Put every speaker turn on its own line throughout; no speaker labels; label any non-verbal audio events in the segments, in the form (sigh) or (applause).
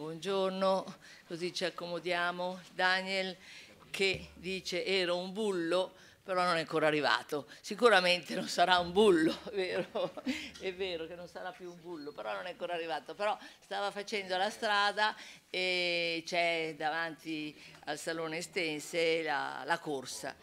buongiorno, così ci accomodiamo. Daniel che dice ero un bullo, però non è ancora arrivato. Sicuramente non sarà un bullo, (laughs) è vero, è vero che non sarà più un bullo, però non è ancora arrivato. Però stava facendo la strada e c'è davanti al Salone Estense la, la corsa.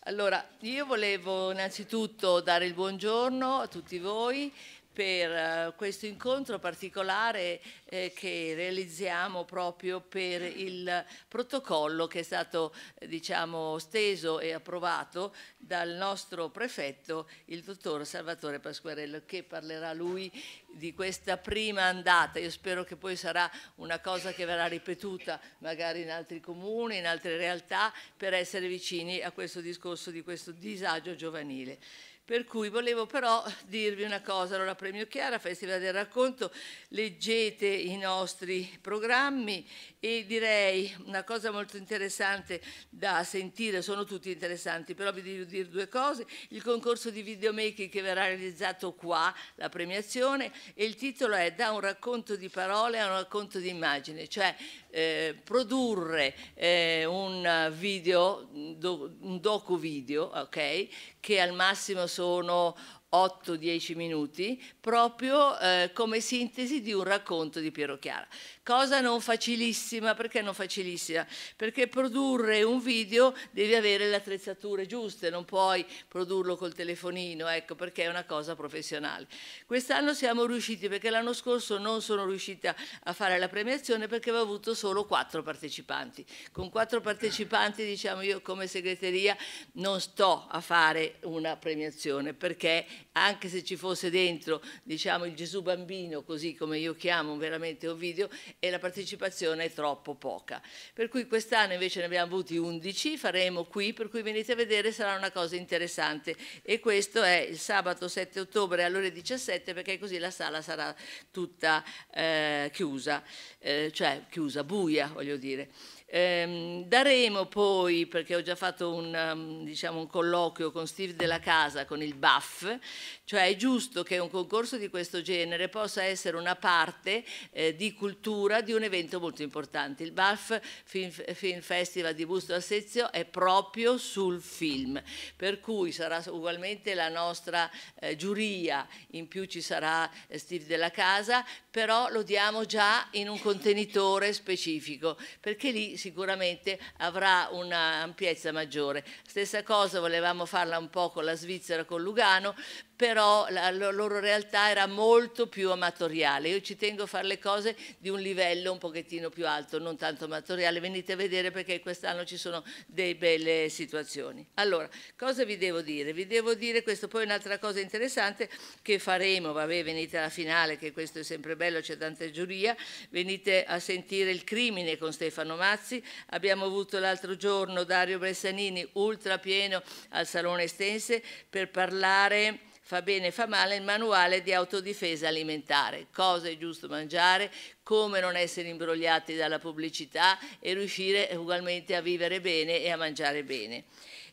Allora, io volevo innanzitutto dare il buongiorno a tutti voi per eh, questo incontro particolare eh, che realizziamo proprio per il protocollo che è stato eh, diciamo, steso e approvato dal nostro prefetto, il dottor Salvatore Pasquarello, che parlerà lui di questa prima andata. Io spero che poi sarà una cosa che verrà ripetuta magari in altri comuni, in altre realtà, per essere vicini a questo discorso di questo disagio giovanile. Per cui volevo però dirvi una cosa, allora Premio Chiara, Festival del Racconto, leggete i nostri programmi e direi una cosa molto interessante da sentire, sono tutti interessanti, però vi devo dire due cose, il concorso di videomaking che verrà realizzato qua, la premiazione, e il titolo è Da un racconto di parole a un racconto di immagine, cioè eh, produrre eh, un video, un docu video, okay, che al massimo sono 8-10 minuti, proprio eh, come sintesi di un racconto di Piero Chiara. Cosa non facilissima, perché non facilissima? Perché produrre un video devi avere le attrezzature giuste, non puoi produrlo col telefonino, ecco, perché è una cosa professionale. Quest'anno siamo riusciti, perché l'anno scorso non sono riuscita a fare la premiazione perché avevo avuto solo quattro partecipanti. Con quattro partecipanti, diciamo, io come segreteria non sto a fare una premiazione, perché anche se ci fosse dentro, diciamo, il Gesù bambino, così come io chiamo veramente un video, e la partecipazione è troppo poca. Per cui quest'anno invece ne abbiamo avuti 11, faremo qui, per cui venite a vedere, sarà una cosa interessante. E questo è il sabato 7 ottobre alle ore 17 perché così la sala sarà tutta eh, chiusa, eh, cioè chiusa, buia voglio dire. Ehm, daremo poi, perché ho già fatto un, um, diciamo, un, colloquio con Steve della Casa, con il BAF, cioè è giusto che un concorso di questo genere possa essere una parte eh, di cultura di un evento molto importante. Il BAF Film, Film Festival di Busto Assezio è proprio sul film, per cui sarà ugualmente la nostra eh, giuria, in più ci sarà eh, Steve della Casa, però lo diamo già in un contenitore specifico, perché lì sicuramente avrà un'ampiezza maggiore. Stessa cosa volevamo farla un po' con la Svizzera, con Lugano, però la loro realtà era molto più amatoriale. Io ci tengo a fare le cose di un livello un pochettino più alto, non tanto amatoriale. Venite a vedere perché quest'anno ci sono delle belle situazioni. Allora, cosa vi devo dire? Vi devo dire questo, poi un'altra cosa interessante che faremo, vabbè, venite alla finale, che questo è sempre bello, c'è tanta giuria, venite a sentire il crimine con Stefano Mazzi. Abbiamo avuto l'altro giorno Dario Bressanini, ultra pieno al Salone Estense, per parlare fa bene e fa male, il manuale di autodifesa alimentare, cosa è giusto mangiare, come non essere imbrogliati dalla pubblicità e riuscire ugualmente a vivere bene e a mangiare bene.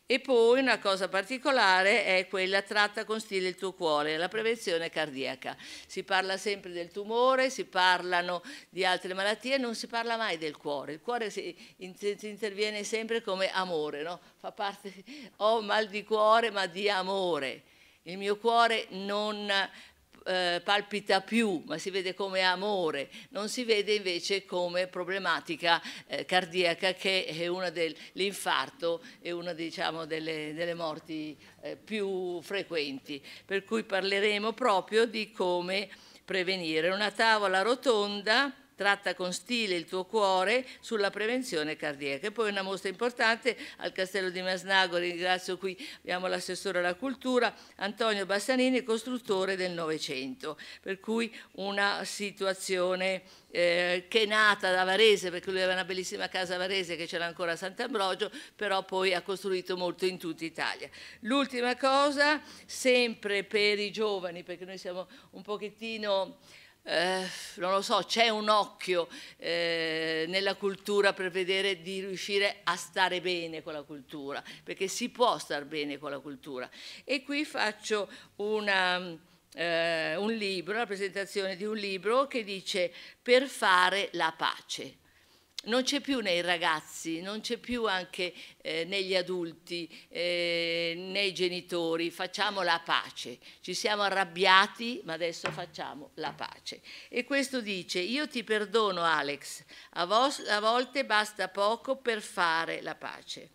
E poi una cosa particolare è quella tratta con stile il tuo cuore, la prevenzione cardiaca. Si parla sempre del tumore, si parlano di altre malattie, non si parla mai del cuore. Il cuore si, interviene sempre come amore, no? Fa parte, (laughs) ho mal di cuore ma di amore il mio cuore non eh, palpita più, ma si vede come amore, non si vede invece come problematica eh, cardiaca che è una dell'infarto e una diciamo, delle, delle morti eh, più frequenti. Per cui parleremo proprio di come prevenire. Una tavola rotonda tratta con stile il tuo cuore sulla prevenzione cardiaca. E poi una mostra importante al Castello di Masnago, ringrazio qui, abbiamo l'assessore alla cultura, Antonio Bassanini, costruttore del Novecento, per cui una situazione eh, che è nata da Varese, perché lui aveva una bellissima casa a Varese che c'era ancora a Sant'Ambrogio, però poi ha costruito molto in tutta Italia. L'ultima cosa, sempre per i giovani, perché noi siamo un pochettino eh, non lo so, c'è un occhio eh, nella cultura per vedere di riuscire a stare bene con la cultura, perché si può star bene con la cultura. E qui faccio una, eh, un libro, la presentazione di un libro che dice Per fare la pace non c'è più nei ragazzi, non c'è più anche eh, negli adulti, eh, nei genitori, facciamo la pace. Ci siamo arrabbiati, ma adesso facciamo la pace. E questo dice, io ti perdono Alex, a, a volte basta poco per fare la pace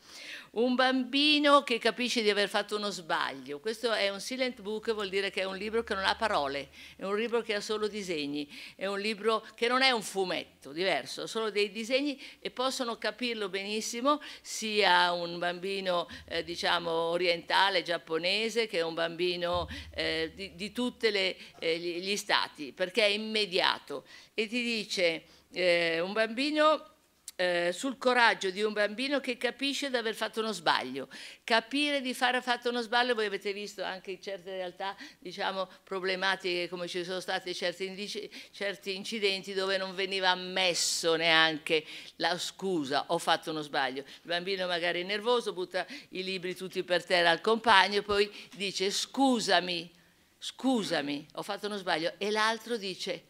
un bambino che capisce di aver fatto uno sbaglio. Questo è un silent book, vuol dire che è un libro che non ha parole, è un libro che ha solo disegni, è un libro che non è un fumetto, diverso, solo dei disegni e possono capirlo benissimo sia un bambino eh, diciamo orientale, giapponese, che un bambino eh, di, di tutti eh, gli stati, perché è immediato. E ti dice eh, un bambino eh, sul coraggio di un bambino che capisce di aver fatto uno sbaglio. Capire di aver fatto uno sbaglio, voi avete visto anche in certe realtà, diciamo, problematiche come ci sono stati certi, indici, certi incidenti dove non veniva ammesso neanche la scusa, ho fatto uno sbaglio. Il bambino magari è nervoso, butta i libri tutti per terra al compagno e poi dice scusami, scusami, ho fatto uno sbaglio. E l'altro dice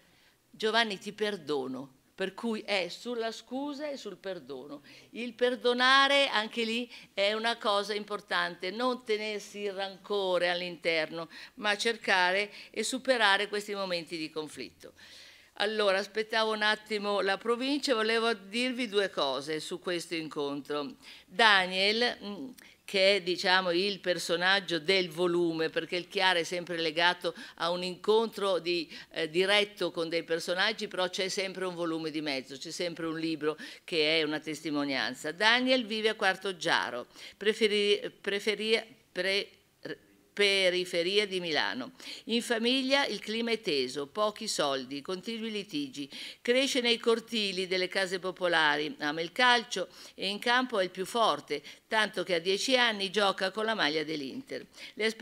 Giovanni ti perdono per cui è sulla scusa e sul perdono. Il perdonare anche lì è una cosa importante, non tenersi il rancore all'interno, ma cercare e superare questi momenti di conflitto. Allora, aspettavo un attimo la provincia, volevo dirvi due cose su questo incontro. Daniel, mm, che è diciamo, il personaggio del volume, perché il chiaro è sempre legato a un incontro di, eh, diretto con dei personaggi, però c'è sempre un volume di mezzo, c'è sempre un libro che è una testimonianza. Daniel vive a Quarto Giaro, preferì, preferì, pre, periferia di Milano. In famiglia il clima è teso, pochi soldi, continui litigi. Cresce nei cortili delle case popolari, ama il calcio e in campo è il più forte, tanto che a dieci anni gioca con la maglia dell'Inter. Le,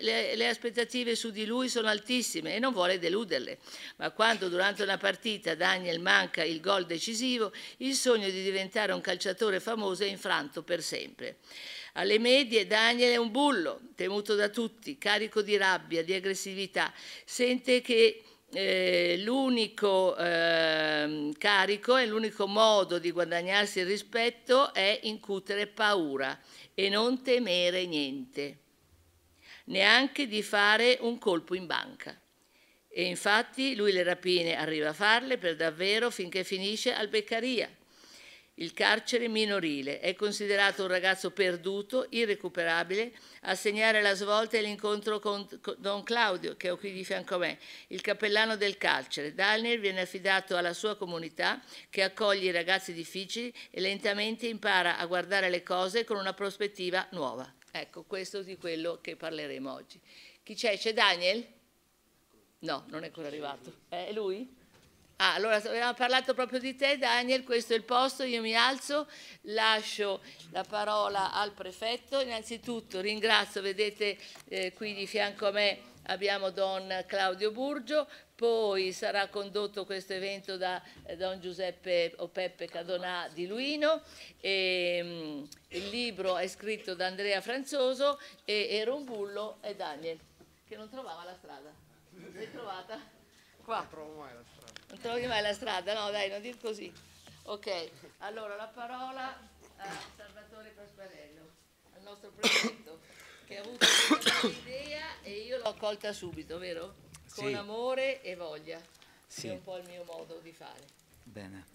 le, le aspettative su di lui sono altissime e non vuole deluderle, ma quando durante una partita Daniel manca il gol decisivo, il sogno di diventare un calciatore famoso è infranto per sempre. Alle medie Daniel è un bullo, temuto da tutti, carico di rabbia, di aggressività. Sente che eh, l'unico eh, carico e l'unico modo di guadagnarsi il rispetto è incutere paura e non temere niente, neanche di fare un colpo in banca. E infatti lui le rapine arriva a farle per davvero finché finisce al Beccaria, il carcere minorile. È considerato un ragazzo perduto, irrecuperabile, a segnare la svolta è l'incontro con Don Claudio, che ho qui di fianco a me, il cappellano del carcere. Daniel viene affidato alla sua comunità che accoglie i ragazzi difficili e lentamente impara a guardare le cose con una prospettiva nuova. Ecco, questo è di quello che parleremo oggi. Chi c'è? C'è Daniel? No, non è ancora arrivato. Eh, è lui? Ah, allora abbiamo parlato proprio di te Daniel, questo è il posto, io mi alzo, lascio la parola al prefetto, innanzitutto ringrazio, vedete eh, qui di fianco a me abbiamo Don Claudio Burgio, poi sarà condotto questo evento da eh, Don Giuseppe o Peppe Cadonà di Luino, e, ehm, mh, il libro è scritto da Andrea Franzoso e, e Rombullo e Daniel, che non trovava la strada, l'hai trovata? Qua. Non trovo mai la strada. Te lo mai la strada, no dai, non dir così. Ok, allora la parola a Salvatore Pasquarello, al nostro progetto, che ha avuto un'idea e io l'ho accolta subito, vero? Con sì. amore e voglia, sì. è un po' il mio modo di fare.
Bene.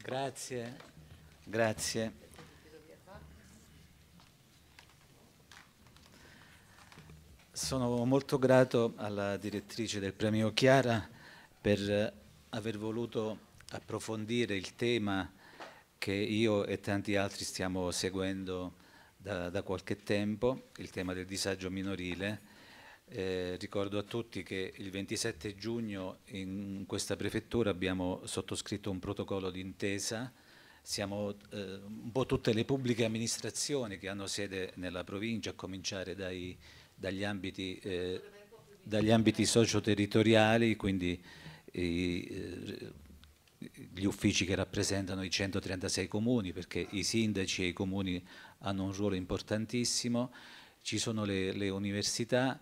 Grazie. Grazie. Grazie. Sono molto grato alla direttrice del premio Chiara per aver voluto approfondire il tema che io e tanti altri stiamo seguendo da, da qualche tempo, il tema del disagio minorile. Eh, ricordo a tutti che il 27 giugno in questa prefettura abbiamo sottoscritto un protocollo d'intesa, siamo eh, un po' tutte le pubbliche amministrazioni che hanno sede nella provincia, a cominciare dai, dagli ambiti, eh, dagli ambiti socio-territoriali, quindi i, eh, gli uffici che rappresentano i 136 comuni, perché i sindaci e i comuni hanno un ruolo importantissimo, ci sono le, le università,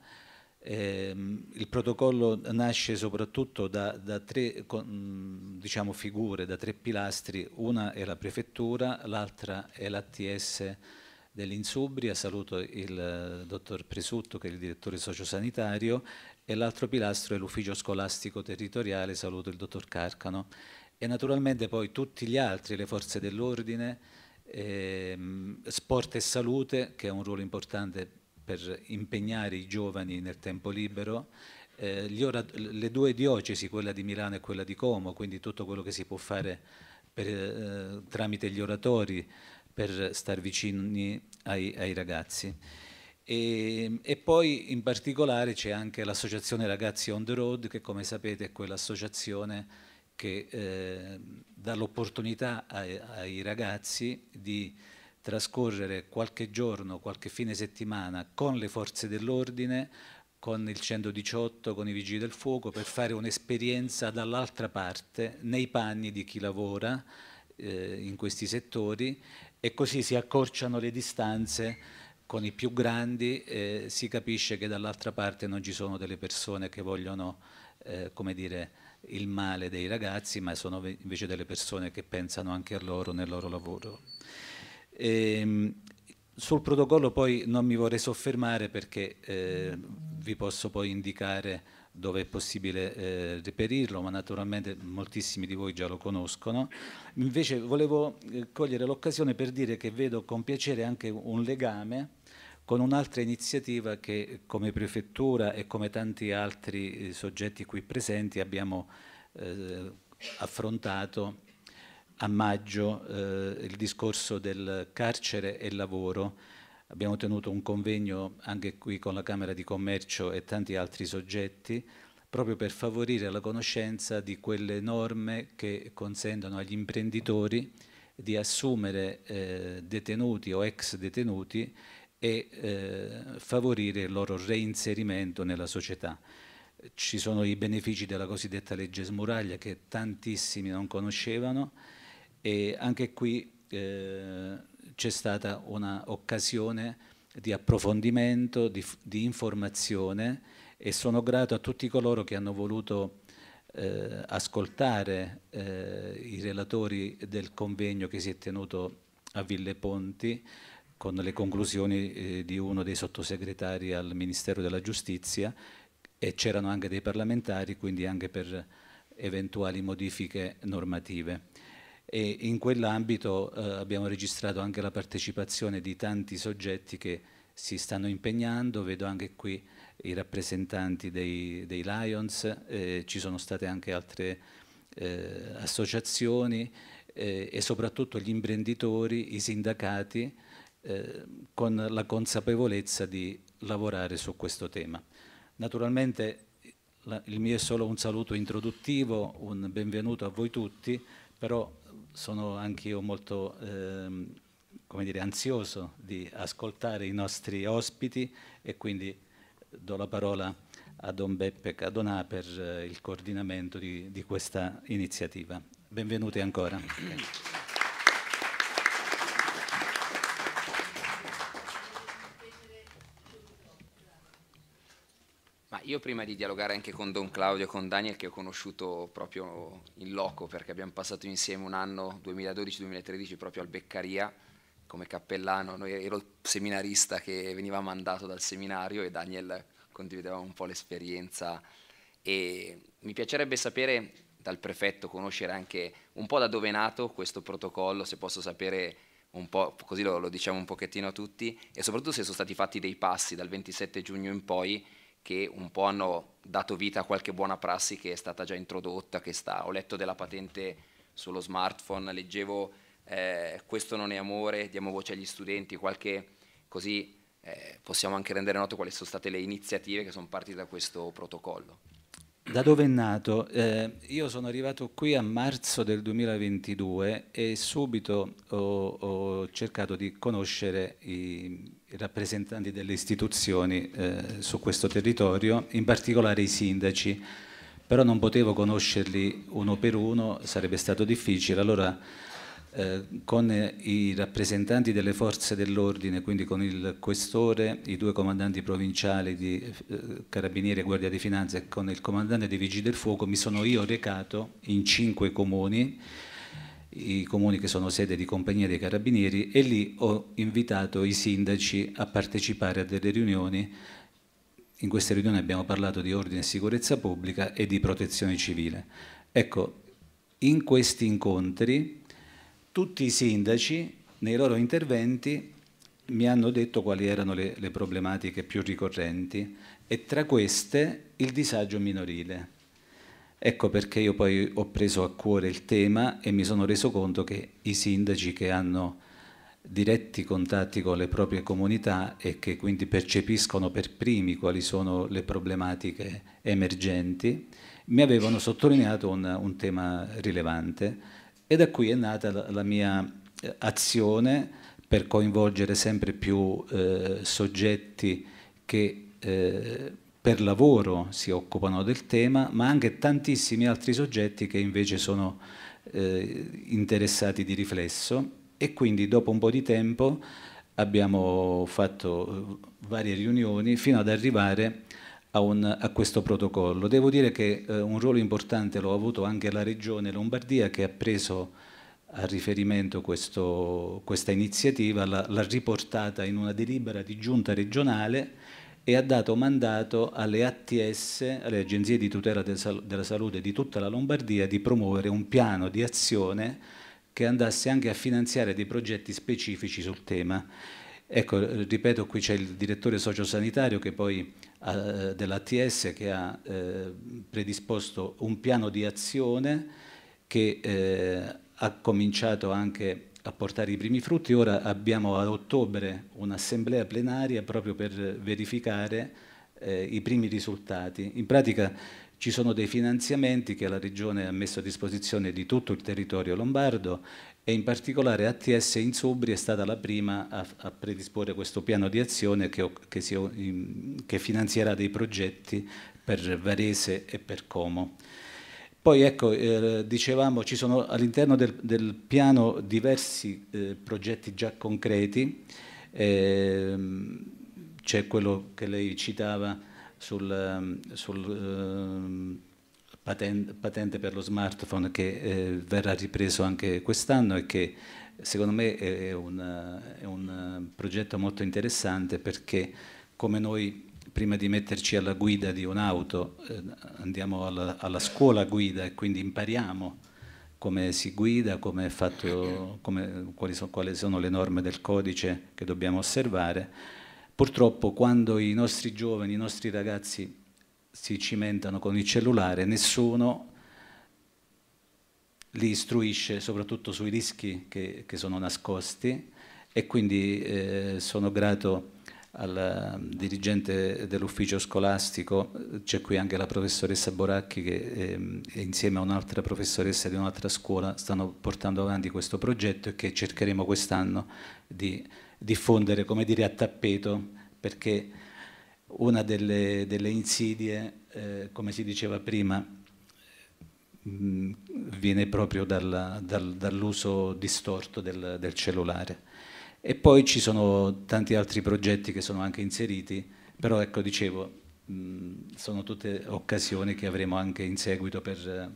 eh, il protocollo nasce soprattutto da, da tre diciamo, figure, da tre pilastri, una è la prefettura, l'altra è l'ATS dell'Insubria, saluto il eh, dottor Presutto che è il direttore sociosanitario e l'altro pilastro è l'ufficio scolastico territoriale, saluto il dottor Carcano, e naturalmente poi tutti gli altri, le forze dell'ordine, ehm, sport e salute, che ha un ruolo importante per impegnare i giovani nel tempo libero, eh, le due diocesi, quella di Milano e quella di Como, quindi tutto quello che si può fare per, eh, tramite gli oratori per star vicini ai, ai ragazzi. E, ehm, e, poi in particolare c'è anche l'associazione Ragazzi on the Road che come sapete è quell'associazione che eh, dà l'opportunità ai, ai, ragazzi di trascorrere qualche giorno, qualche fine settimana con le forze dell'ordine, con il 118, con i vigili del fuoco per fare un'esperienza dall'altra parte, nei panni di chi lavora eh, in questi settori e così si accorciano le distanze con i più grandi eh, si capisce che dall'altra parte non ci sono delle persone che vogliono eh, come dire, il male dei ragazzi, ma sono invece delle persone che pensano anche a loro nel loro lavoro. E, ehm, sul protocollo poi non mi vorrei soffermare perché eh, vi posso poi indicare dove è possibile eh, reperirlo, ma naturalmente moltissimi di voi già lo conoscono. Invece volevo eh, cogliere l'occasione per dire che vedo con piacere anche un legame con un'altra iniziativa che come prefettura e come tanti altri eh, soggetti qui presenti abbiamo eh, affrontato a maggio eh, il discorso del carcere e lavoro Abbiamo tenuto un convegno anche qui con la Camera di Commercio e tanti altri soggetti proprio per favorire la conoscenza di quelle norme che consentono agli imprenditori di assumere eh, detenuti o ex detenuti e eh, favorire il loro reinserimento nella società. Ci sono i benefici della cosiddetta legge smuraglia che tantissimi non conoscevano e anche qui eh, c'è stata un'occasione di approfondimento, di, di, informazione e sono grato a tutti coloro che hanno voluto eh, ascoltare eh, i relatori del convegno che si è tenuto a Ville Ponti con le conclusioni eh, di uno dei sottosegretari al Ministero della Giustizia e c'erano anche dei parlamentari, quindi anche per eventuali modifiche normative e in quell'ambito eh, abbiamo registrato anche la partecipazione di tanti soggetti che si stanno impegnando, vedo anche qui i rappresentanti dei, dei Lions, eh, ci sono state anche altre eh, associazioni eh, e soprattutto gli imprenditori, i sindacati, eh, con la consapevolezza di lavorare su questo tema. Naturalmente il mio è solo un saluto introduttivo, un benvenuto a voi tutti, però sono anch'io molto ehm, dire, ansioso di ascoltare i nostri ospiti e quindi do la parola a Don Beppe Cadonà per eh, il coordinamento di, di, questa iniziativa. Benvenuti ancora. Grazie.
io prima di dialogare anche con Don Claudio e con Daniel, che ho conosciuto proprio in loco, perché abbiamo passato insieme un anno 2012-2013 proprio al Beccaria come cappellano, Noi ero il seminarista che veniva mandato dal seminario e Daniel condivideva un po' l'esperienza e mi piacerebbe sapere dal prefetto, conoscere anche un po' da dove è nato questo protocollo, se posso sapere un po', così lo, lo diciamo un pochettino a tutti, e soprattutto se sono stati fatti dei passi dal 27 giugno in poi che un po' hanno dato vita a qualche buona prassi che è stata già introdotta, che sta, ho letto della patente sullo smartphone, leggevo eh, questo non è amore, diamo voce agli studenti, qualche così eh, possiamo anche rendere noto quali sono state le iniziative che sono partite da questo
protocollo. Da dove è nato? Eh, io sono arrivato qui a marzo del 2022 e subito ho, ho cercato di conoscere i, i rappresentanti delle istituzioni eh, su questo territorio, in particolare i sindaci, però non potevo conoscerli uno per uno, sarebbe stato difficile, allora eh, con eh, i rappresentanti delle forze dell'ordine, quindi con il questore, i due comandanti provinciali di eh, Carabinieri e Guardia di Finanza e con il comandante dei Vigili del Fuoco mi sono io recato in cinque comuni i comuni che sono sede di compagnia dei carabinieri e lì ho invitato i sindaci a partecipare a delle riunioni. In queste riunioni abbiamo parlato di ordine e sicurezza pubblica e di protezione civile. Ecco, in questi incontri tutti i sindaci nei loro interventi mi hanno detto quali erano le, le problematiche più ricorrenti e tra queste il disagio minorile Ecco perché io poi ho preso a cuore il tema e mi sono reso conto che i sindaci che hanno diretti contatti con le proprie comunità e che quindi percepiscono per primi quali sono le problematiche emergenti, mi avevano sottolineato un, un tema rilevante e da qui è nata la, la mia eh, azione per coinvolgere sempre più eh, soggetti che eh, per lavoro si occupano del tema, ma anche tantissimi altri soggetti che invece sono eh, interessati di riflesso e quindi dopo un po' di tempo abbiamo fatto eh, varie riunioni fino ad arrivare a, un, a questo protocollo. Devo dire che eh, un ruolo importante l'ha avuto anche la Regione Lombardia che ha preso a riferimento questo, questa iniziativa, l'ha riportata in una delibera di giunta regionale e ha dato mandato alle ATS, alle agenzie di tutela del sal della salute di tutta la Lombardia, di promuovere un piano di azione che andasse anche a finanziare dei progetti specifici sul tema. Ecco, ripeto, qui c'è il direttore sociosanitario che poi eh, dell'ATS che ha eh, predisposto un piano di azione che eh, ha cominciato anche a portare i primi frutti. Ora abbiamo ad ottobre un'assemblea plenaria proprio per verificare eh, i primi risultati. In pratica ci sono dei finanziamenti che la Regione ha messo a disposizione di tutto il territorio lombardo e in particolare ATS in Subri è stata la prima a, a predisporre questo piano di azione che, che, si, che finanzierà dei progetti per Varese e per Como. Poi ecco, eh, dicevamo, ci sono all'interno del, del piano diversi eh, progetti già concreti, eh, c'è quello che lei citava sul, ehm, sul ehm, patent, patente per lo smartphone che eh, verrà ripreso anche quest'anno e che secondo me è, una, è un progetto molto interessante perché come noi prima di metterci alla guida di un'auto eh, andiamo alla, alla, scuola guida e quindi impariamo come si guida, come fatto, come, quali, so, quali sono le norme del codice che dobbiamo osservare. Purtroppo quando i nostri giovani, i nostri ragazzi si cimentano con il cellulare, nessuno li istruisce soprattutto sui rischi che, che sono nascosti e quindi eh, sono grato al ehm, dirigente dell'ufficio scolastico, c'è qui anche la professoressa Boracchi che eh, insieme a un'altra professoressa di un'altra scuola stanno portando avanti questo progetto e che cercheremo quest'anno di diffondere, come dire, a tappeto, perché una delle, delle insidie, eh, come si diceva prima, mh, mm, viene proprio dal, dal, dall'uso distorto del, del cellulare e poi ci sono tanti altri progetti che sono anche inseriti, però ecco, dicevo, sono tutte occasioni che avremo anche in seguito per,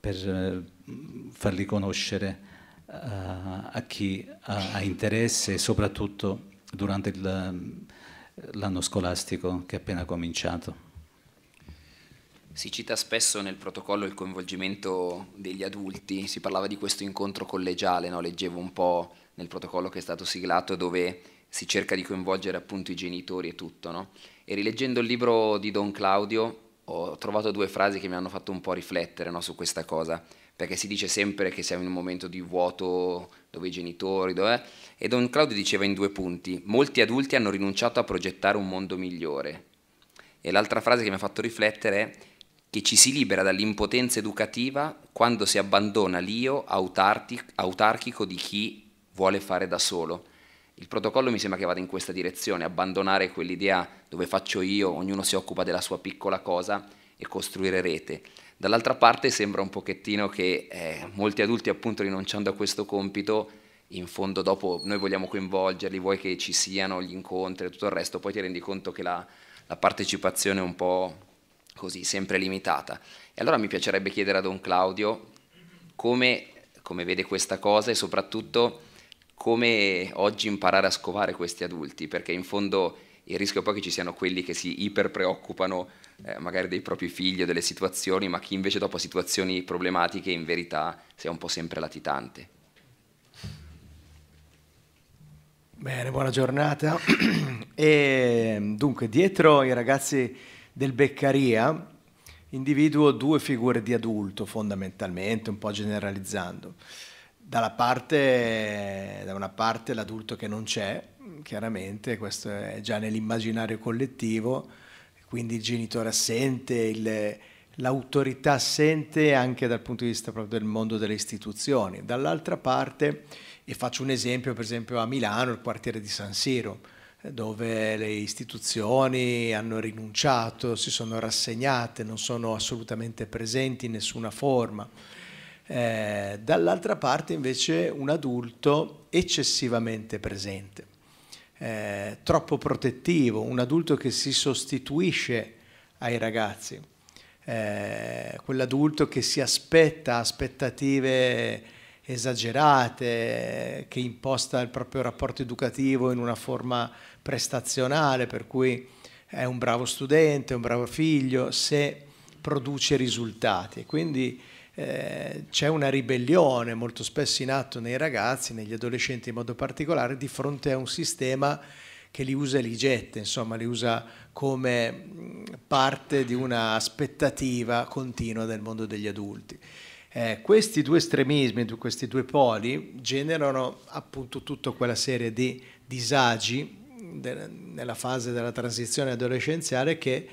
per eh, farli conoscere eh, a chi ha, interesse, soprattutto durante l'anno scolastico che è appena cominciato.
Si cita spesso nel protocollo il coinvolgimento degli adulti, si parlava di questo incontro collegiale, no? leggevo un po' nel protocollo che è stato siglato dove si cerca di coinvolgere appunto i genitori e tutto. No? E rileggendo il libro di Don Claudio ho trovato due frasi che mi hanno fatto un po' riflettere no, su questa cosa, perché si dice sempre che siamo in un momento di vuoto dove i genitori, dove... e Don Claudio diceva in due punti, molti adulti hanno rinunciato a progettare un mondo migliore. E l'altra frase che mi ha fatto riflettere è che ci si libera dall'impotenza educativa quando si abbandona l'io autarchico di chi vuole fare da solo. Il protocollo mi sembra che vada in questa direzione, abbandonare quell'idea dove faccio io, ognuno si occupa della sua piccola cosa e costruire rete. Dall'altra parte sembra un pochettino che eh, molti adulti appunto rinunciando a questo compito, in fondo dopo noi vogliamo coinvolgerli, vuoi che ci siano gli incontri e tutto il resto, poi ti rendi conto che la, la partecipazione è un po' così, sempre limitata. E allora mi piacerebbe chiedere a Don Claudio come, come vede questa cosa e soprattutto come oggi imparare a scovare questi adulti, perché in fondo il rischio è poi che ci siano quelli che si iperpreoccupano eh, magari dei propri figli o delle situazioni, ma chi invece dopo situazioni problematiche in verità sia un po' sempre latitante.
Bene, buona giornata. e, dunque, dietro i ragazzi del Beccaria individuo due figure di adulto fondamentalmente, un po' generalizzando dalla parte, da una parte l'adulto che non c'è, chiaramente questo è già nell'immaginario collettivo, quindi il genitore assente, il, l'autorità assente anche dal punto di vista proprio del mondo delle istituzioni. Dall'altra parte, e faccio un esempio per esempio a Milano, il quartiere di San Siro, dove le istituzioni hanno rinunciato, si sono rassegnate, non sono assolutamente presenti in nessuna forma eh, dall'altra parte invece un adulto eccessivamente presente, eh, troppo protettivo, un adulto che si sostituisce ai ragazzi, eh, quell'adulto che si aspetta aspettative esagerate, che imposta il proprio rapporto educativo in una forma prestazionale, per cui è un bravo studente, un bravo figlio, se produce risultati. Quindi eh, c'è una ribellione molto spesso in atto nei ragazzi, negli adolescenti in modo particolare, di fronte a un sistema che li usa e li getta, insomma, li usa come mm, parte di una aspettativa continua del mondo degli adulti. Eh, questi due estremismi, questi due poli, generano appunto tutta quella serie di disagi mm, de nella fase della transizione adolescenziale che,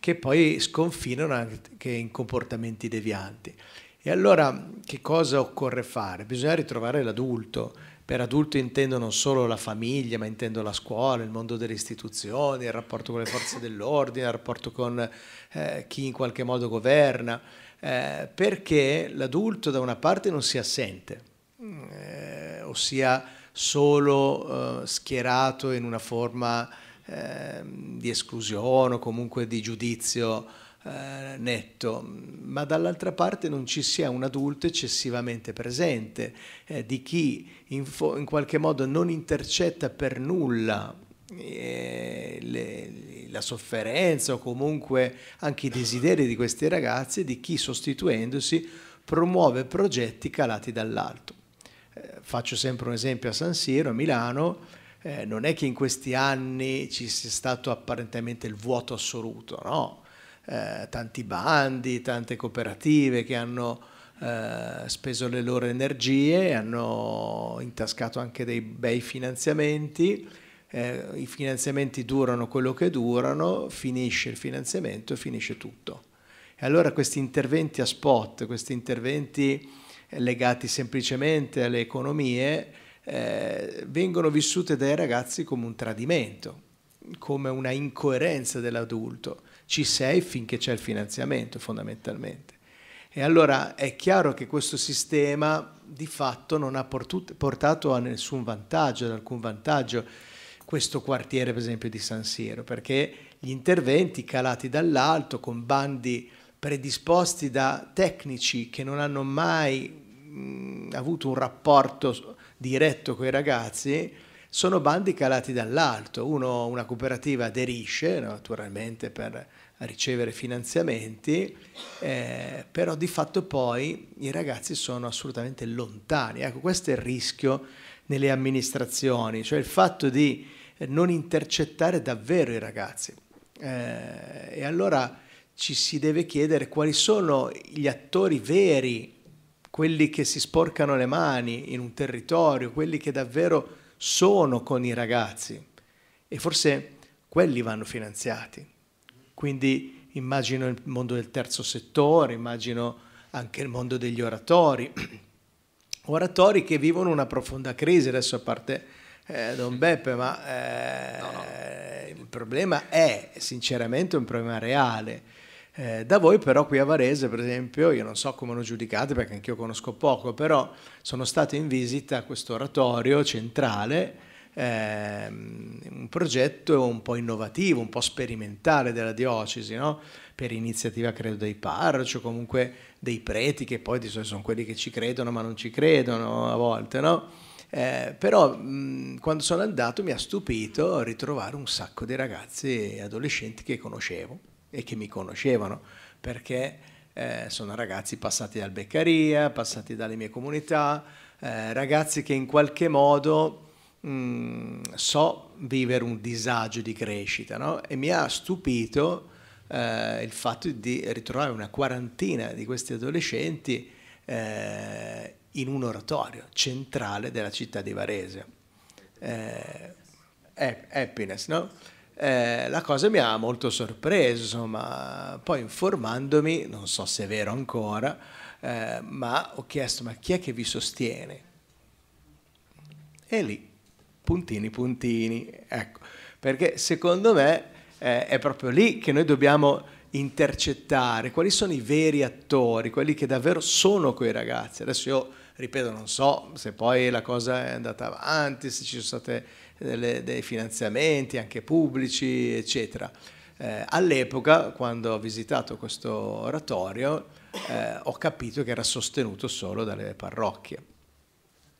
che poi sconfinano anche in comportamenti devianti. E allora che cosa occorre fare? Bisogna ritrovare l'adulto. Per adulto intendo non solo la famiglia, ma intendo la scuola, il mondo delle istituzioni, il rapporto con le forze dell'ordine, il rapporto con eh, chi in qualche modo governa, eh, perché l'adulto da una parte non si assente, eh, ossia solo eh, schierato in una forma ehm, di esclusione o comunque di giudizio eh, netto, ma dall'altra parte non ci sia un adulto eccessivamente presente, eh, di chi in, in, qualche modo non intercetta per nulla eh, le, la sofferenza o comunque anche i desideri di questi ragazzi, di chi sostituendosi promuove progetti calati dall'alto. Eh, faccio sempre un esempio a San Siro, a Milano, eh, non è che in questi anni ci sia stato apparentemente il vuoto assoluto, no? Eh, tanti bandi, tante cooperative che hanno eh, speso le loro energie, hanno intascato anche dei bei finanziamenti. Eh, I finanziamenti durano quello che durano, finisce il finanziamento e finisce tutto. E allora questi interventi a spot, questi interventi legati semplicemente alle economie, eh, vengono vissute dai ragazzi come un tradimento, come una incoerenza dell'adulto ci sei finché c'è il finanziamento fondamentalmente. E allora è chiaro che questo sistema di fatto non ha portato a nessun vantaggio, ad alcun vantaggio questo quartiere per esempio di San Siro, perché gli interventi calati dall'alto con bandi predisposti da tecnici che non hanno mai mh, avuto un rapporto diretto con i ragazzi, sono bandi calati dall'alto, una cooperativa aderisce naturalmente per ricevere finanziamenti, eh, però di fatto poi i ragazzi sono assolutamente lontani. Ecco, questo è il rischio nelle amministrazioni, cioè il fatto di eh, non intercettare davvero i ragazzi. Eh, e allora ci si deve chiedere quali sono gli attori veri, quelli che si sporcano le mani in un territorio, quelli che davvero sono con i ragazzi e forse quelli vanno finanziati. Quindi immagino il mondo del terzo settore, immagino anche il mondo degli oratori, (clears throat) oratori che vivono una profonda crisi, adesso a parte eh, Don Beppe, ma eh, no, no. il problema è sinceramente un problema reale eh, da voi però qui a Varese, per esempio, io non so come lo giudicate perché anch'io conosco poco, però sono stato in visita a questo oratorio centrale, ehm, un progetto un po' innovativo, un po' sperimentale della diocesi, no? per iniziativa credo dei parroci o comunque dei preti che poi di solito sono quelli che ci credono ma non ci credono a volte, no? Eh, però mh, quando sono andato mi ha stupito ritrovare un sacco di ragazzi e adolescenti che conoscevo e che mi conoscevano, perché eh, sono ragazzi passati dal Beccaria, passati dalle mie comunità, eh, ragazzi che in qualche modo mh, mm, so vivere un disagio di crescita no? e mi ha stupito eh, il fatto di ritrovare una quarantina di questi adolescenti eh, in un oratorio centrale della città di Varese. Eh, happiness, no? eh, la cosa mi ha molto sorpreso, ma poi informandomi, non so se è vero ancora, eh, ma ho chiesto ma chi è che vi sostiene? E lì, puntini, puntini, ecco, perché secondo me eh, è proprio lì che noi dobbiamo intercettare quali sono i veri attori, quelli che davvero sono quei ragazzi. Adesso io ripeto, non so se poi la cosa è andata avanti, se ci sono state delle, dei finanziamenti anche pubblici, eccetera. Eh, All'epoca, quando ho visitato questo oratorio, eh, ho capito che era sostenuto solo dalle parrocchie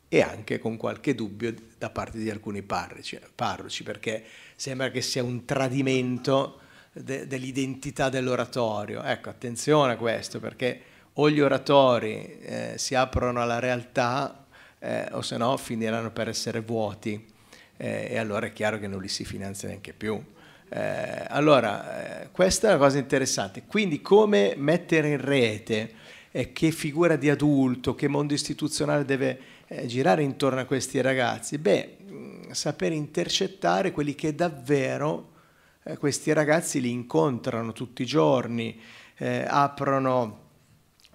e anche con qualche dubbio da parte di alcuni parroci, parroci perché sembra che sia un tradimento de, dell'identità dell'oratorio. Ecco, attenzione a questo, perché o gli oratori eh, si aprono alla realtà eh, o se no finiranno per essere vuoti eh, e allora è chiaro che non li si finanzia neanche più. Eh, allora, eh, questa è una cosa interessante. Quindi come mettere in rete eh, che figura di adulto, che mondo istituzionale deve eh, girare intorno a questi ragazzi? Beh, mm, sapere intercettare quelli che davvero eh, questi ragazzi li incontrano tutti i giorni, aprono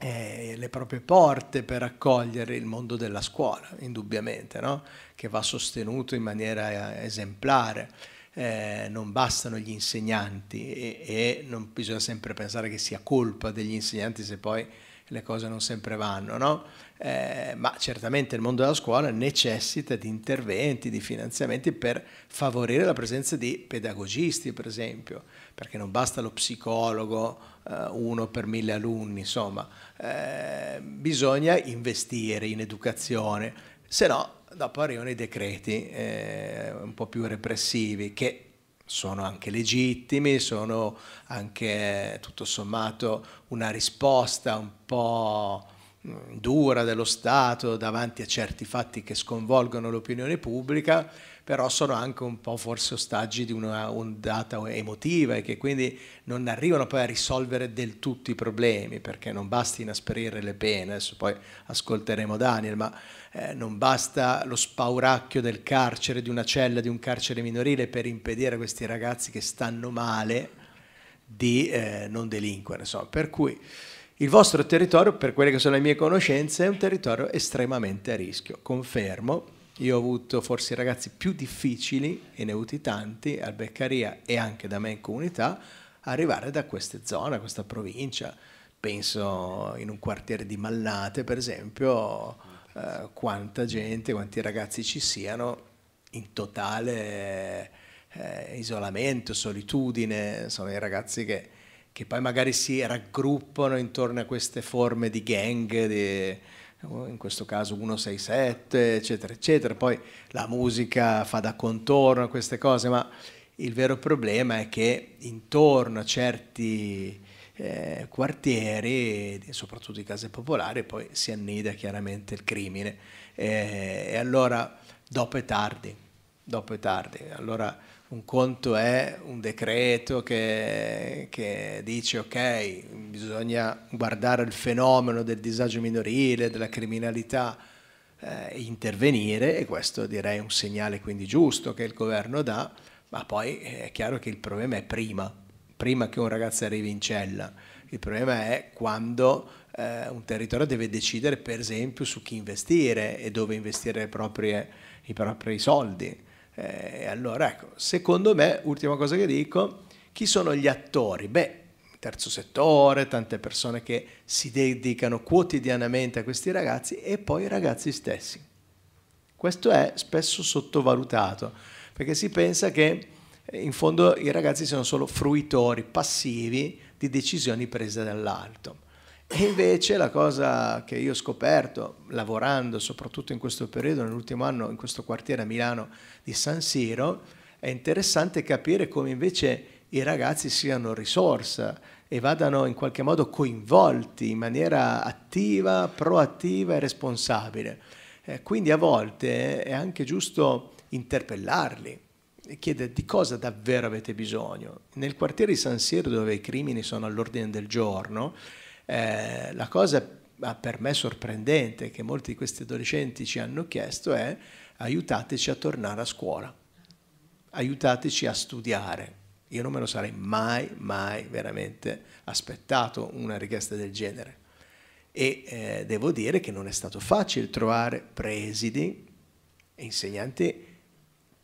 eh, le proprie porte per accogliere il mondo della scuola, indubbiamente, no? che va sostenuto in maniera eh, esemplare. Eh, non bastano gli insegnanti e, e, non bisogna sempre pensare che sia colpa degli insegnanti se poi le cose non sempre vanno, no? eh, ma certamente il mondo della scuola necessita di interventi, di finanziamenti per favorire la presenza di pedagogisti, per esempio, perché non basta lo psicologo, eh, uno per mille alunni, insomma, eh, bisogna investire in educazione, se no dopo arrivano i decreti eh, un po' più repressivi che sono anche legittimi, sono anche tutto sommato una risposta un po' mm, dura dello Stato davanti a certi fatti che sconvolgono l'opinione pubblica, però sono anche un po' forse ostaggi di una ondata emotiva e che quindi non arrivano poi a risolvere del tutto i problemi, perché non basta inasprire le pene, adesso poi ascolteremo Daniel, ma eh, non basta lo spauracchio del carcere, di una cella, di un carcere minorile per impedire a questi ragazzi che stanno male di eh, non delinquere. Insomma. Per cui il vostro territorio, per quelle che sono le mie conoscenze, è un territorio estremamente a rischio, confermo. Io ho avuto forse i ragazzi più difficili, e ne ho avuti tanti, al Beccaria e anche da me in comunità, arrivare da queste zone, questa provincia. Penso in un quartiere di Malnate, per esempio, eh, quanta gente, quanti ragazzi ci siano in totale eh, isolamento, solitudine. Sono i ragazzi che, che, poi magari si raggruppano intorno a queste forme di gang, di, in questo caso 167, eccetera, eccetera. Poi la musica fa da contorno a queste cose, ma il vero problema è che intorno a certi eh, quartieri, soprattutto di case popolari, poi si annida chiaramente il crimine. Eh, e allora dopo è tardi, dopo è tardi. Allora, un conto è un decreto che, che, dice ok, bisogna guardare il fenomeno del disagio minorile, della criminalità eh, intervenire e questo direi è un segnale quindi giusto che il governo dà, ma poi è chiaro che il problema è prima, prima che un ragazzo arrivi in cella. Il problema è quando eh, un territorio deve decidere per esempio su chi investire e dove investire proprie, i propri soldi eh, allora, ecco, secondo me, ultima cosa che dico, chi sono gli attori? Beh, terzo settore, tante persone che si dedicano quotidianamente a questi ragazzi e poi i ragazzi stessi. Questo è spesso sottovalutato, perché si pensa che eh, in fondo i ragazzi siano solo fruitori passivi di decisioni prese dall'alto. E invece la cosa che io ho scoperto, lavorando soprattutto in questo periodo, nell'ultimo anno in questo quartiere a Milano di San Siro, è interessante capire come invece i ragazzi siano risorsa e vadano in qualche modo coinvolti in maniera attiva, proattiva e responsabile. Eh, quindi a volte è anche giusto interpellarli e chiedere di cosa davvero avete bisogno. Nel quartiere di San Siro dove i crimini sono all'ordine del giorno, eh, la cosa per me sorprendente che molti di questi adolescenti ci hanno chiesto è aiutateci a tornare a scuola, aiutateci a studiare. Io non me lo sarei mai, mai veramente aspettato una richiesta del genere. E eh, devo dire che non è stato facile trovare presidi e insegnanti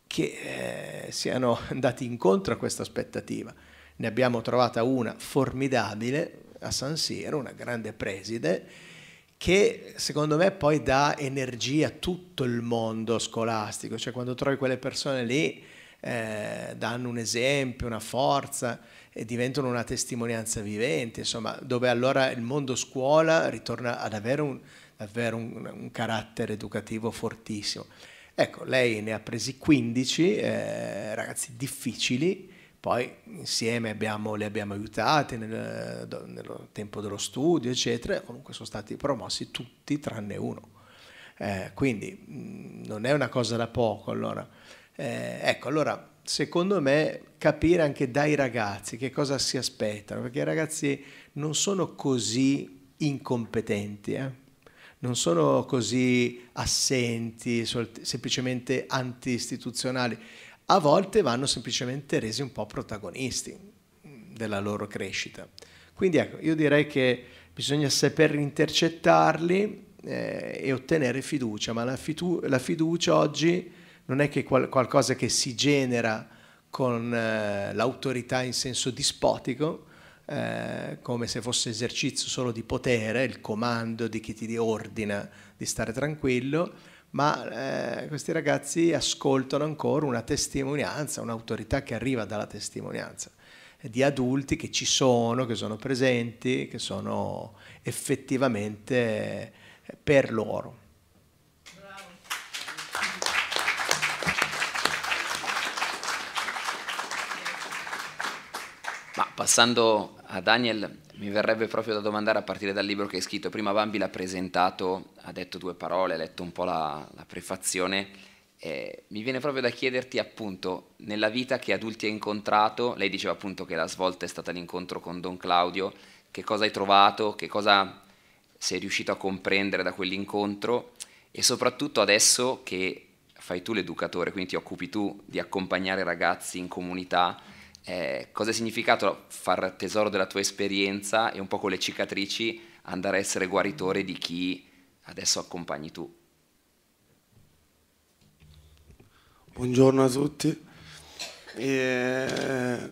che eh, siano andati incontro a questa aspettativa. Ne abbiamo trovata una formidabile, a San Siro, una grande preside, che secondo me poi dà energia a tutto il mondo scolastico, cioè quando trovi quelle persone lì eh, danno un esempio, una forza e diventano una testimonianza vivente, insomma, dove allora il mondo scuola ritorna ad avere un, davvero un, un carattere educativo fortissimo. Ecco, lei ne ha presi 15, eh, ragazzi difficili, poi insieme abbiamo, le abbiamo aiutate nel, nel, tempo dello studio, eccetera, comunque sono stati promossi tutti tranne uno. Eh, quindi mh, non è una cosa da poco. Allora. Eh, ecco, allora secondo me capire anche dai ragazzi che cosa si aspettano, perché i ragazzi non sono così incompetenti, eh? non sono così assenti, semplicemente anti-istituzionali a volte vanno semplicemente resi un po' protagonisti mm, della loro crescita. Quindi ecco, io direi che bisogna saper intercettarli eh, e ottenere fiducia, ma la, la, fiducia oggi non è che qual qualcosa che si genera con eh, l'autorità in senso dispotico, eh, come se fosse esercizio solo di potere, il comando di chi ti ordina di stare tranquillo, ma eh, questi ragazzi ascoltano ancora una testimonianza, un'autorità che arriva dalla testimonianza eh, di adulti che ci sono, che sono presenti, che sono effettivamente eh, per loro.
Ma passando a Daniel, mi verrebbe proprio da domandare a partire dal libro che hai scritto. Prima Bambi l'ha presentato, ha detto due parole, ha letto un po' la, la prefazione. Eh, mi viene proprio da chiederti appunto, nella vita che adulti hai incontrato, lei diceva appunto che la svolta è stata l'incontro con Don Claudio, che cosa hai trovato, che cosa sei riuscito a comprendere da quell'incontro e soprattutto adesso che fai tu l'educatore, quindi ti occupi tu di accompagnare ragazzi in comunità, eh, cosa è significato far tesoro della tua esperienza e un po' con le cicatrici andare a essere guaritore di chi adesso accompagni tu.
Buongiorno a tutti. E eh,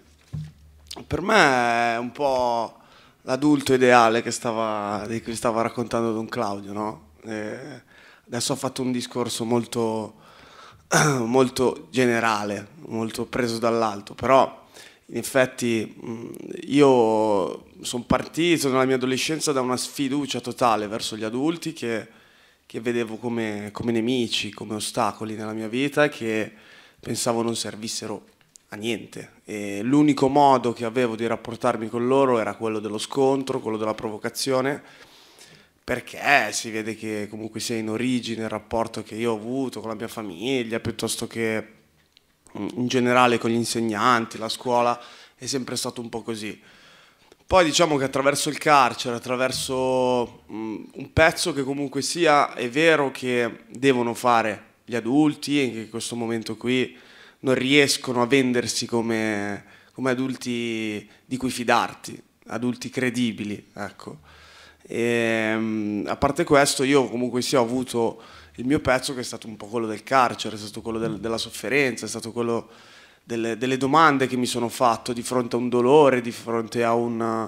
per me è un po' l'adulto ideale stava, di cui stava raccontando Don Claudio, no? adesso ha fatto un discorso molto, (clears throat) molto generale, molto preso dall'alto, però in effetti mm, io sono partito nella mia adolescenza da una sfiducia totale verso gli adulti che, che vedevo come, come, nemici, come ostacoli nella mia vita e che pensavo non servissero a niente. E l'unico modo che avevo di rapportarmi con loro era quello dello scontro, quello della provocazione, perché si vede che comunque sia in origine il rapporto che io ho avuto con la mia famiglia, piuttosto che in generale con gli insegnanti, la scuola, è sempre stato un po' così. Poi diciamo che attraverso il carcere, attraverso un pezzo che comunque sia, è vero che devono fare gli adulti e che in questo momento qui non riescono a vendersi come, come adulti di cui fidarti, adulti credibili, ecco. E, ehm, a parte questo io comunque sia ho avuto il mio pezzo che è stato un po' quello del carcere, è stato quello del, della sofferenza, è stato quello delle, delle, domande che mi sono fatto di fronte a un dolore, di fronte a una,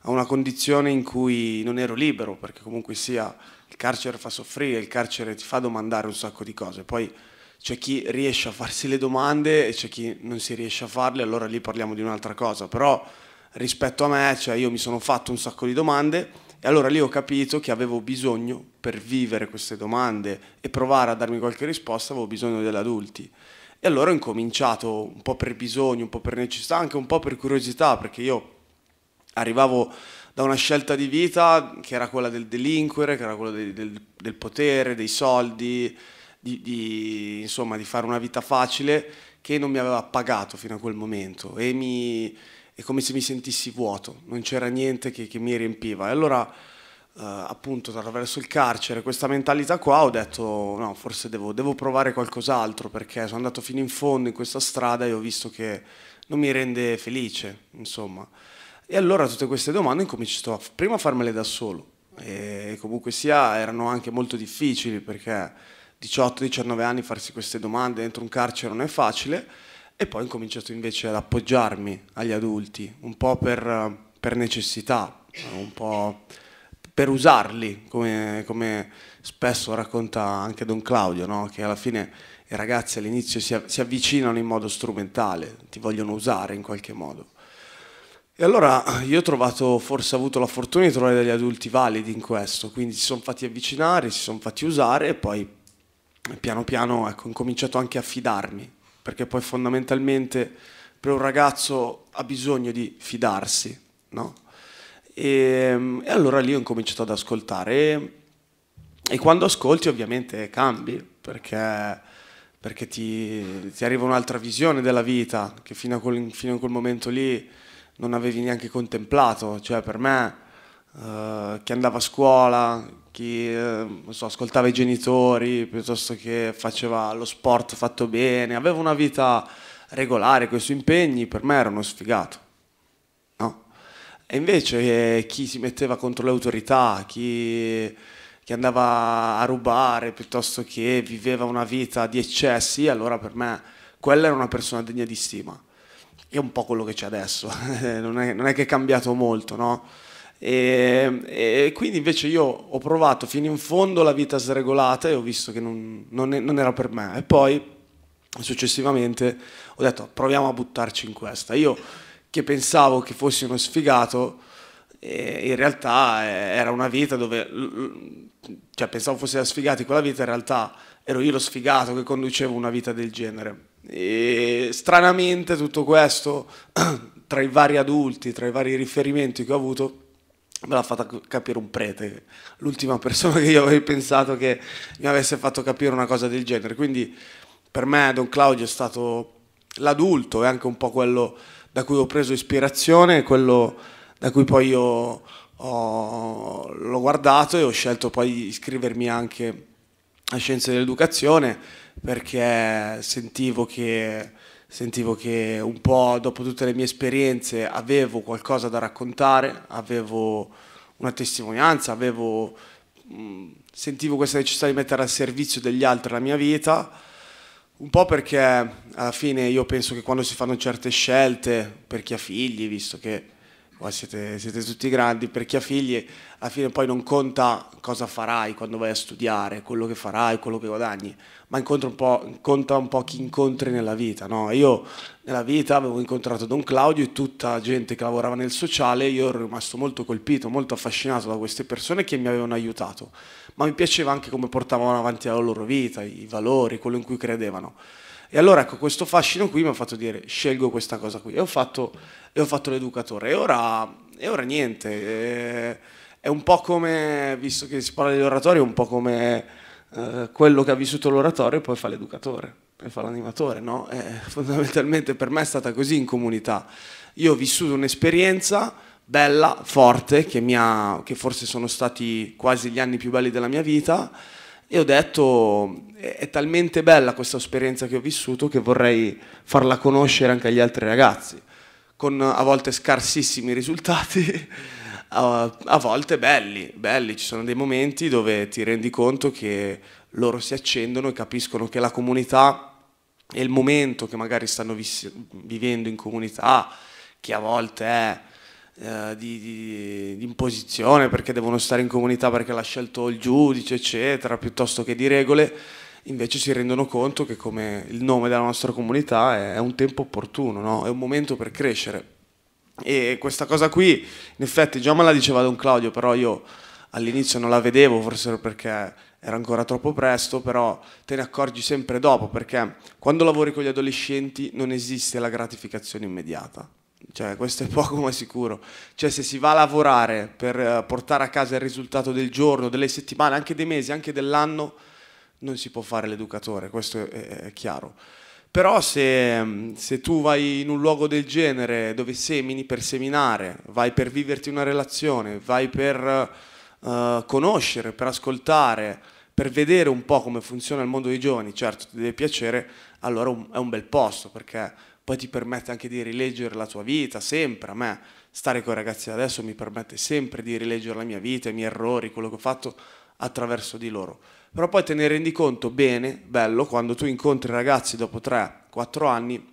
a una condizione in cui non ero libero, perché comunque sia il carcere fa soffrire, il carcere ti fa domandare un sacco di cose. Poi c'è chi riesce a farsi le domande e c'è chi non si riesce a farle, allora lì parliamo di un'altra cosa. Però rispetto a me, cioè io mi sono fatto un sacco di domande e allora lì ho capito che avevo bisogno, per vivere queste domande e provare a darmi qualche risposta, avevo bisogno degli adulti. E allora ho incominciato un po' per bisogno, un po' per necessità, anche un po' per curiosità, perché io arrivavo da una scelta di vita che era quella del delinquere, che era quella del, del, del potere, dei soldi, di, di, insomma, di fare una vita facile che non mi aveva pagato fino a quel momento e mi, è come se mi sentissi vuoto, non c'era niente che, che, mi riempiva. E allora, eh, appunto, attraverso il carcere, questa mentalità qua, ho detto, no, forse devo, devo provare qualcos'altro, perché sono andato fino in fondo in questa strada e ho visto che non mi rende felice, insomma. E allora tutte queste domande incominciato a, prima a farmele da solo, e comunque sia erano anche molto difficili perché 18-19 anni farsi queste domande dentro un carcere non è facile, e poi ho incominciato invece ad appoggiarmi agli adulti, un po' per, per necessità, un po' per usarli, come, come, spesso racconta anche Don Claudio, no? che alla fine i ragazzi all'inizio si, si, avvicinano in modo strumentale, ti vogliono usare in qualche modo. E allora io ho trovato, forse ho avuto la fortuna di trovare degli adulti validi in questo, quindi si sono fatti avvicinare, si sono fatti usare e poi piano piano ecco, ho cominciato anche a fidarmi perché poi fondamentalmente per un ragazzo ha bisogno di fidarsi, no? E, e allora lì ho incominciato ad ascoltare e, e quando ascolti ovviamente cambi, perché, perché ti, ti, arriva un'altra visione della vita che fino a, quel, fino a quel momento lì non avevi neanche contemplato, cioè per me eh, che andavo a scuola, chi eh, so, ascoltava i genitori piuttosto che faceva lo sport fatto bene, aveva una vita regolare con i suoi impegni, per me era uno sfigato. No? E invece eh, chi si metteva contro le autorità, chi, chi, andava a rubare piuttosto che viveva una vita di eccessi, allora per me quella era una persona degna di stima. È un po' quello che c'è adesso, (laughs) non, è, non, è, che è cambiato molto, no? E, e, quindi invece io ho provato fino in fondo la vita sregolata e ho visto che non, non, non era per me. E poi successivamente ho detto proviamo a buttarci in questa. Io che pensavo che fossi uno sfigato, eh, in realtà eh, era una vita dove, cioè pensavo fossi da sfigati quella vita, in realtà ero io lo sfigato che conducevo una vita del genere. E stranamente tutto questo, (clears throat) tra i vari adulti, tra i vari riferimenti che ho avuto, me l'ha fatta capire un prete, l'ultima persona che io avrei pensato che mi avesse fatto capire una cosa del genere. Quindi per me Don Claudio è stato l'adulto e anche un po' quello da cui ho preso ispirazione, quello da cui poi io ho, l'ho guardato e ho scelto poi di iscrivermi anche a Scienze dell'Educazione perché sentivo che sentivo che un po' dopo tutte le mie esperienze avevo qualcosa da raccontare, avevo una testimonianza, avevo, sentivo questa necessità di mettere al servizio degli altri la mia vita, un po' perché alla fine io penso che quando si fanno certe scelte, per chi ha figli, visto che siete, siete, tutti grandi, per chi ha figli alla fine poi non conta cosa farai quando vai a studiare, quello che farai, quello che guadagni, ma un conta un po' chi incontri nella vita. No? Io nella vita avevo incontrato Don Claudio e tutta la gente che lavorava nel sociale, io ero rimasto molto colpito, molto affascinato da queste persone che mi avevano aiutato, ma mi piaceva anche come portavano avanti la loro vita, i valori, quello in cui credevano. E allora ecco, questo fascino qui mi ha fatto dire scelgo questa cosa qui e ho fatto, e ho fatto l'educatore. E ora, e ora niente, eh, è un po' come, visto che si parla dell'oratorio, è un po' come eh, quello che ha vissuto l'oratorio e poi fa l'educatore e fa l'animatore, no? E eh, (laughs) fondamentalmente per me è stata così in comunità. Io ho vissuto un'esperienza bella, forte, che, ha, che forse sono stati quasi gli anni più belli della mia vita e ho detto, è talmente bella questa esperienza che ho vissuto che vorrei farla conoscere anche agli altri ragazzi, con a volte scarsissimi risultati, (laughs) a, a volte belli, belli. Ci sono dei momenti dove ti rendi conto che loro si accendono e capiscono che la comunità e il momento che magari stanno vivendo in comunità, che a volte è eh, di, di, di, imposizione perché devono stare in comunità perché l'ha scelto il giudice, eccetera, piuttosto che di regole, invece si rendono conto che come il nome della nostra comunità è, è un tempo opportuno, no? è un momento per crescere. E questa cosa qui, in effetti, già me la diceva Don Claudio, però io all'inizio non la vedevo, forse perché era ancora troppo presto, però te ne accorgi sempre dopo, perché quando lavori con gli adolescenti non esiste la gratificazione immediata cioè, questo è (laughs) poco ma sicuro. Cioè, se si va a lavorare per eh, portare a casa il risultato del giorno, delle settimane, anche dei mesi, anche dell'anno, non si può fare l'educatore, questo è, chiaro. Però se, mm, se tu vai in un luogo del genere dove semini per seminare, vai per viverti una relazione, vai per uh, conoscere, per ascoltare, per vedere un po' come funziona il mondo dei giovani, certo ti deve piacere, allora è un bel posto perché poi ti permette anche di rileggere la tua vita, sempre a me, stare con i ragazzi adesso mi permette sempre di rileggere la mia vita, i miei errori, quello che ho fatto attraverso di loro. Però poi te ne rendi conto bene, bello, quando tu incontri ragazzi dopo 3-4 anni,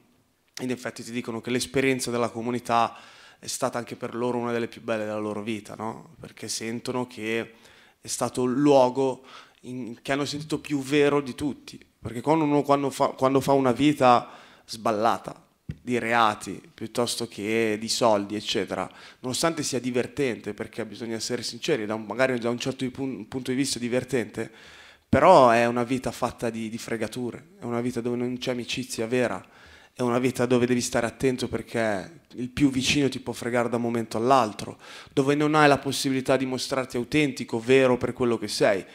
in effetti ti dicono che l'esperienza della comunità è stata anche per loro una delle più belle della loro vita, no? Perché sentono che è stato il luogo in, che hanno sentito più vero di tutti. Perché quando uno quando fa, quando fa una vita sballata di reati piuttosto che di soldi, eccetera, nonostante sia divertente, perché bisogna essere sinceri, da un, magari da un certo punto di vista divertente, però è una vita fatta di, di fregature, è una vita dove non c'è amicizia vera, è una vita dove devi stare attento perché il più vicino ti può fregare da un momento all'altro, dove non hai la possibilità di mostrarti autentico, vero per quello che sei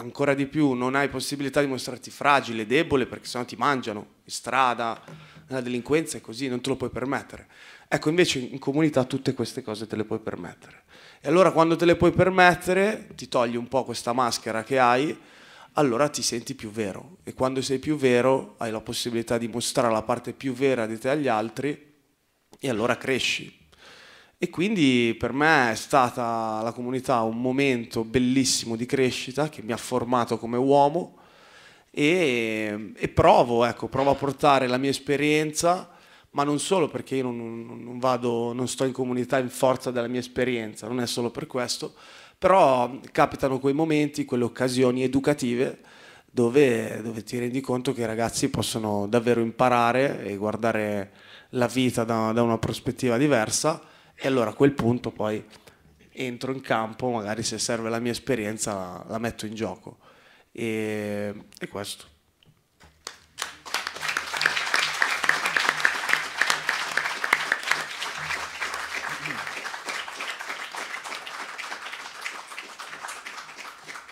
ancora di più non hai possibilità di mostrarti fragile, debole, perché sennò ti mangiano in strada, nella delinquenza e così, non te lo puoi permettere. Ecco, invece in comunità tutte queste cose te le puoi permettere. E allora quando te le puoi permettere, ti togli un po' questa maschera che hai, allora ti senti più vero. E quando sei più vero, hai la possibilità di mostrare la parte più vera di te agli altri e allora cresci, e quindi per me è stata la comunità un momento bellissimo di crescita che mi ha formato come uomo e, e provo, ecco, provo a portare la mia esperienza, ma non solo perché io non, non, vado, non sto in comunità in forza della mia esperienza, non è solo per questo, però capitano quei momenti, quelle occasioni educative dove, dove ti rendi conto che i ragazzi possono davvero imparare e guardare la vita da, da una prospettiva diversa e allora a quel punto poi entro in campo, magari se serve la mia esperienza la, metto in gioco. E, e questo.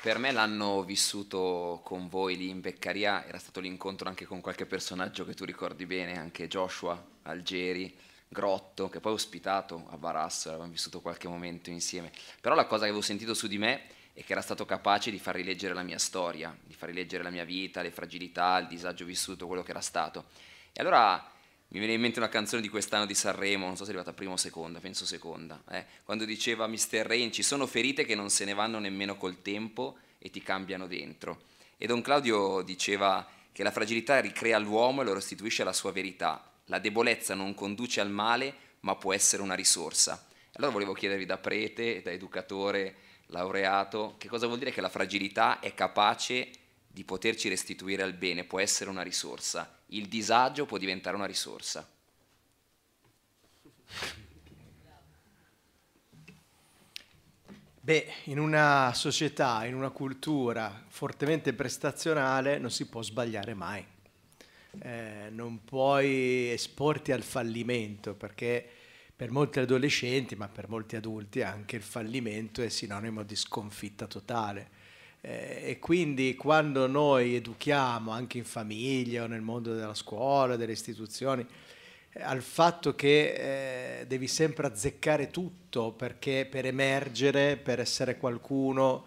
per me l'anno vissuto con voi lì in Beccaria, era stato l'incontro anche con qualche personaggio che tu ricordi bene, anche Joshua, Algeri, Grotto, che poi ho ospitato a Barassa, avevamo vissuto qualche momento insieme. Però la cosa che avevo sentito su di me è che era stato capace di far rileggere la mia storia, di far rileggere la mia vita, le fragilità, il disagio vissuto, quello che era stato. E allora mi viene in mente una canzone di quest'anno di Sanremo, non so se è arrivata prima o seconda, penso seconda, eh, quando diceva Mr. Rain, ci sono ferite che non se ne vanno nemmeno col tempo e ti cambiano dentro. E Don Claudio diceva che la fragilità ricrea l'uomo e lo restituisce alla sua verità, la debolezza non conduce al male, ma può essere una risorsa. Allora volevo chiedervi da prete, da educatore, laureato, che cosa vuol dire che la fragilità è capace di poterci restituire al bene, può essere una risorsa. Il disagio può diventare una risorsa.
Beh, in una società, in una cultura fortemente prestazionale non si può sbagliare mai eh, non puoi esporti al fallimento perché per molti adolescenti, ma per molti adulti anche il fallimento è sinonimo di sconfitta totale. Eh, e quindi quando noi educhiamo anche in famiglia o nel mondo della scuola, delle istituzioni, eh, al fatto che eh, devi sempre azzeccare tutto perché per emergere, per essere qualcuno,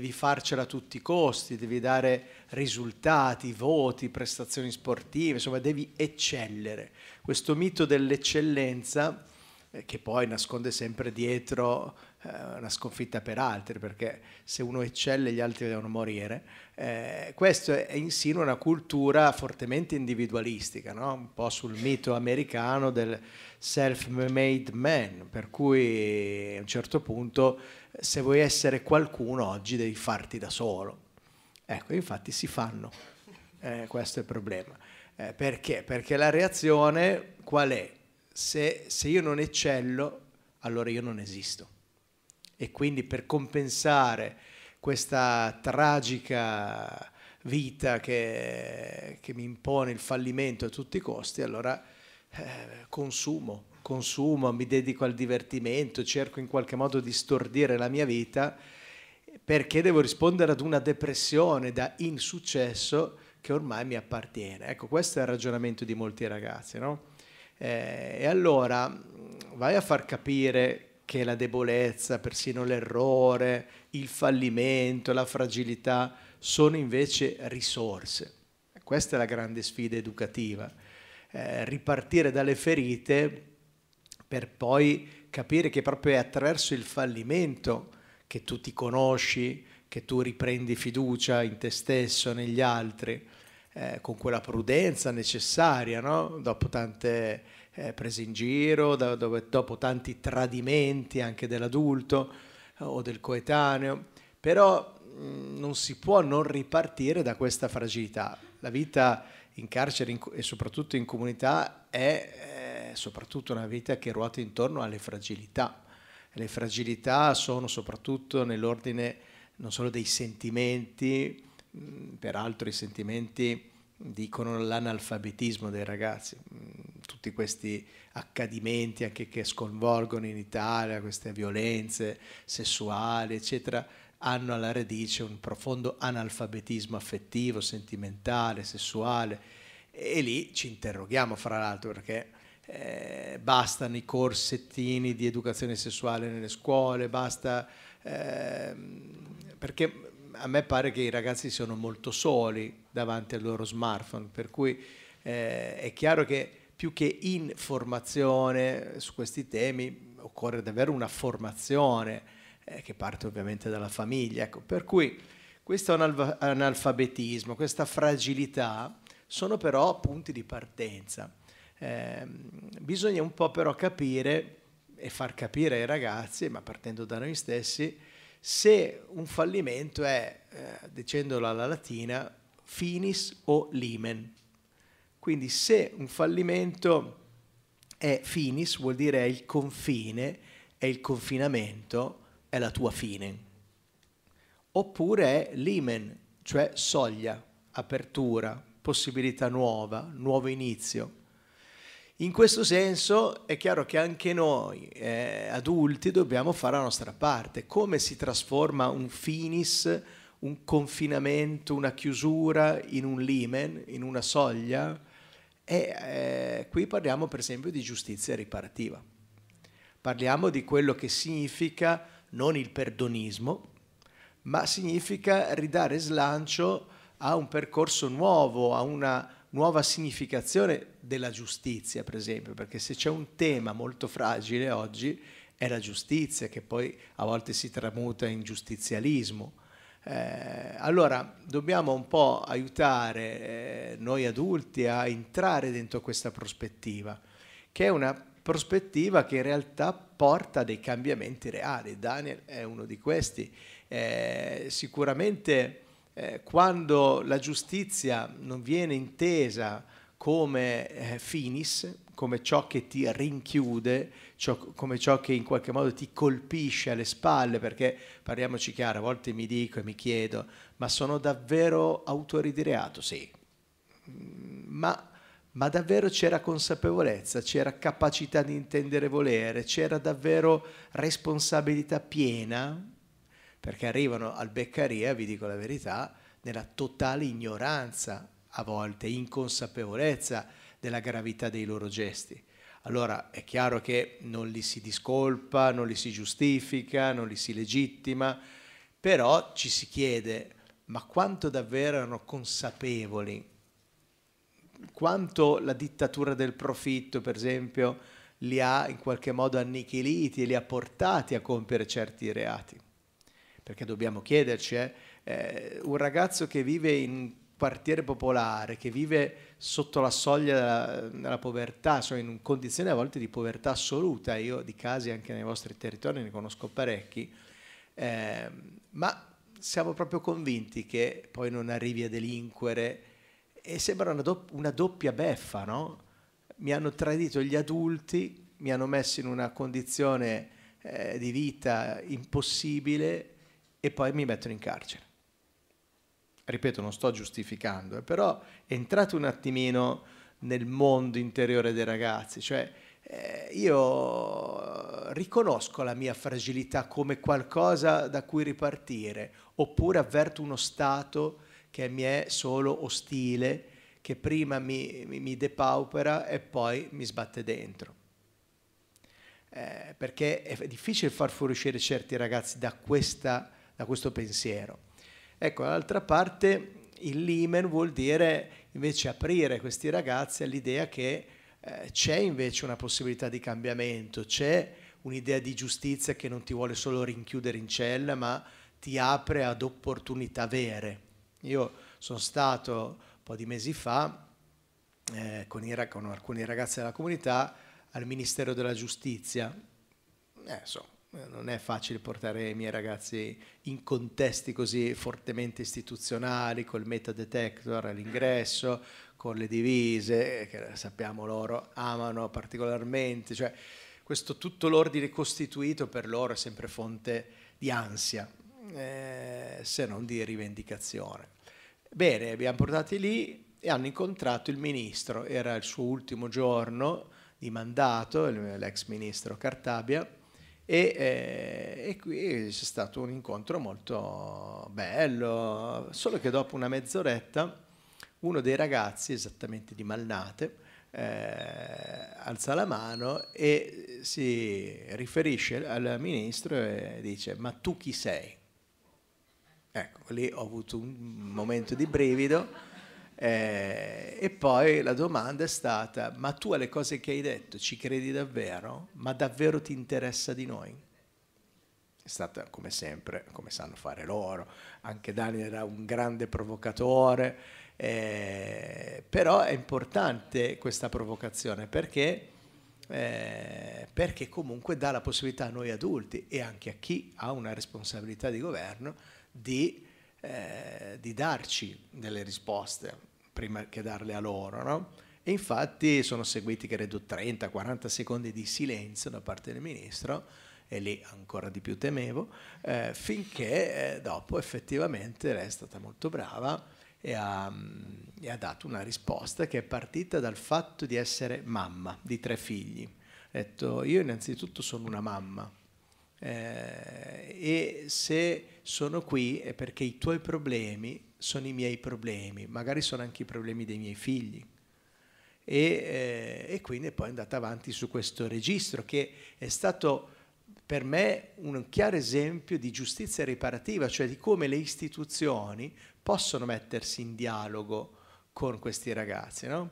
devi farcela a tutti i costi, devi dare risultati, voti, prestazioni sportive, insomma devi eccellere. Questo mito dell'eccellenza eh, che poi nasconde sempre dietro eh, una sconfitta per altri, perché se uno eccelle gli altri devono morire. Eh, questo è, è insino una cultura fortemente individualistica, no? un po' sul mito americano del self-made man, per cui a un certo punto se vuoi essere qualcuno oggi devi farti da solo. Ecco, infatti si fanno, eh, questo è il problema. Eh, perché? Perché la reazione qual è? Se, se io non eccello, allora io non esisto. E quindi per compensare questa tragica vita che, che mi impone il fallimento a tutti i costi, allora eh, consumo, consumo, mi dedico al divertimento, cerco in qualche modo di stordire la mia vita, perché devo rispondere ad una depressione da insuccesso che ormai mi appartiene. Ecco, questo è il ragionamento di molti ragazzi, no? Eh, e allora mm, vai a far capire che la debolezza, persino l'errore, il fallimento, la fragilità sono invece risorse. Questa è la grande sfida educativa. Eh, ripartire dalle ferite per poi capire che proprio è attraverso il fallimento che tu ti conosci, che tu riprendi fiducia in te stesso, negli altri, eh, con quella prudenza necessaria, no? dopo tante eh, prese in giro, da, dove, dopo tanti tradimenti anche dell'adulto eh, o del coetaneo, però mh, mm, non si può non ripartire da questa fragilità. La vita in carcere in, e soprattutto in comunità è eh, soprattutto una vita che ruota intorno alle fragilità. Le fragilità sono soprattutto nell'ordine non solo dei sentimenti, mm, peraltro i sentimenti dicono l'analfabetismo dei ragazzi, mm, tutti questi accadimenti anche che sconvolgono in Italia, queste violenze sessuali, eccetera, hanno alla radice un profondo analfabetismo affettivo, sentimentale, sessuale. E lì ci interroghiamo, fra l'altro, perché eh, bastano i corsettini di educazione sessuale nelle scuole, basta... Eh, perché a me pare che i ragazzi siano molto soli davanti al loro smartphone, per cui eh, è chiaro che più che informazione su questi temi occorre davvero una formazione eh, che parte ovviamente dalla famiglia. Ecco, per cui questo analfabetismo, questa fragilità sono però punti di partenza. Eh, bisogna un po' però capire e far capire ai ragazzi, ma partendo da noi stessi, se un fallimento è, eh, dicendolo alla latina, finis o limen. Quindi se un fallimento è finis, vuol dire è il confine, è il confinamento, è la tua fine. Oppure è limen, cioè soglia, apertura, possibilità nuova, nuovo inizio. In questo senso è chiaro che anche noi eh, adulti dobbiamo fare la nostra parte. Come si trasforma un finis, un confinamento, una chiusura in un limen, in una soglia? E eh, qui parliamo per esempio di giustizia riparativa. Parliamo di quello che significa non il perdonismo, ma significa ridare slancio a un percorso nuovo, a una nuova significazione della giustizia, per esempio, perché se c'è un tema molto fragile oggi è la giustizia, che poi a volte si tramuta in giustizialismo. Eh, allora dobbiamo un po' aiutare eh, noi adulti a entrare dentro questa prospettiva, che è una prospettiva che in realtà porta a dei cambiamenti reali. Daniel è uno di questi. Eh, sicuramente eh, quando la giustizia non viene intesa come eh, finis, come ciò che ti rinchiude, ciò, come ciò che in qualche modo ti colpisce alle spalle, perché parliamoci chiaro, a volte mi dico e mi chiedo, ma sono davvero autori di reato? Sì, mm, ma, ma davvero c'era consapevolezza, c'era capacità di intendere volere, c'era davvero responsabilità piena? Perché arrivano al Beccaria, vi dico la verità, nella totale ignoranza a volte inconsapevolezza della gravità dei loro gesti. Allora è chiaro che non li si discolpa, non li si giustifica, non li si legittima, però ci si chiede ma quanto davvero erano consapevoli, quanto la dittatura del profitto, per esempio, li ha in qualche modo annichiliti e li ha portati a compiere certi reati. Perché dobbiamo chiederci, eh, eh un ragazzo che vive in quartiere popolare che vive sotto la soglia della, della povertà, sono cioè in condizioni a volte di povertà assoluta, io di casi anche nei vostri territori ne conosco parecchi, eh, ma siamo proprio convinti che poi non arrivi a delinquere e sembra una, do una doppia beffa, no? Mi hanno tradito gli adulti, mi hanno messo in una condizione eh, di vita impossibile e poi mi mettono in carcere ripeto, non sto giustificando, eh, però entrate un attimino nel mondo interiore dei ragazzi, cioè eh, io riconosco la mia fragilità come qualcosa da cui ripartire, oppure avverto uno stato che mi è solo ostile, che prima mi, mi depaupera e poi mi sbatte dentro. Eh, perché è difficile far fuoriuscire certi ragazzi da, questa, da questo pensiero Ecco, dall'altra parte il limen vuol dire invece aprire questi ragazzi all'idea che eh, c'è invece una possibilità di cambiamento, c'è un'idea di giustizia che non ti vuole solo rinchiudere in cella, ma ti apre ad opportunità vere. Io sono stato un po' di mesi fa eh, con, i, con alcuni ragazzi della comunità al Ministero della Giustizia. Eh, insomma, eh, non è facile portare i miei ragazzi in contesti così fortemente istituzionali, col metadetector all'ingresso, con le divise, che sappiamo loro amano particolarmente, cioè questo tutto l'ordine costituito per loro è sempre fonte di ansia, eh, se non di rivendicazione. Bene, abbiamo portati lì e hanno incontrato il ministro, era il suo ultimo giorno di mandato, l'ex ministro Cartabia, e, eh, e, qui c'è stato un incontro molto bello, solo che dopo una mezz'oretta uno dei ragazzi, esattamente di Malnate, eh, alza la mano e si riferisce al ministro e dice ma tu chi sei? Ecco, lì ho avuto un momento di brivido eh, e poi la domanda è stata, ma tu alle cose che hai detto ci credi davvero? Ma davvero ti interessa di noi? È stata, come sempre, come sanno fare loro, anche Daniel era un grande provocatore, eh, però è importante questa provocazione perché, eh, perché comunque dà la possibilità a noi adulti e anche a chi ha una responsabilità di governo di eh, di darci delle risposte prima che darle a loro. No? E infatti sono seguiti, credo, 30-40 secondi di silenzio da parte del ministro e lì ancora di più temevo, eh, finché eh, dopo effettivamente lei è stata molto brava e ha, mm, e ha, dato una risposta che è partita dal fatto di essere mamma di tre figli. Ha detto io innanzitutto sono una mamma, eh, e se sono qui è perché i tuoi problemi sono i miei problemi, magari sono anche i problemi dei miei figli. E, eh, e quindi è poi andata avanti su questo registro che è stato per me un chiaro esempio di giustizia riparativa, cioè di come le istituzioni possono mettersi in dialogo con questi ragazzi. No?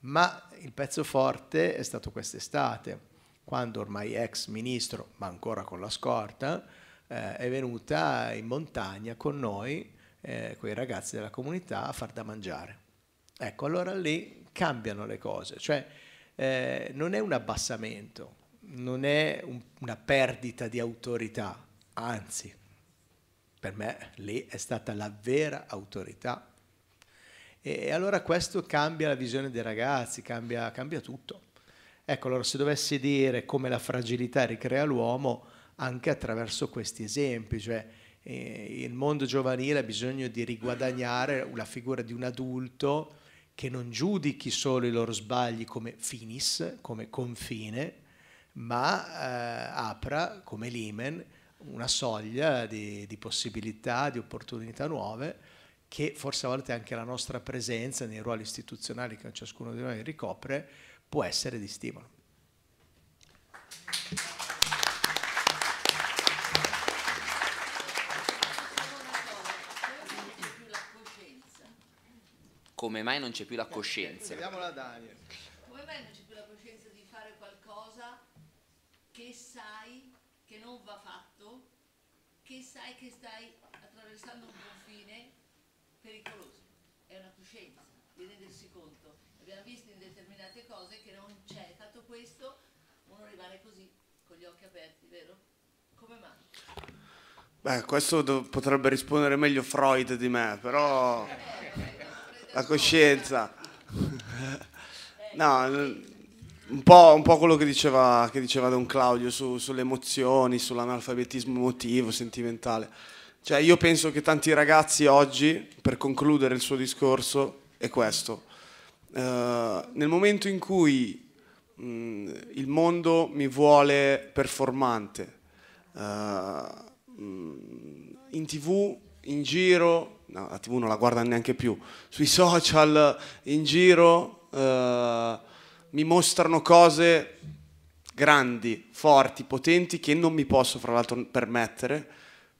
Ma il pezzo forte è stato quest'estate quando ormai ex ministro, ma ancora con la scorta, eh, è venuta in montagna con noi, eh, con i ragazzi della comunità, a far da mangiare. Ecco, allora lì cambiano le cose, cioè eh, non è un abbassamento, non è un, una perdita di autorità, anzi, per me lì è stata la vera autorità. E allora questo cambia la visione dei ragazzi, cambia, cambia tutto. Ecco, allora se dovessi dire come la fragilità ricrea l'uomo anche attraverso questi esempi, cioè eh, il mondo giovanile ha bisogno di riguadagnare la figura di un adulto che non giudichi solo i loro sbagli come finis, come confine, ma eh, apra come limen una soglia di, di possibilità, di opportunità nuove che forse a volte anche la nostra presenza nei ruoli istituzionali che ciascuno di noi ricopre può essere di stimolo.
Come mai non c'è più la coscienza? Vediamola
Daniel.
Come mai non c'è più la coscienza di fare qualcosa che sai che non va fatto, che sai che stai attraversando un confine pericoloso? È una coscienza di rendersi conto. Abbiamo visto determinate cose che non c'è, tanto questo uno rimane così, con gli occhi aperti,
vero? Come mai? Beh, questo potrebbe rispondere meglio Freud di me, però eh, la eh, coscienza. Eh, (laughs) no, un po', un po quello che diceva, che diceva, Don Claudio su, sulle emozioni, sull'analfabetismo emotivo, sentimentale. Cioè, io penso che tanti ragazzi oggi, per concludere il suo discorso, è questo eh, nel momento in cui mh, mm, il mondo mi vuole performante, eh, mm, in tv, in giro, no, la tv non la guarda neanche più, sui social, in giro, eh, mi mostrano cose grandi, forti, potenti che non mi posso fra l'altro permettere,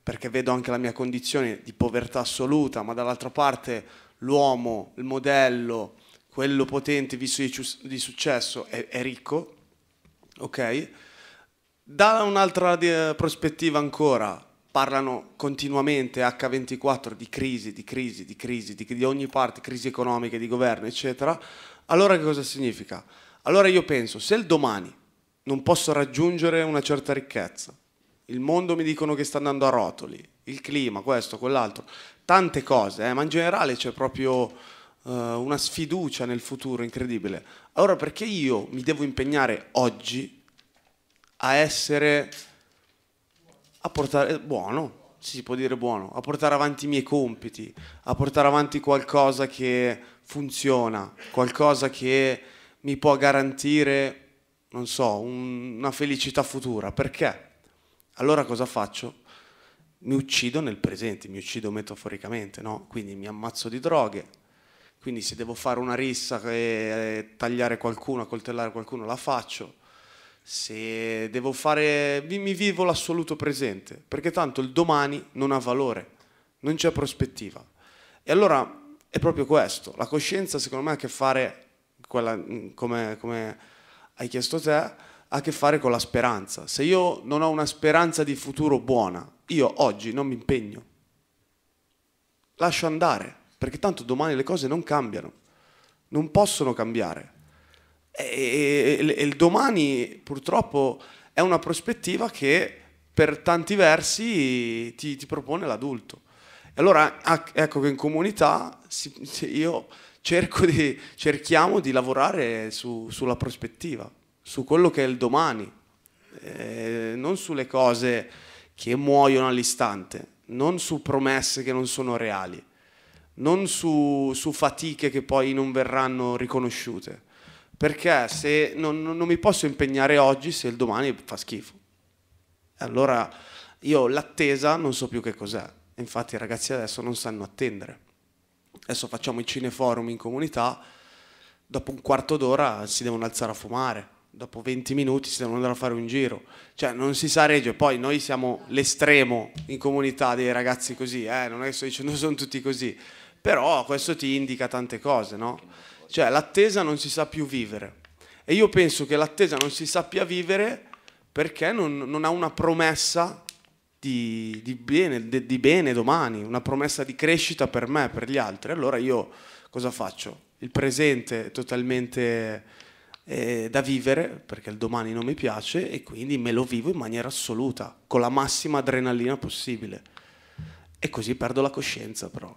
perché vedo anche la mia condizione di povertà assoluta, ma dall'altra parte l'uomo, il modello, quello potente, visto di, successo, è, è ricco, ok? Da un'altra eh, prospettiva ancora, parlano continuamente H24 di crisi, di crisi, di crisi, di, di ogni parte, crisi economiche, di governo, eccetera, allora che cosa significa? Allora io penso, se il domani non posso raggiungere una certa ricchezza, il mondo mi dicono che sta andando a rotoli, il clima, questo, quell'altro, tante cose, eh, ma in generale c'è proprio eh, una sfiducia nel futuro incredibile. Allora perché io mi devo impegnare oggi a essere, a portare, eh, buono, si può dire buono, a portare avanti i miei compiti, a portare avanti qualcosa che funziona, qualcosa che mi può garantire, non so, un, una felicità futura. Perché? Allora cosa faccio? Mi uccido nel presente, mi uccido metaforicamente, no? Quindi mi ammazzo di droghe, quindi se devo fare una rissa e eh, tagliare qualcuno, accoltellare qualcuno, la faccio. Se devo fare, mi vivo l'assoluto presente, perché tanto il domani non ha valore, non c'è prospettiva. E allora è proprio questo, la coscienza secondo me ha a che fare, quella, mm, come, come hai chiesto te, ha a che fare con la speranza. Se io non ho una speranza di futuro buona, io oggi non mi impegno, lascio andare perché tanto domani le cose non cambiano, non possono cambiare. E, e, e il domani purtroppo è una prospettiva che per tanti versi ti, ti propone l'adulto. E allora ecco che in comunità si, io cerco di, cerchiamo di lavorare su, sulla prospettiva, su quello che è il domani, eh, non sulle cose che muoiono all'istante, non su promesse che non sono reali non su, su fatiche che poi non verranno riconosciute. Perché se non, non mi posso impegnare oggi se il domani fa schifo. Allora io l'attesa non so più che cos'è. Infatti i ragazzi adesso non sanno attendere. Adesso facciamo i cineforum in comunità, dopo un quarto d'ora si devono alzare a fumare, dopo 20 minuti si devono andare a fare un giro. Cioè non si sa regge. Poi noi siamo l'estremo in comunità dei ragazzi così, eh? non è che sto dicendo sono tutti così. Però questo ti indica tante cose, no? Cioè l'attesa non si sa più vivere. E io penso che l'attesa non si sappia vivere perché non, non ha una promessa di, di, bene, di, di, bene, domani, una promessa di crescita per me, per gli altri. Allora io cosa faccio? Il presente è totalmente eh, da vivere, perché il domani non mi piace, e quindi me lo vivo in maniera assoluta, con la massima adrenalina possibile. E così perdo la coscienza però.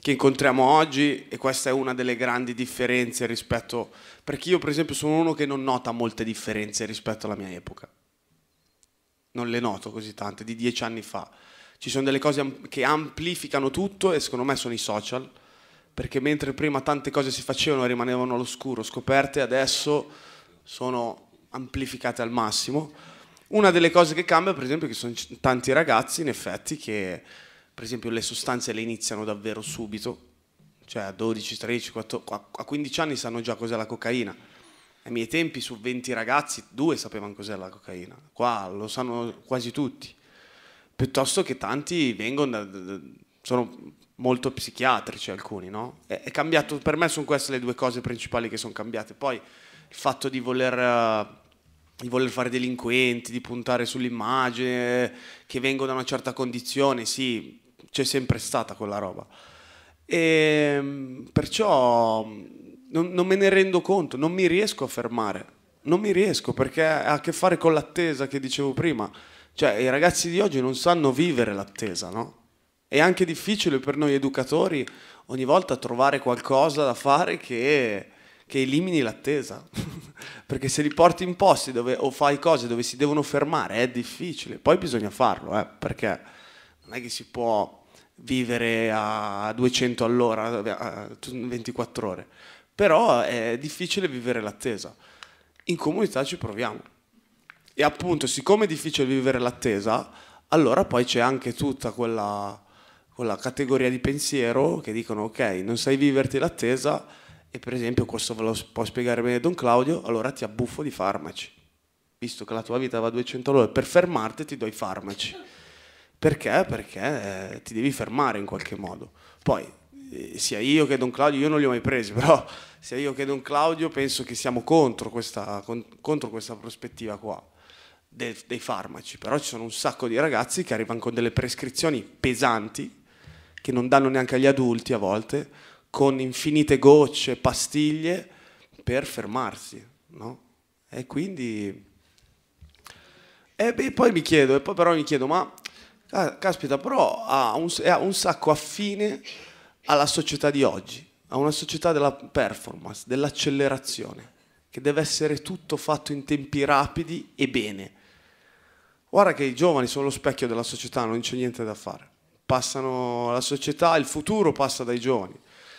che incontriamo oggi e questa è una delle grandi differenze rispetto, perché io per esempio sono uno che non nota molte differenze rispetto alla mia epoca, non le noto così tante, di dieci anni fa. Ci sono delle cose che amplificano tutto e secondo me sono i social, perché mentre prima tante cose si facevano e rimanevano all'oscuro, scoperte, adesso sono amplificate al massimo. Una delle cose che cambia per esempio è che sono tanti ragazzi in effetti che per esempio le sostanze le iniziano davvero subito, cioè a 12, 13, 14, a 15 anni sanno già cos'è la cocaina. Ai miei tempi su 20 ragazzi, due sapevano cos'è la cocaina, qua lo sanno quasi tutti, piuttosto che tanti vengono da, sono molto psichiatrici cioè, alcuni, no? È, è, cambiato, per me sono queste le due cose principali che sono cambiate. Poi il fatto di voler eh, di voler fare delinquenti, di puntare sull'immagine, che vengo da una certa condizione, sì, c'è sempre stata quella roba. E, ehm, perciò non, non me ne rendo conto, non mi riesco a fermare, non mi riesco perché ha a che fare con l'attesa che dicevo prima. Cioè, i ragazzi di oggi non sanno vivere l'attesa, no? È anche difficile per noi educatori ogni volta trovare qualcosa da fare che, che elimini l'attesa. (laughs) Perché se li porti in posti dove, o fai cose dove si devono fermare è difficile. Poi bisogna farlo, eh, perché non è che si può vivere a 200 all'ora eh, a 24 ore, però è difficile vivere l'attesa. In comunità ci proviamo. E appunto, siccome è difficile vivere l'attesa, allora poi c'è anche tutta quella, quella categoria di pensiero che dicono ok, non sai viverti l'attesa e per esempio questo ve lo può spiegare bene Don Claudio, allora ti abbuffo di farmaci. Visto che la tua vita va a 200 all'ora, per fermarti ti do i farmaci. Perché? Perché eh, ti devi fermare in qualche modo. Poi, eh, sia io che Don Claudio, io non li ho mai presi, (laughs) però sia io che Don Claudio penso che siamo contro questa, con, contro questa prospettiva qua de, dei farmaci. Però ci sono un sacco di ragazzi che arrivano con delle prescrizioni pesanti, che non danno neanche agli adulti a volte, con infinite gocce, pastiglie, per fermarsi. No? E quindi... E eh, beh, poi mi chiedo, e poi però mi chiedo, ma Ah, caspita, però ha un, ha un sacco affine alla società di oggi, a una società della performance, dell'accelerazione, che deve essere tutto fatto in tempi rapidi e bene. Guarda che i giovani sono lo specchio della società, non c'è niente da fare. Passano la società, il futuro passa dai giovani.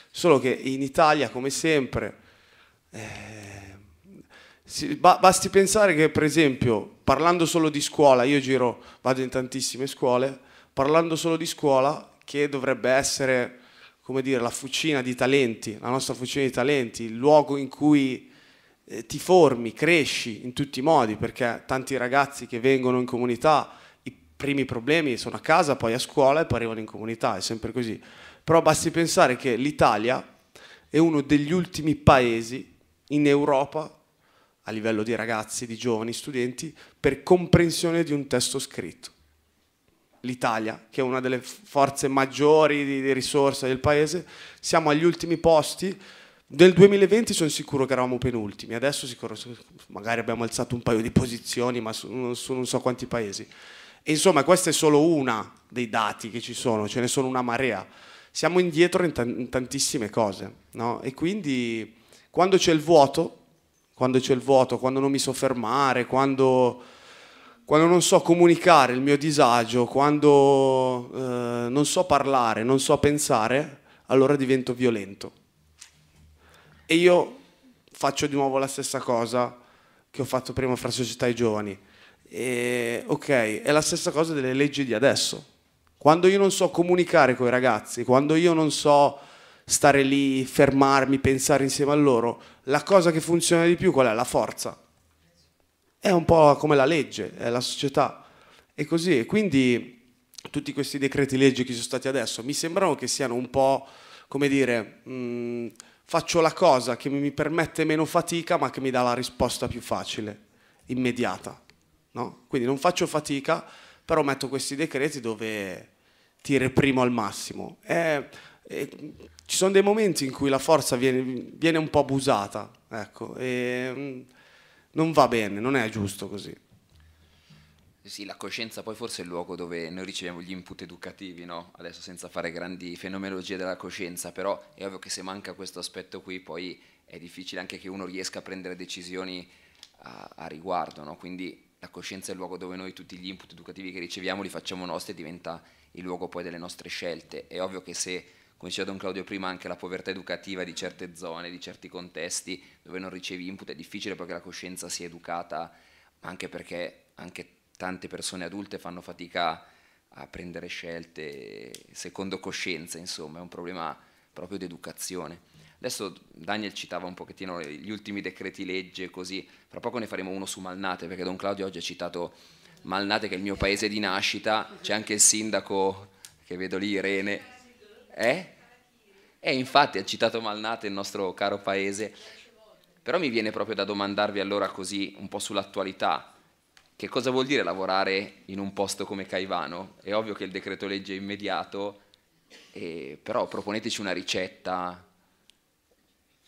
Solo che in Italia, come sempre, eh, basti pensare che, per esempio, parlando solo di scuola, io giro, vado in tantissime scuole, parlando solo di scuola, che dovrebbe essere, come dire, la fucina di talenti, la nostra fucina di talenti, il luogo in cui eh, ti formi, cresci in tutti i modi, perché tanti ragazzi che vengono in comunità, i primi problemi sono a casa, poi a scuola e poi arrivano in comunità, è sempre così. Però basti pensare che l'Italia è uno degli ultimi paesi in Europa a livello di ragazzi, di giovani, studenti, per comprensione di un testo scritto. L'Italia, che è una delle forze maggiori di, di risorse del paese, siamo agli ultimi posti, nel 2020 sono sicuro che eravamo penultimi, adesso sicuro, magari abbiamo alzato un paio di posizioni, ma su, su non so quanti paesi. E insomma, questa è solo una dei dati che ci sono, ce ne sono una marea. Siamo indietro in, tantissime cose, no? E quindi quando c'è il vuoto, quando c'è il vuoto, quando non mi so fermare, quando, quando non so comunicare il mio disagio, quando eh, non so parlare, non so pensare, allora divento violento. E io faccio di nuovo la stessa cosa che ho fatto prima fra società e giovani. E, ok, è la stessa cosa delle leggi di adesso. Quando io non so comunicare con i ragazzi, quando io non so stare lì, fermarmi, pensare insieme a loro. La cosa che funziona di più qual è? La forza. È un po' come la legge, è la società. E così, e quindi tutti questi decreti legge che sono stati adesso mi sembrano che siano un po', come dire, mh, mm, faccio la cosa che mi permette meno fatica ma che mi dà la risposta più facile, immediata. No? Quindi non faccio fatica, però metto questi decreti dove ti reprimo al massimo. E, e ci sono dei momenti in cui la forza viene, viene un po' abusata, ecco, e mm, non va bene, non è giusto così.
Sì, la coscienza poi forse è il luogo dove noi riceviamo gli input educativi, no? Adesso senza fare grandi fenomenologie della coscienza, però è ovvio che se manca questo aspetto qui poi è difficile anche che uno riesca a prendere decisioni a, a riguardo, no? Quindi la coscienza è il luogo dove noi tutti gli input educativi che riceviamo li facciamo nostri e diventa il luogo poi delle nostre scelte. È ovvio che se come diceva Don Claudio prima, anche la povertà educativa di certe zone, di certi contesti dove non ricevi input è difficile perché la coscienza sia educata, ma anche perché anche tante persone adulte fanno fatica a prendere scelte secondo coscienza, insomma, è un problema proprio di educazione. Adesso Daniel citava un pochettino gli ultimi decreti legge, così, fra poco ne faremo uno su Malnate, perché Don Claudio oggi ha citato Malnate, che è il mio paese di nascita, c'è anche il sindaco che vedo lì, Irene, eh? E eh, infatti ha citato Malnate il nostro caro paese. Però mi viene proprio da domandarvi allora così un po' sull'attualità. Che cosa vuol dire lavorare in un posto come Caivano? È ovvio che il decreto legge è immediato, eh, però proponeteci una ricetta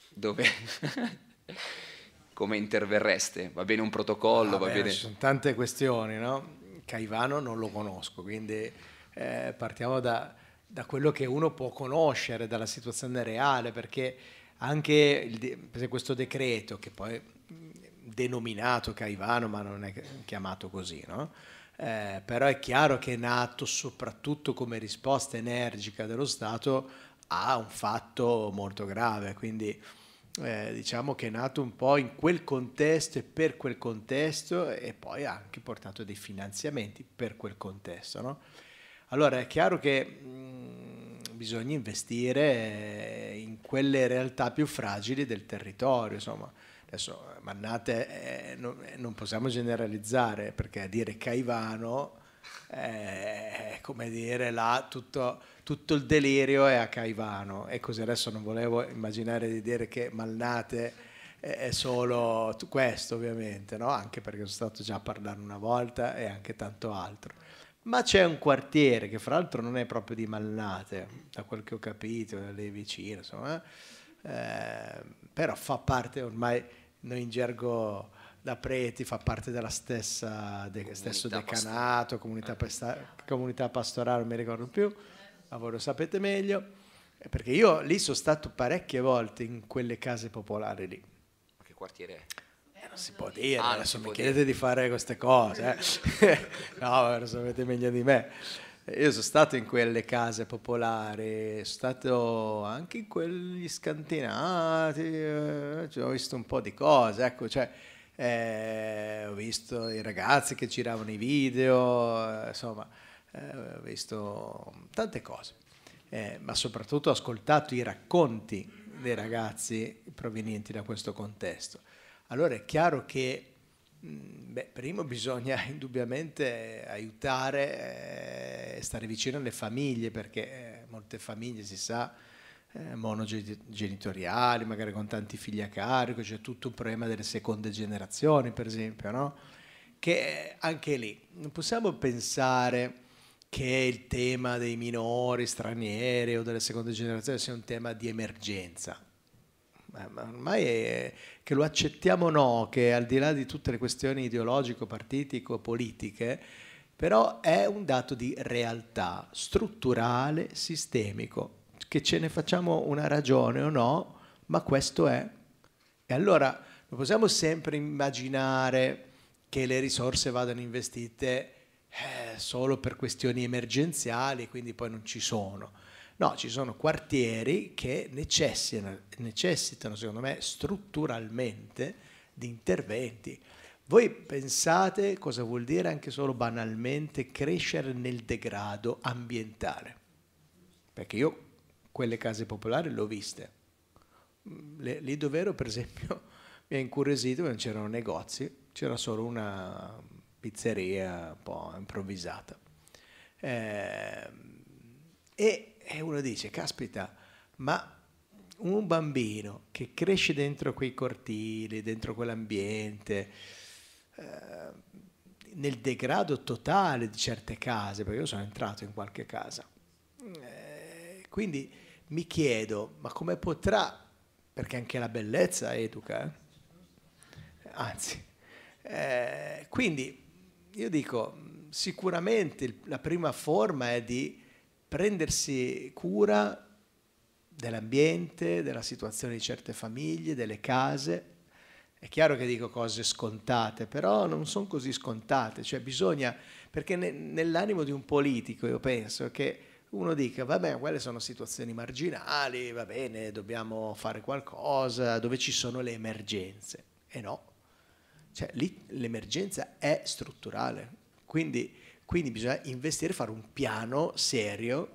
dove... (laughs) come interverreste? Va bene un protocollo? Ah, va bene... Ci sono
tante questioni, no? Caivano non lo conosco, quindi eh, partiamo da da quello che uno può conoscere, dalla situazione reale, perché anche il, questo decreto, che poi denominato Caivano, ma non è chiamato così, no? eh, però è chiaro che è nato soprattutto come risposta energica dello Stato a un fatto molto grave, quindi eh, diciamo che è nato un po' in quel contesto e per quel contesto e poi ha anche portato dei finanziamenti per quel contesto. No? Allora è chiaro che mm, bisogna investire in quelle realtà più fragili del territorio, insomma. Adesso, mannate, eh, non, eh, non, possiamo generalizzare, perché dire Caivano eh, è come dire là tutto, tutto, il delirio è a Caivano e così adesso non volevo immaginare di dire che mannate eh, è solo questo ovviamente, no? anche perché sono stato già a parlare una volta e anche tanto altro. Ma c'è un quartiere che fra l'altro non è proprio di Malnate, da quel che ho capito, le vicine, insomma, eh, però fa parte ormai, noi in gergo da preti, fa parte della stessa, de, stesso decanato, comunità, pesta, comunità, pastorale, non mi ricordo più, ma voi lo sapete meglio, perché io lì sono stato parecchie volte in quelle case popolari lì.
Ma che quartiere è? si può dire, ah, adesso mi chiedete dire. di fare queste cose,
eh? (laughs) no, lo sapete meglio di me. Io sono stato in quelle case popolari, sono stato anche in quegli scantinati, eh, cioè, ho visto un po' di cose, ecco, cioè, eh, ho visto i ragazzi che giravano i video, eh, insomma, eh, ho visto tante cose, eh, ma soprattutto ho ascoltato i racconti dei ragazzi provenienti da questo contesto. Allora è chiaro che mm, Beh, primo bisogna (laughs) indubbiamente aiutare, eh, stare vicino alle famiglie, perché eh, molte famiglie, si sa, eh, monogenitoriali, magari con tanti figli a carico, c'è tutto un problema delle seconde generazioni, per esempio, no? che eh, anche lì non possiamo pensare che il tema dei minori stranieri o delle seconde generazioni sia un tema di emergenza, eh, ormai è, che lo accettiamo o no, che al di là di tutte le questioni ideologico, partitico, politiche, però è un dato di realtà strutturale, sistemico, che ce ne facciamo una ragione o no, ma questo è. E allora non possiamo sempre immaginare che le risorse vadano investite eh, solo per questioni emergenziali, quindi poi non ci sono No, ci sono quartieri che necessitano, necessitano secondo me, strutturalmente di interventi. Voi pensate cosa vuol dire anche solo banalmente crescere nel degrado ambientale? Perché io quelle case popolari le ho viste. Lì dove ero, per esempio, (laughs) mi ha incuriosito, non c'erano negozi, c'era solo una pizzeria un po' improvvisata. Eh, e e uno dice, caspita, ma un bambino che cresce dentro quei cortili, dentro quell'ambiente, eh, nel degrado totale di certe case, perché io sono entrato in qualche casa, eh, quindi mi chiedo, ma come potrà, perché anche la bellezza educa, eh? anzi, eh, quindi io dico, sicuramente la prima forma è di prendersi cura dell'ambiente, della situazione di certe famiglie, delle case. È chiaro che dico cose scontate, però non sono così scontate, cioè bisogna, perché ne, nell'animo di un politico io penso che uno dica, vabbè, quelle sono situazioni marginali, va bene, dobbiamo fare qualcosa, dove ci sono le emergenze. E no, cioè lì l'emergenza è strutturale, quindi quindi bisogna investire, fare un piano serio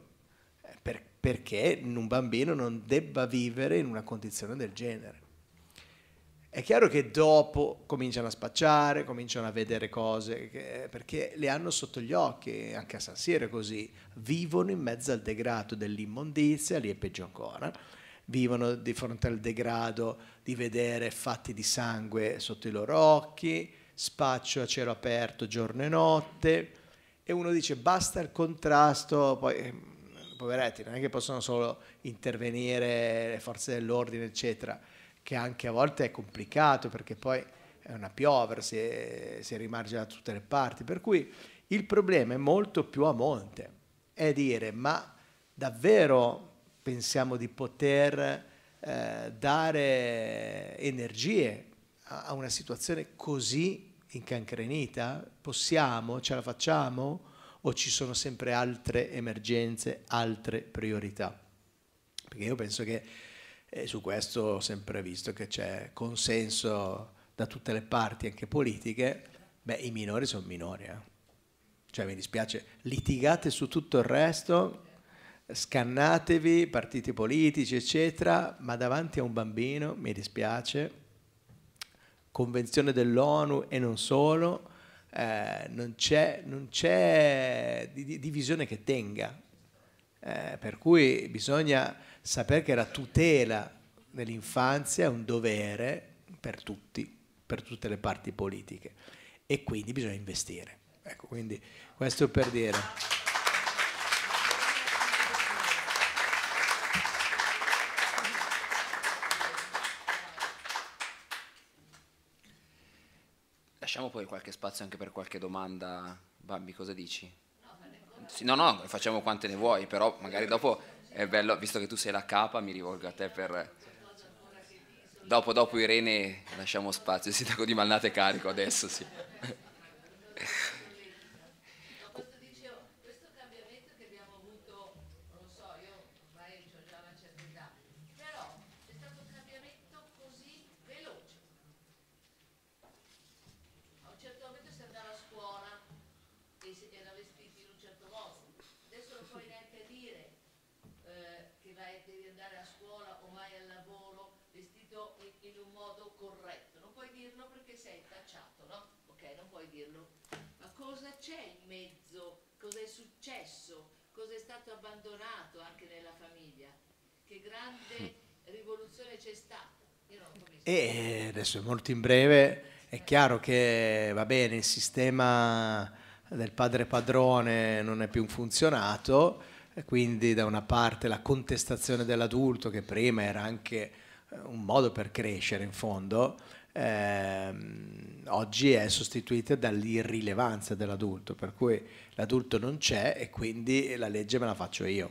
eh, per, perché un bambino non debba vivere in una condizione del genere. È chiaro che dopo cominciano a spacciare, cominciano a vedere cose che, perché le hanno sotto gli occhi, anche a San Siro è così, vivono in mezzo al degrado dell'immondizia, lì è peggio ancora, vivono di fronte al degrado di vedere fatti di sangue sotto i loro occhi, spaccio a cielo aperto giorno e notte, e uno dice basta il contrasto, poi eh, poveretti, non è che possono solo intervenire le forze dell'ordine, eccetera, che anche a volte è complicato perché poi è una piovra, si, è, si rimargia da tutte le parti, per cui il problema è molto più a monte, è dire ma davvero pensiamo di poter eh, dare energie a, a una situazione così incancrenita? Possiamo? Ce la facciamo? O ci sono sempre altre emergenze, altre priorità? Perché io penso che e eh, su questo ho sempre visto che c'è consenso da tutte le parti, anche politiche, beh, i minori sono minori. Eh. Cioè, mi dispiace, litigate su tutto il resto, scannatevi, partiti politici, eccetera, ma davanti a un bambino, mi dispiace, Convenzione dell'ONU e non solo, eh, non c'è, divisione che tenga. Eh, per cui bisogna sapere che la tutela dell'infanzia è un dovere per tutti, per tutte le parti politiche e quindi bisogna investire. Ecco, quindi questo per dire.
lasciamo poi qualche spazio anche per qualche domanda. Bambi, cosa dici? no, no, facciamo quante ne vuoi, però magari dopo è bello, visto che tu sei la capa, mi rivolgo a te per... Dopo, dopo Irene, lasciamo spazio, il sindaco di Malnate carico adesso, sì.
stato abbandonato anche nella famiglia. Che grande mm. rivoluzione c'è
stata. E adesso molto in breve, è chiaro che va bene, il sistema del padre padrone non è più funzionato, quindi da una parte la contestazione dell'adulto che prima era anche eh, un modo per crescere in fondo, ehm, oggi è sostituita dall'irrilevanza dell'adulto, per cui l'adulto non c'è e quindi la legge me la faccio io,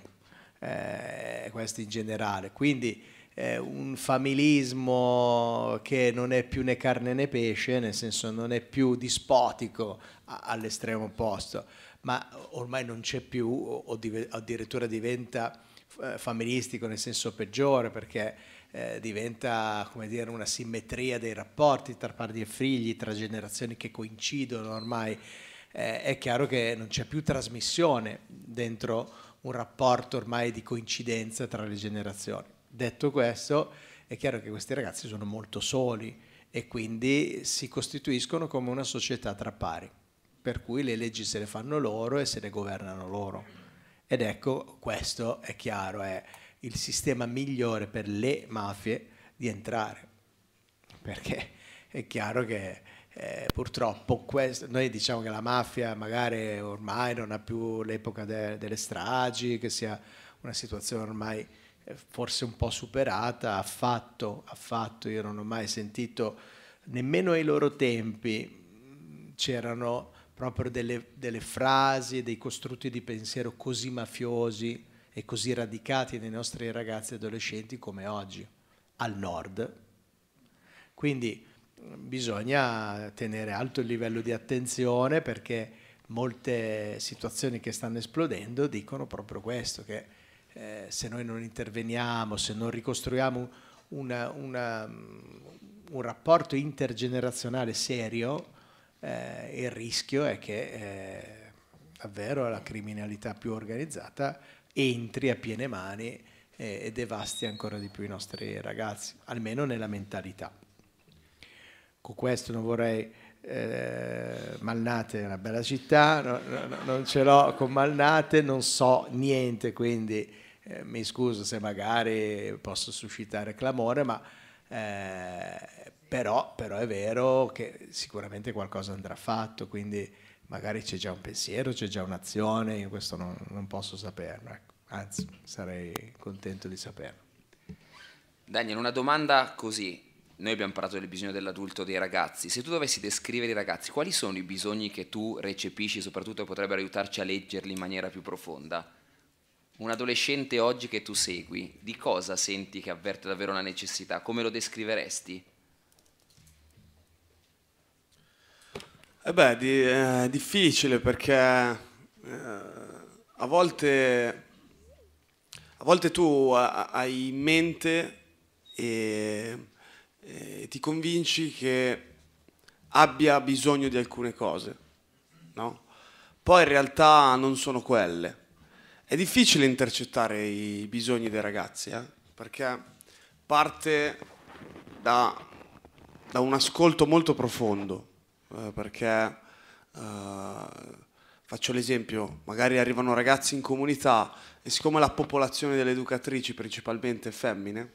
eh, questo in generale. Quindi eh, un familismo che non è più né carne né pesce, nel senso non è più dispotico all'estremo opposto, ma ormai non c'è più o, o addirittura diventa eh, familistico nel senso peggiore perché eh, diventa come dire, una simmetria dei rapporti tra padri e figli, tra generazioni che coincidono ormai. Eh, è chiaro che non c'è più trasmissione dentro un rapporto ormai di coincidenza tra le generazioni. Detto questo, è chiaro che questi ragazzi sono molto soli e quindi si costituiscono come una società tra pari, per cui le leggi se le fanno loro e se le governano loro. Ed ecco, questo è chiaro, è il sistema migliore per le mafie di entrare, perché è chiaro che eh, purtroppo questo, noi diciamo che la mafia magari ormai non ha più l'epoca de, delle stragi, che sia una situazione ormai eh, forse un po' superata, affatto, affatto, io non ho mai sentito, nemmeno ai loro tempi mm, c'erano proprio delle, delle frasi, dei costrutti di pensiero così mafiosi e così radicati nei nostri ragazzi e adolescenti come oggi, al nord. Quindi mm, bisogna tenere alto il livello di attenzione perché molte situazioni che stanno esplodendo dicono proprio questo, che eh, se noi non interveniamo, se non ricostruiamo una, una, mm, un rapporto intergenerazionale serio, eh, il rischio è che eh, davvero la criminalità più organizzata entri a piene mani eh, e devasti ancora di più i nostri ragazzi, almeno nella mentalità. Con questo non vorrei... Eh, Malnate è una bella città, no, no, non ce l'ho con Malnate, non so niente, quindi eh, mi scuso se magari posso suscitare clamore, ma eh, però, però, è vero che sicuramente qualcosa andrà fatto, quindi magari c'è già un pensiero, c'è già un'azione, io questo non, non posso saperlo. Ecco. Anzi, sarei contento di saperlo.
Daniel, una domanda così. Noi abbiamo parlato del bisogno dell'adulto dei ragazzi. Se tu dovessi descrivere i ragazzi, quali sono i bisogni che tu recepisci, soprattutto che potrebbero aiutarci a leggerli in maniera più profonda? Un adolescente oggi che tu segui, di cosa senti che avverte davvero una necessità? Come lo descriveresti?
Eh beh, di, è eh, difficile perché eh, a volte a volte tu hai in mente e, e ti convinci che abbia bisogno di alcune cose, no? Poi in realtà non sono quelle. È difficile intercettare i bisogni dei ragazzi, eh? perché parte da, da, un ascolto molto profondo, eh, perché eh, faccio l'esempio, magari arrivano ragazzi in comunità e siccome la popolazione delle educatrici principalmente è femmine,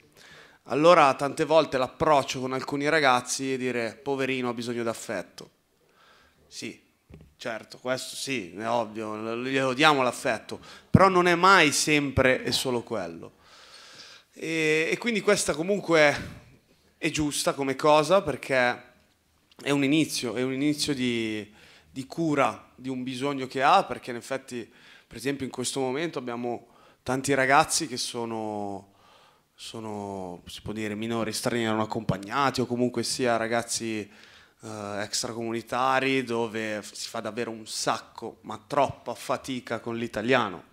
allora tante volte l'approccio con alcuni ragazzi è dire poverino ha bisogno d'affetto. Sì, certo, questo sì, è ovvio, glielo diamo l'affetto, però non è mai sempre e solo quello. E, e quindi questa comunque è giusta come cosa perché è un inizio, è un inizio di, di cura di un bisogno che ha, perché in effetti per esempio in questo momento abbiamo tanti ragazzi che sono, sono si può dire, minori stranieri non accompagnati o comunque sia ragazzi eh, extracomunitari dove si fa davvero un sacco, ma troppa fatica con l'italiano.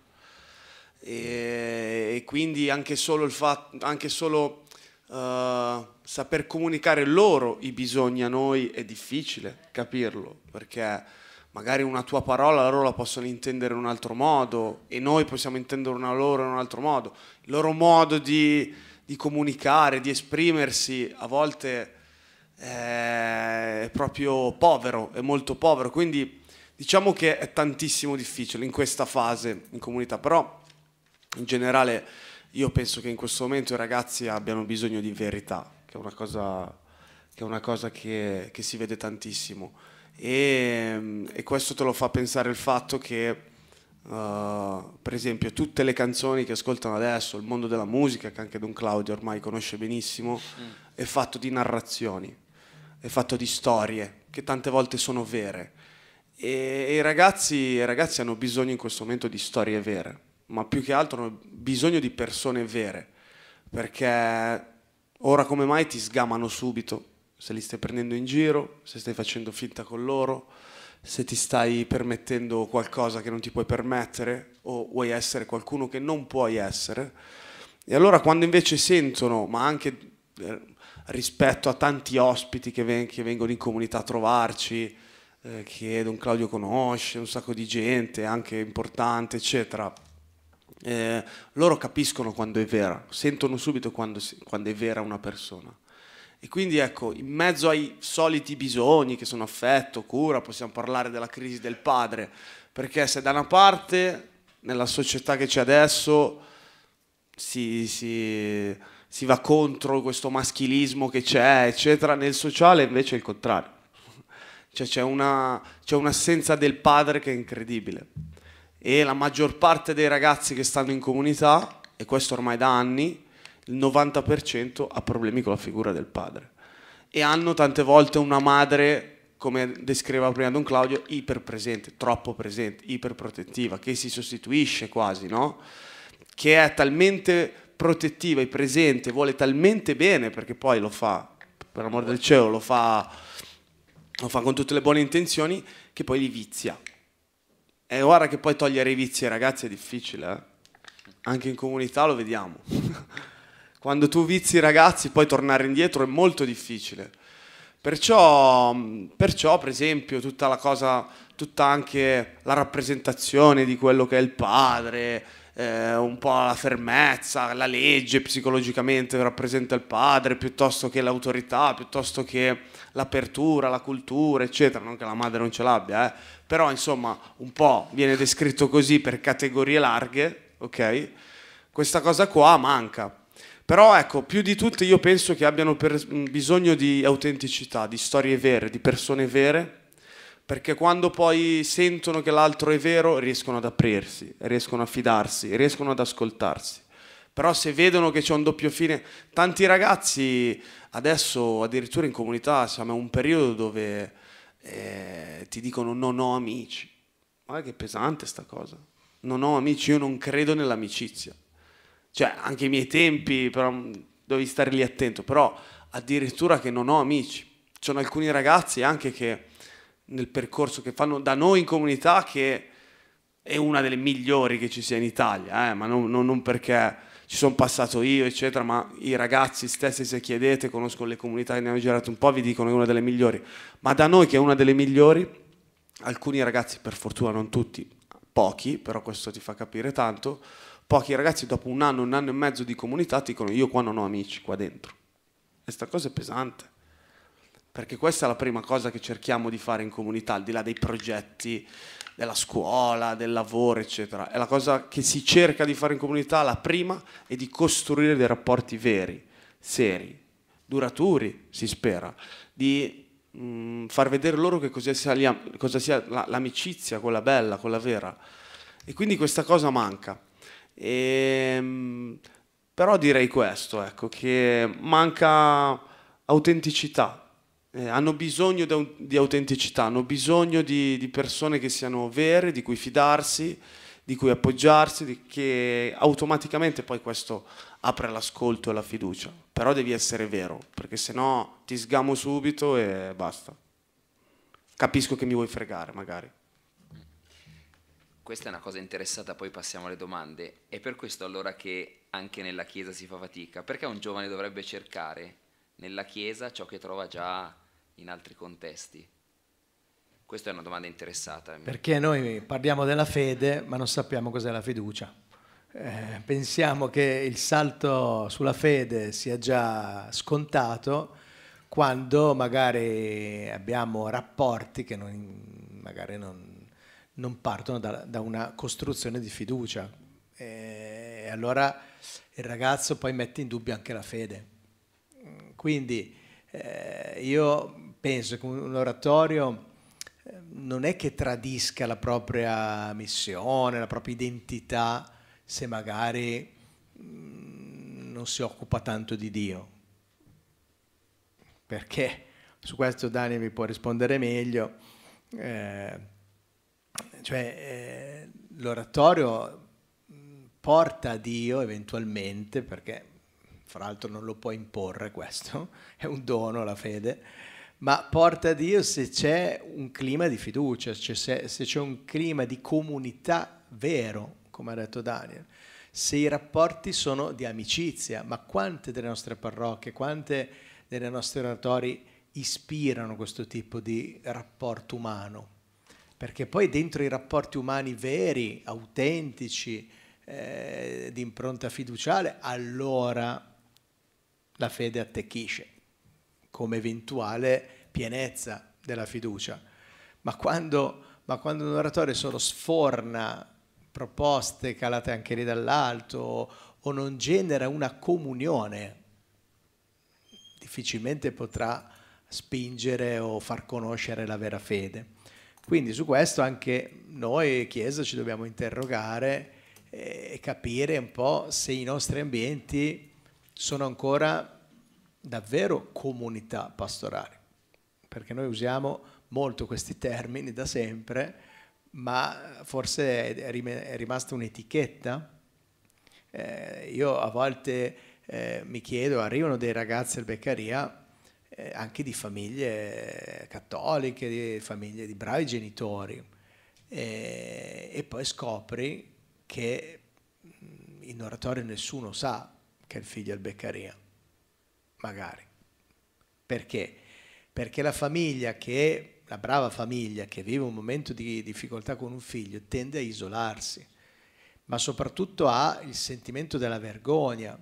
E, e, quindi anche solo, il fatto, anche solo eh, saper comunicare loro i bisogni a noi è difficile capirlo perché magari una tua parola loro la possono intendere in un altro modo e noi possiamo intendere una loro in un altro modo. Il loro modo di, di comunicare, di esprimersi a volte eh, è proprio povero, è molto povero, quindi diciamo che è tantissimo difficile in questa fase in comunità, però in generale io penso che in questo momento i ragazzi abbiano bisogno di verità, che è una cosa che, è una cosa che, che si vede tantissimo e, mm, e, questo te lo fa pensare il fatto che, uh, per esempio, tutte le canzoni che ascoltano adesso, il mondo della musica, che anche Don Claudio ormai conosce benissimo, mm. è fatto di narrazioni, è fatto di storie, che tante volte sono vere. E, e i, ragazzi, i ragazzi hanno bisogno in questo momento di storie vere, ma più che altro hanno bisogno di persone vere, perché ora come mai ti sgamano subito, se li stai prendendo in giro, se stai facendo finta con loro, se ti stai permettendo qualcosa che non ti puoi permettere o vuoi essere qualcuno che non puoi essere. E allora quando invece sentono, ma anche eh, rispetto a tanti ospiti che, ven- che, vengono in comunità a trovarci, eh, che Don Claudio conosce, un sacco di gente, anche importante, eccetera, eh, loro capiscono quando è vera, sentono subito quando, quando è vera una persona. E quindi ecco, in mezzo ai soliti bisogni che sono affetto, cura, possiamo parlare della crisi del padre, perché se da una parte nella società che c'è adesso si, si, si va contro questo maschilismo che c'è, eccetera, nel sociale invece è il contrario. Cioè c'è, una, c'è un'assenza del padre che è incredibile. E la maggior parte dei ragazzi che stanno in comunità, e questo ormai da anni, il 90% ha problemi con la figura del padre e hanno tante volte una madre come descriveva prima Don Claudio, iperpresente, troppo presente, iperprotettiva, che si sostituisce quasi, no? Che è talmente protettiva e presente, vuole talmente bene, perché poi lo fa, per amor del cielo, lo fa, lo fa con tutte le buone intenzioni, che poi li vizia. E ora che poi togliere i vizi ai ragazzi è difficile, eh? Anche in comunità lo vediamo. (laughs) Quando tu vizi i ragazzi, poi tornare indietro è molto difficile. Perciò, perciò, per esempio, tutta la cosa, tutta anche la rappresentazione di quello che è il padre, eh, un po' la fermezza, la legge psicologicamente rappresenta il padre, piuttosto che l'autorità, piuttosto che l'apertura, la cultura, eccetera. Non che la madre non ce l'abbia, eh. però insomma, un po' viene descritto così per categorie larghe, ok? Questa cosa qua manca, però ecco, più di tutte io penso che abbiano per, mm, bisogno di autenticità, di storie vere, di persone vere, perché quando poi sentono che l'altro è vero riescono ad aprirsi, riescono a fidarsi, riescono ad ascoltarsi. Però se vedono che c'è un doppio fine, tanti ragazzi adesso addirittura in comunità siamo in un periodo dove eh, ti dicono non ho amici. Guarda che pesante sta cosa. Non ho amici, io non credo nell'amicizia cioè anche i miei tempi, però mm, devi stare lì attento, però addirittura che non ho amici. Ci sono alcuni ragazzi anche che nel percorso che fanno da noi in comunità che è una delle migliori che ci sia in Italia, eh? ma non, non, non, perché ci sono passato io, eccetera, ma i ragazzi stessi, se chiedete, conosco le comunità che ne hanno girato un po', vi dicono che è una delle migliori, ma da noi che è una delle migliori, alcuni ragazzi, per fortuna non tutti, pochi, però questo ti fa capire tanto, pochi ragazzi dopo un anno, un anno e mezzo di comunità dicono io qua non ho amici, qua dentro. E sta cosa è pesante, perché questa è la prima cosa che cerchiamo di fare in comunità, al di là dei progetti, della scuola, del lavoro, eccetera. È la cosa che si cerca di fare in comunità, la prima è di costruire dei rapporti veri, seri, duraturi, si spera, di mh, mm, far vedere loro che cosa sia, cosa sia l'amicizia, quella bella, quella vera. E quindi questa cosa manca. E, ehm, però direi questo, ecco, che manca autenticità. Eh, hanno bisogno di, di, autenticità, hanno bisogno di, di, persone che siano vere, di cui fidarsi, di cui appoggiarsi, di, che automaticamente poi questo apre l'ascolto e la fiducia. Però devi essere vero, perché se no ti sgamo subito e basta. Capisco che mi vuoi fregare magari
questa è una cosa interessata, poi passiamo alle domande. È per questo allora che anche nella Chiesa si fa fatica? Perché un giovane dovrebbe cercare nella Chiesa ciò che trova già in altri contesti? Questa è una domanda interessata. Perché
noi parliamo della fede, ma non sappiamo cos'è la fiducia. Eh, pensiamo che il salto sulla fede sia già scontato quando magari abbiamo rapporti che non, magari non, non partono da, da una costruzione di fiducia. E allora il ragazzo poi mette in dubbio anche la fede. Quindi eh, io penso che un oratorio eh, non è che tradisca la propria missione, la propria identità, se magari mm, non si occupa tanto di Dio. Perché su questo Dani mi può rispondere meglio. Eh, cioè, eh, l'oratorio mm, porta a Dio eventualmente, perché fra l'altro non lo può imporre questo, (laughs) è un dono la fede, ma porta a Dio se c'è un clima di fiducia, cioè se, se c'è un clima di comunità vero, come ha detto Daniel, se i rapporti sono di amicizia, ma quante delle nostre parrocchie, quante delle nostre oratori ispirano questo tipo di rapporto umano? perché poi dentro i rapporti umani veri, autentici, eh, di impronta fiduciale, allora la fede attecchisce come eventuale pienezza della fiducia. Ma quando, ma quando un oratore solo sforna proposte calate anche lì dall'alto o non genera una comunione, difficilmente potrà spingere o far conoscere la vera fede. Quindi su questo anche noi Chiesa ci dobbiamo interrogare eh, e capire un po' se i nostri ambienti sono ancora davvero comunità pastorali, perché noi usiamo molto questi termini da sempre, ma forse è rimasta un'etichetta. Eh, io a volte eh, mi chiedo, arrivano dei ragazzi al Beccaria eh, anche di famiglie cattoliche, di famiglie di bravi genitori. E, eh, e poi scopri che mm, in oratorio nessuno sa che il figlio è il beccaria, magari. Perché? Perché la famiglia che, la brava famiglia che vive un momento di difficoltà con un figlio tende a isolarsi, ma soprattutto ha il sentimento della vergogna.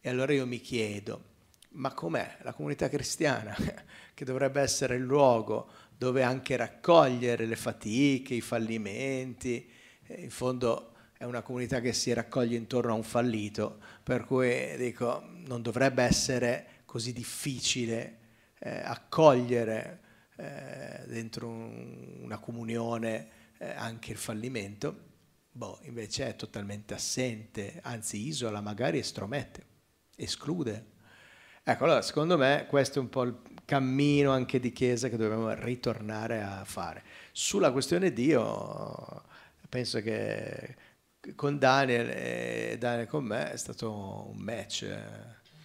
E allora io mi chiedo, ma com'è? La comunità cristiana, (laughs) che dovrebbe essere il luogo dove anche raccogliere le fatiche, i fallimenti, eh, in fondo è una comunità che si raccoglie intorno a un fallito, per cui dico, non dovrebbe essere così difficile eh, accogliere eh, dentro un, una comunione eh, anche il fallimento, boh, invece è totalmente assente, anzi isola, magari estromette, esclude. Ecco, allora secondo me questo è un po' il cammino anche di Chiesa che dobbiamo ritornare a fare. Sulla questione Dio, penso che con Daniel e Daniel con me è stato un match eh,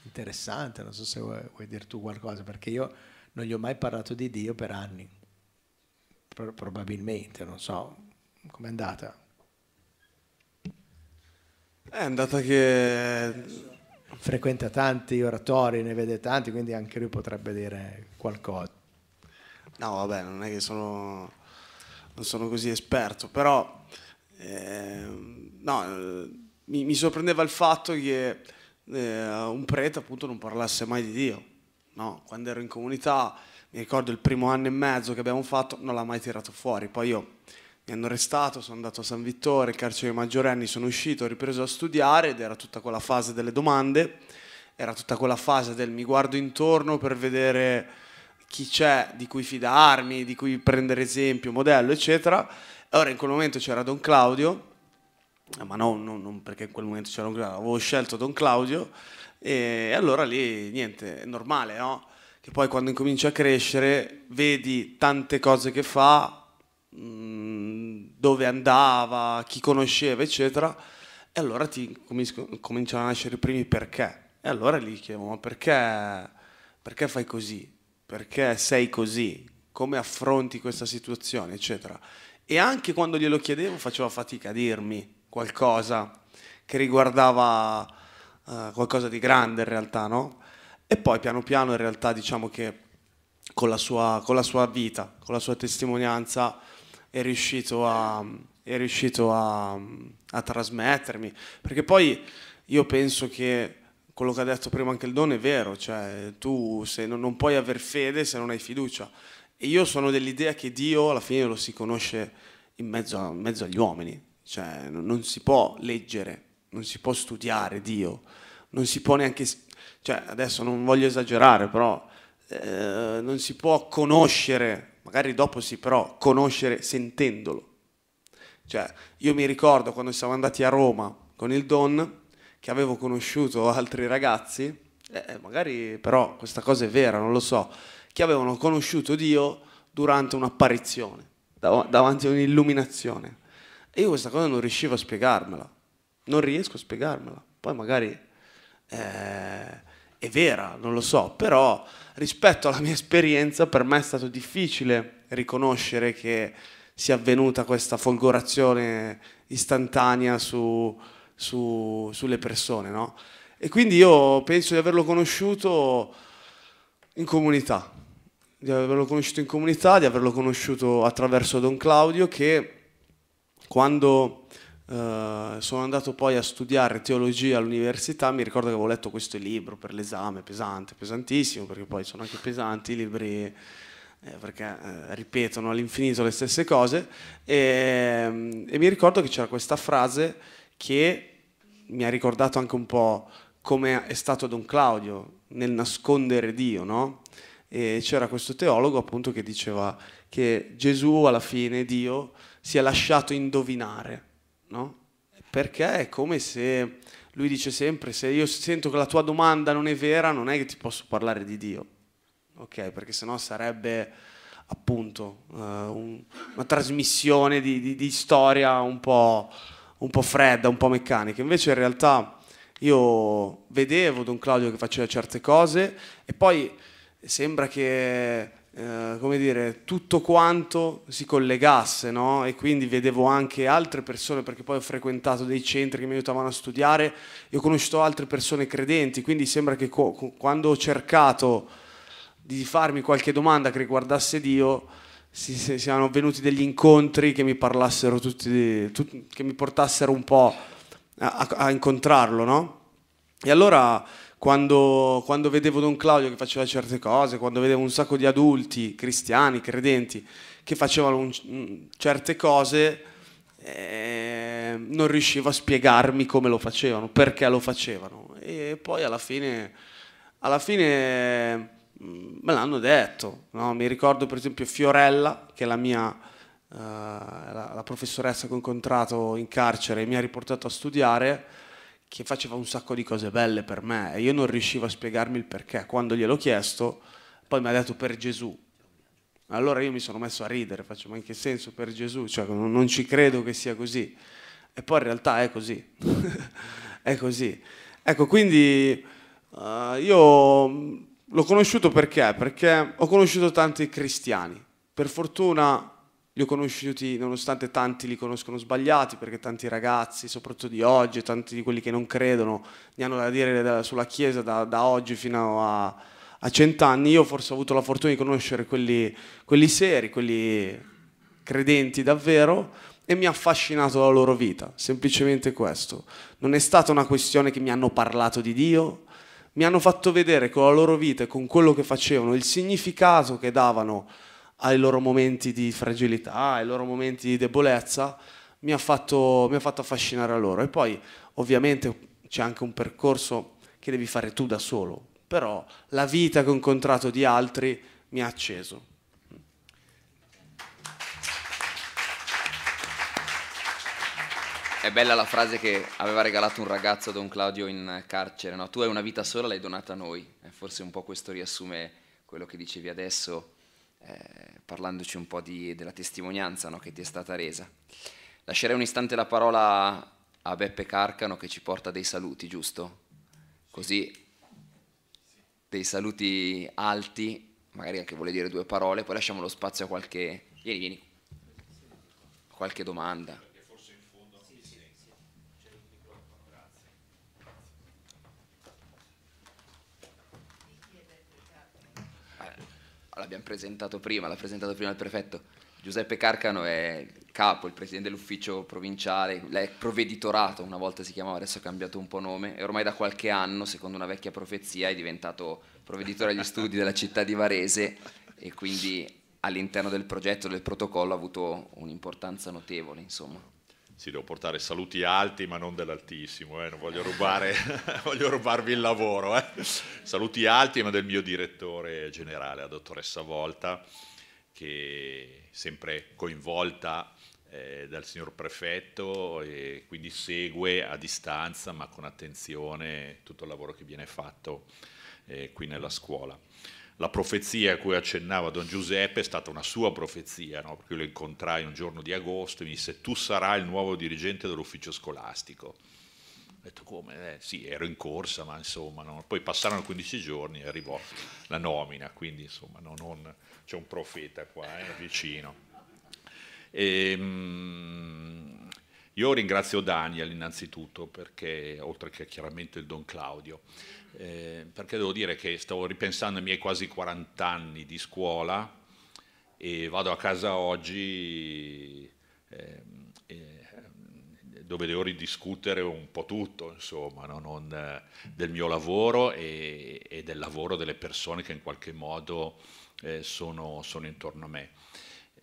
interessante, non so se vuoi, vuoi dire tu qualcosa, perché io non gli ho mai parlato di Dio per anni, Pro probabilmente, non so com'è andata. È andata che frequenta tanti oratori, ne vede tanti, quindi anche lui potrebbe dire qualcosa.
No, vabbè, non è che sono, non sono così esperto, però eh, no, mi, mi, sorprendeva il fatto che eh, un prete appunto non parlasse mai di Dio. No? Quando ero in comunità, mi ricordo il primo anno e mezzo che abbiamo fatto, non l'ha mai tirato fuori. Poi io mi hanno arrestato, sono andato a San Vittore, carcere dei maggiorenni, sono uscito, ho ripreso a studiare ed era tutta quella fase delle domande, era tutta quella fase del mi guardo intorno per vedere chi c'è di cui fidarmi, di cui prendere esempio, modello, eccetera. E ora in quel momento c'era Don Claudio, eh, ma no, no non perché in quel momento c'era Don Claudio, avevo scelto Don Claudio e allora lì niente, è normale, no? Che poi quando incominci a crescere vedi tante cose che fa, Mm, dove andava, chi conosceva, eccetera. E allora ti cominciano a nascere i primi perché. E allora gli chiedo, ma perché, perché fai così? Perché sei così? Come affronti questa situazione, eccetera. E anche quando glielo chiedevo faceva fatica a dirmi qualcosa che riguardava uh, qualcosa di grande in realtà, no? E poi piano piano in realtà diciamo che con la sua, con la sua vita, con la sua testimonianza, è riuscito a, è riuscito a, a trasmettermi. Perché poi io penso che quello che ha detto prima anche il Don è vero, cioè tu se non, non puoi avere fede se non hai fiducia. E io sono dell'idea che Dio alla fine lo si conosce in mezzo, a, in mezzo agli uomini, cioè non, non, si può leggere, non si può studiare Dio, non si può neanche, cioè adesso non voglio esagerare, però eh, non si può conoscere magari dopo sì, però conoscere sentendolo. Cioè, io mi ricordo quando siamo andati a Roma con il Don, che avevo conosciuto altri ragazzi, eh, eh magari però questa cosa è vera, non lo so, che avevano conosciuto Dio durante un'apparizione, dav- davanti a un'illuminazione. E io questa cosa non riuscivo a spiegarmela, non riesco a spiegarmela. Poi magari eh, è vera, non lo so, però rispetto alla mia esperienza per me è stato difficile riconoscere che sia avvenuta questa folgorazione istantanea su, su, sulle persone, no? E quindi io penso di averlo conosciuto in comunità, di averlo conosciuto in comunità, di averlo conosciuto attraverso Don Claudio che quando eh, sono andato poi a studiare teologia all'università, mi ricordo che avevo letto questo libro per l'esame, pesante, pesantissimo, perché poi sono anche pesanti i libri, eh, perché eh, ripetono all'infinito le stesse cose, e, ehm, e mi ricordo che c'era questa frase che mi ha ricordato anche un po' come è stato Don Claudio nel nascondere Dio, no? E c'era questo teologo appunto che diceva che Gesù alla fine, Dio, si è lasciato indovinare no? Perché è come se lui dice sempre, se io sento che la tua domanda non è vera, non è che ti posso parlare di Dio, ok? Perché sennò sarebbe appunto uh, un, una trasmissione di, di, di storia un po', un po' fredda, un po' meccanica. Invece in realtà io vedevo Don Claudio che faceva certe cose e poi sembra che eh, come dire, tutto quanto si collegasse, no? E quindi vedevo anche altre persone, perché poi ho frequentato dei centri che mi aiutavano a studiare e ho conosciuto altre persone credenti, quindi sembra che quando ho cercato di farmi qualche domanda che riguardasse Dio, si, si, siano venuti degli incontri che mi parlassero tutti, di, tut, che mi portassero un po' a, a incontrarlo, no? E allora quando, quando, vedevo Don Claudio che faceva certe cose, quando vedevo un sacco di adulti, cristiani, credenti, che facevano un, certe cose, eh, non riuscivo a spiegarmi come lo facevano, perché lo facevano. E poi alla fine, alla fine mm, me l'hanno detto. No? Mi ricordo per esempio Fiorella, che è la mia... Eh, la, la professoressa che ho incontrato in carcere e mi ha riportato a studiare, che faceva un sacco di cose belle per me e io non riuscivo a spiegarmi il perché. Quando gliel'ho chiesto, poi mi ha detto per Gesù. Allora io mi sono messo a ridere, faccio ma in che senso per Gesù? Cioè non, non ci credo che sia così. E poi in realtà è così. (laughs) è così. Ecco, quindi uh, io l'ho conosciuto perché? Perché ho conosciuto tanti cristiani. Per fortuna li ho conosciuti, nonostante tanti li conoscono sbagliati, perché tanti ragazzi, soprattutto di oggi, tanti di quelli che non credono, ne hanno da dire sulla Chiesa da, da oggi fino a, a cent'anni. Io forse ho avuto la fortuna di conoscere quelli, quelli seri, quelli credenti davvero, e mi ha affascinato la loro vita, semplicemente questo. Non è stata una questione che mi hanno parlato di Dio, mi hanno fatto vedere con la loro vita e con quello che facevano, il significato che davano ai loro momenti di fragilità, ai loro momenti di debolezza, mi ha fatto, mi ha fatto affascinare a loro. E poi ovviamente c'è anche un percorso che devi fare tu da solo, però la vita che ho incontrato di altri mi ha acceso.
È bella la frase che aveva regalato un ragazzo a Don Claudio in carcere, no? tu hai una vita sola, l'hai donata a noi, forse un po' questo riassume quello che dicevi adesso, eh, parlandoci un po' di, della testimonianza no, che ti è stata resa. Lascerei un istante la parola a Beppe Carcano che ci porta dei saluti, giusto? Così dei saluti alti, magari anche vuole dire due parole, poi lasciamo lo spazio a qualche... Vieni, vieni. Qualche domanda. l'abbiamo presentato prima, l'ha presentato prima il prefetto. Giuseppe Carcano è il capo, il presidente dell'ufficio provinciale, l'è provveditorato, una volta si chiamava, adesso ha cambiato un po' nome, e ormai da qualche anno, secondo una vecchia profezia, è diventato provveditore agli studi della città di Varese e quindi all'interno del progetto, del protocollo, ha
avuto un'importanza notevole, insomma. Sì, devo portare saluti alti, ma non dell'altissimo, eh? non voglio, rubare, (laughs) voglio, rubarvi il lavoro. Eh? Saluti alti, ma del mio direttore generale, la dottoressa Volta, che è sempre coinvolta eh, dal signor prefetto e quindi segue a distanza, ma con attenzione, tutto il lavoro che viene fatto eh, qui nella scuola la profezia a cui accennava Don Giuseppe è stata una sua profezia, no? perché io lo incontrai un giorno di agosto e mi disse tu sarai il nuovo dirigente dell'ufficio scolastico. Ho detto come? Eh, sì, ero in corsa, ma insomma, no. poi passarono 15 giorni e arrivò la nomina, quindi insomma no, non, c'è un profeta qua eh, vicino. E, ehm, mh, io ringrazio Daniel innanzitutto perché, oltre che chiaramente il Don Claudio, eh, perché devo dire che stavo ripensando ai miei quasi 40 anni di scuola e vado a casa oggi eh, eh, dove devo ridiscutere un po' tutto, insomma, no? non, eh, del mio lavoro e, e, del lavoro delle persone che in qualche modo eh, sono, sono intorno a me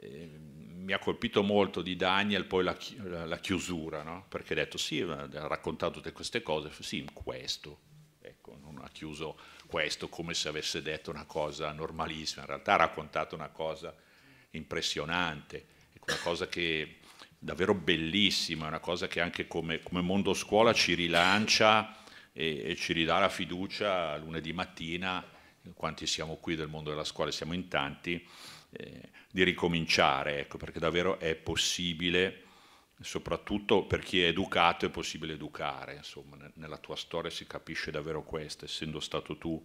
eh, mi ha colpito molto di Daniel poi la, chi la chiusura, no? perché ha detto sì, ha raccontato tutte queste cose, sì, questo, Ecco, non ha chiuso questo come se avesse detto una cosa normalissima, in realtà ha raccontato una cosa impressionante, ecco, una cosa che è davvero bellissima, una cosa che anche come, come mondo scuola ci rilancia e, e ci ridà la fiducia lunedì mattina, quanti siamo qui del mondo della scuola, siamo in tanti, eh, di ricominciare, ecco, perché davvero è possibile soprattutto per chi è educato è possibile educare, insomma, nella tua storia si capisce davvero questo, essendo stato tu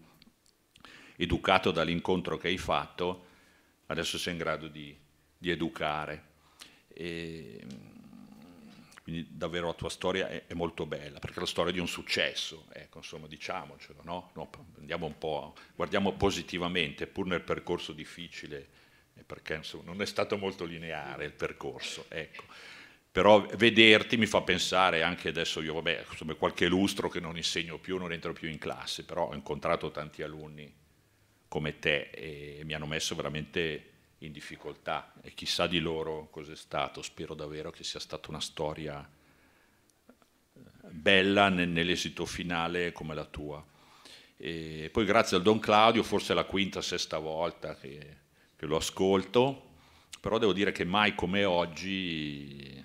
educato dall'incontro che hai fatto, adesso sei in grado di, di educare. E, quindi davvero la tua storia è, è, molto bella, perché è la storia di un successo, ecco, insomma, diciamocelo, no? no andiamo un po', guardiamo positivamente, pur nel percorso difficile, perché insomma, non è stato molto lineare il percorso, ecco però vederti mi fa pensare anche adesso io, vabbè, insomma qualche lustro che non insegno più, non entro più in classe, però ho incontrato tanti alunni come te e mi hanno messo veramente in difficoltà e chissà di loro cos'è stato, spero davvero che sia stata una storia eh, bella nell'esito finale come la tua. E poi grazie al Don Claudio, forse è la quinta, sesta volta che, che lo ascolto, però devo dire che mai come oggi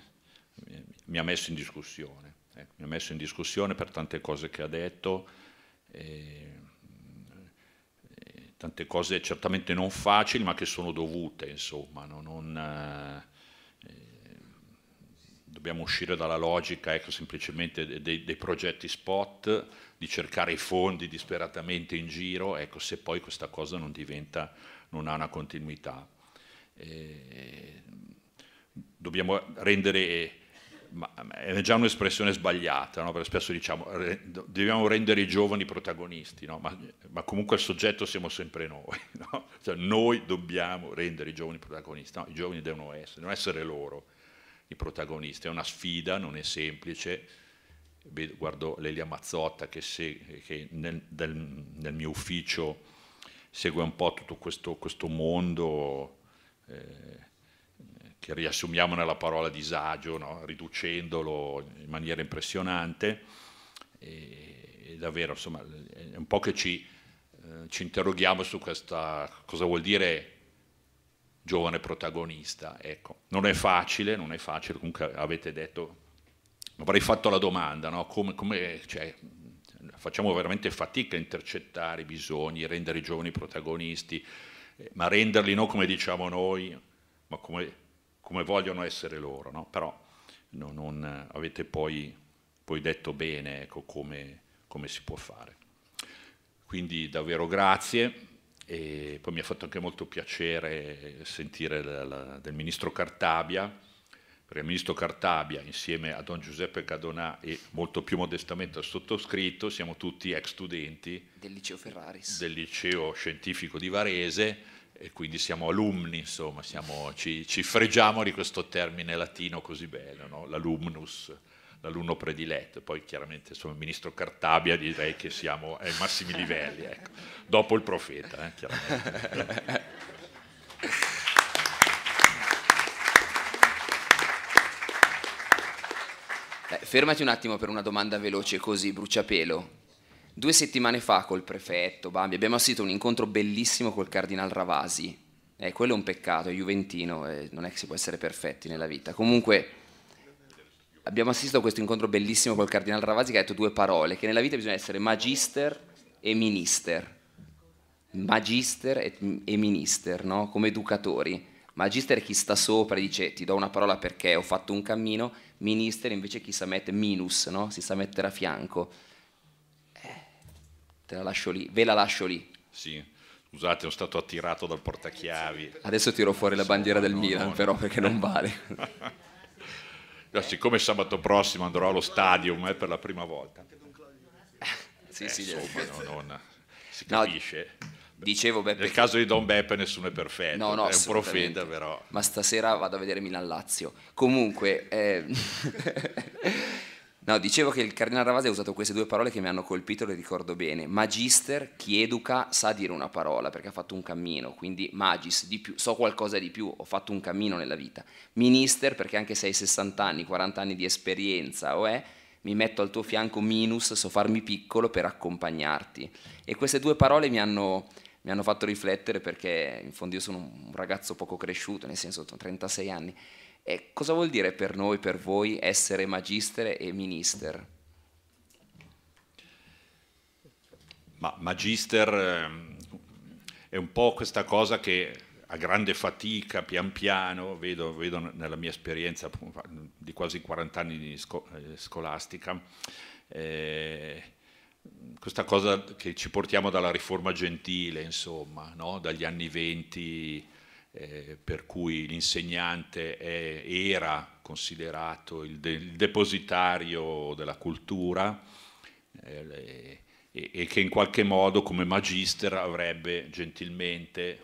mi ha messo in discussione, eh, mi ha messo in discussione per tante cose che ha detto, eh, eh, tante cose certamente non facili ma che sono dovute, insomma, no? non, eh, eh, dobbiamo uscire dalla logica ecco, semplicemente dei, dei, progetti spot, di cercare i fondi disperatamente in giro, ecco, se poi questa cosa non diventa, non ha una continuità. dobbiamo rendere è già un'espressione sbagliata, no? perché spesso diciamo re, dobbiamo rendere i giovani protagonisti, no? ma, ma, comunque il soggetto siamo sempre noi, (laughs) no? cioè, noi dobbiamo rendere i giovani protagonisti, i giovani devono essere, devono essere loro i protagonisti, è una sfida, non è semplice, guardo Lelia Mazzotta che, se, che nel, del, nel, mio ufficio segue un po' tutto questo, questo mondo. Eh, che riassumiamo nella parola disagio, no? riducendolo in maniera impressionante. E, e davvero, insomma, è un po' che ci, eh, ci interroghiamo su questa, cosa vuol dire giovane protagonista. Ecco, non è facile, non è facile, comunque avete detto, avrei fatto la domanda, no? come, come, cioè, facciamo veramente fatica a intercettare i bisogni, rendere i giovani protagonisti, eh, ma renderli non come diciamo noi, ma come come vogliono essere loro, no? però non, non avete poi, poi, detto bene ecco, come, come, si può fare. Quindi davvero grazie e poi mi ha fatto anche molto piacere sentire la, la, del ministro Cartabia, perché il ministro Cartabia insieme a Don Giuseppe Cadonà e molto più modestamente al sottoscritto siamo tutti ex studenti del liceo Ferraris, del liceo scientifico di Varese e quindi siamo alumni, insomma, siamo, ci, ci, fregiamo di questo termine latino così bello, no? l'alumnus, l'alunno prediletto, poi chiaramente insomma, il ministro Cartabia direi che siamo ai massimi livelli, ecco. dopo il profeta, eh, chiaramente. (laughs)
Beh, fermati un attimo per una domanda veloce così, bruciapelo. Due settimane fa col prefetto Bambi abbiamo assistito a un incontro bellissimo col cardinal Ravasi. Eh, quello è un peccato, è juventino, eh, non è che si può essere perfetti nella vita. Comunque abbiamo assistito a questo incontro bellissimo col cardinal Ravasi che ha detto due parole, che nella vita bisogna essere magister e minister. Magister e minister, no? Come educatori. Magister è chi sta sopra e dice ti do una parola perché ho fatto un cammino, minister invece chi sa mettere minus, no? Si sa mettere a fianco.
Te la lascio lì, ve la lascio lì. Sì, scusate, sono stato attirato dal portachiavi.
Adesso tiro fuori la bandiera del no, Milan, no, però, no. perché non
vale. (laughs) Siccome sabato prossimo andrò allo stadium eh, per la prima volta. (laughs) Sì, eh, sì, insomma, sì. No, non, si capisce. Dicevo Beppe. Nel caso di Don Beppe nessuno è perfetto, no, no, è un profeta però. Ma stasera vado a vedere
Milan-Lazio. Comunque... Eh... (laughs) No, dicevo che il Cardinale Ravasi ha usato queste due parole che mi hanno colpito, le ricordo bene. Magister, chi educa, sa dire una parola perché ha fatto un cammino, quindi magis, di più, so qualcosa di più, ho fatto un cammino nella vita. Minister, perché anche se hai 60 anni, 40 anni di esperienza o è, mi metto al tuo fianco minus, so farmi piccolo per accompagnarti. E queste due parole mi hanno, mi hanno fatto riflettere perché in fondo io sono un ragazzo poco cresciuto, nel senso ho 36 anni, e cosa vuol dire per noi, per voi, essere magister e minister?
Ma magister ehm, è un po' questa cosa che a grande fatica, pian piano, vedo, vedo nella mia esperienza di quasi 40 anni di eh, scolastica, eh, questa cosa che ci portiamo dalla riforma gentile, insomma, no? dagli anni 20 eh, per cui l'insegnante è, era considerato il, de, il, depositario della cultura eh, e, e, che in qualche modo come magister avrebbe gentilmente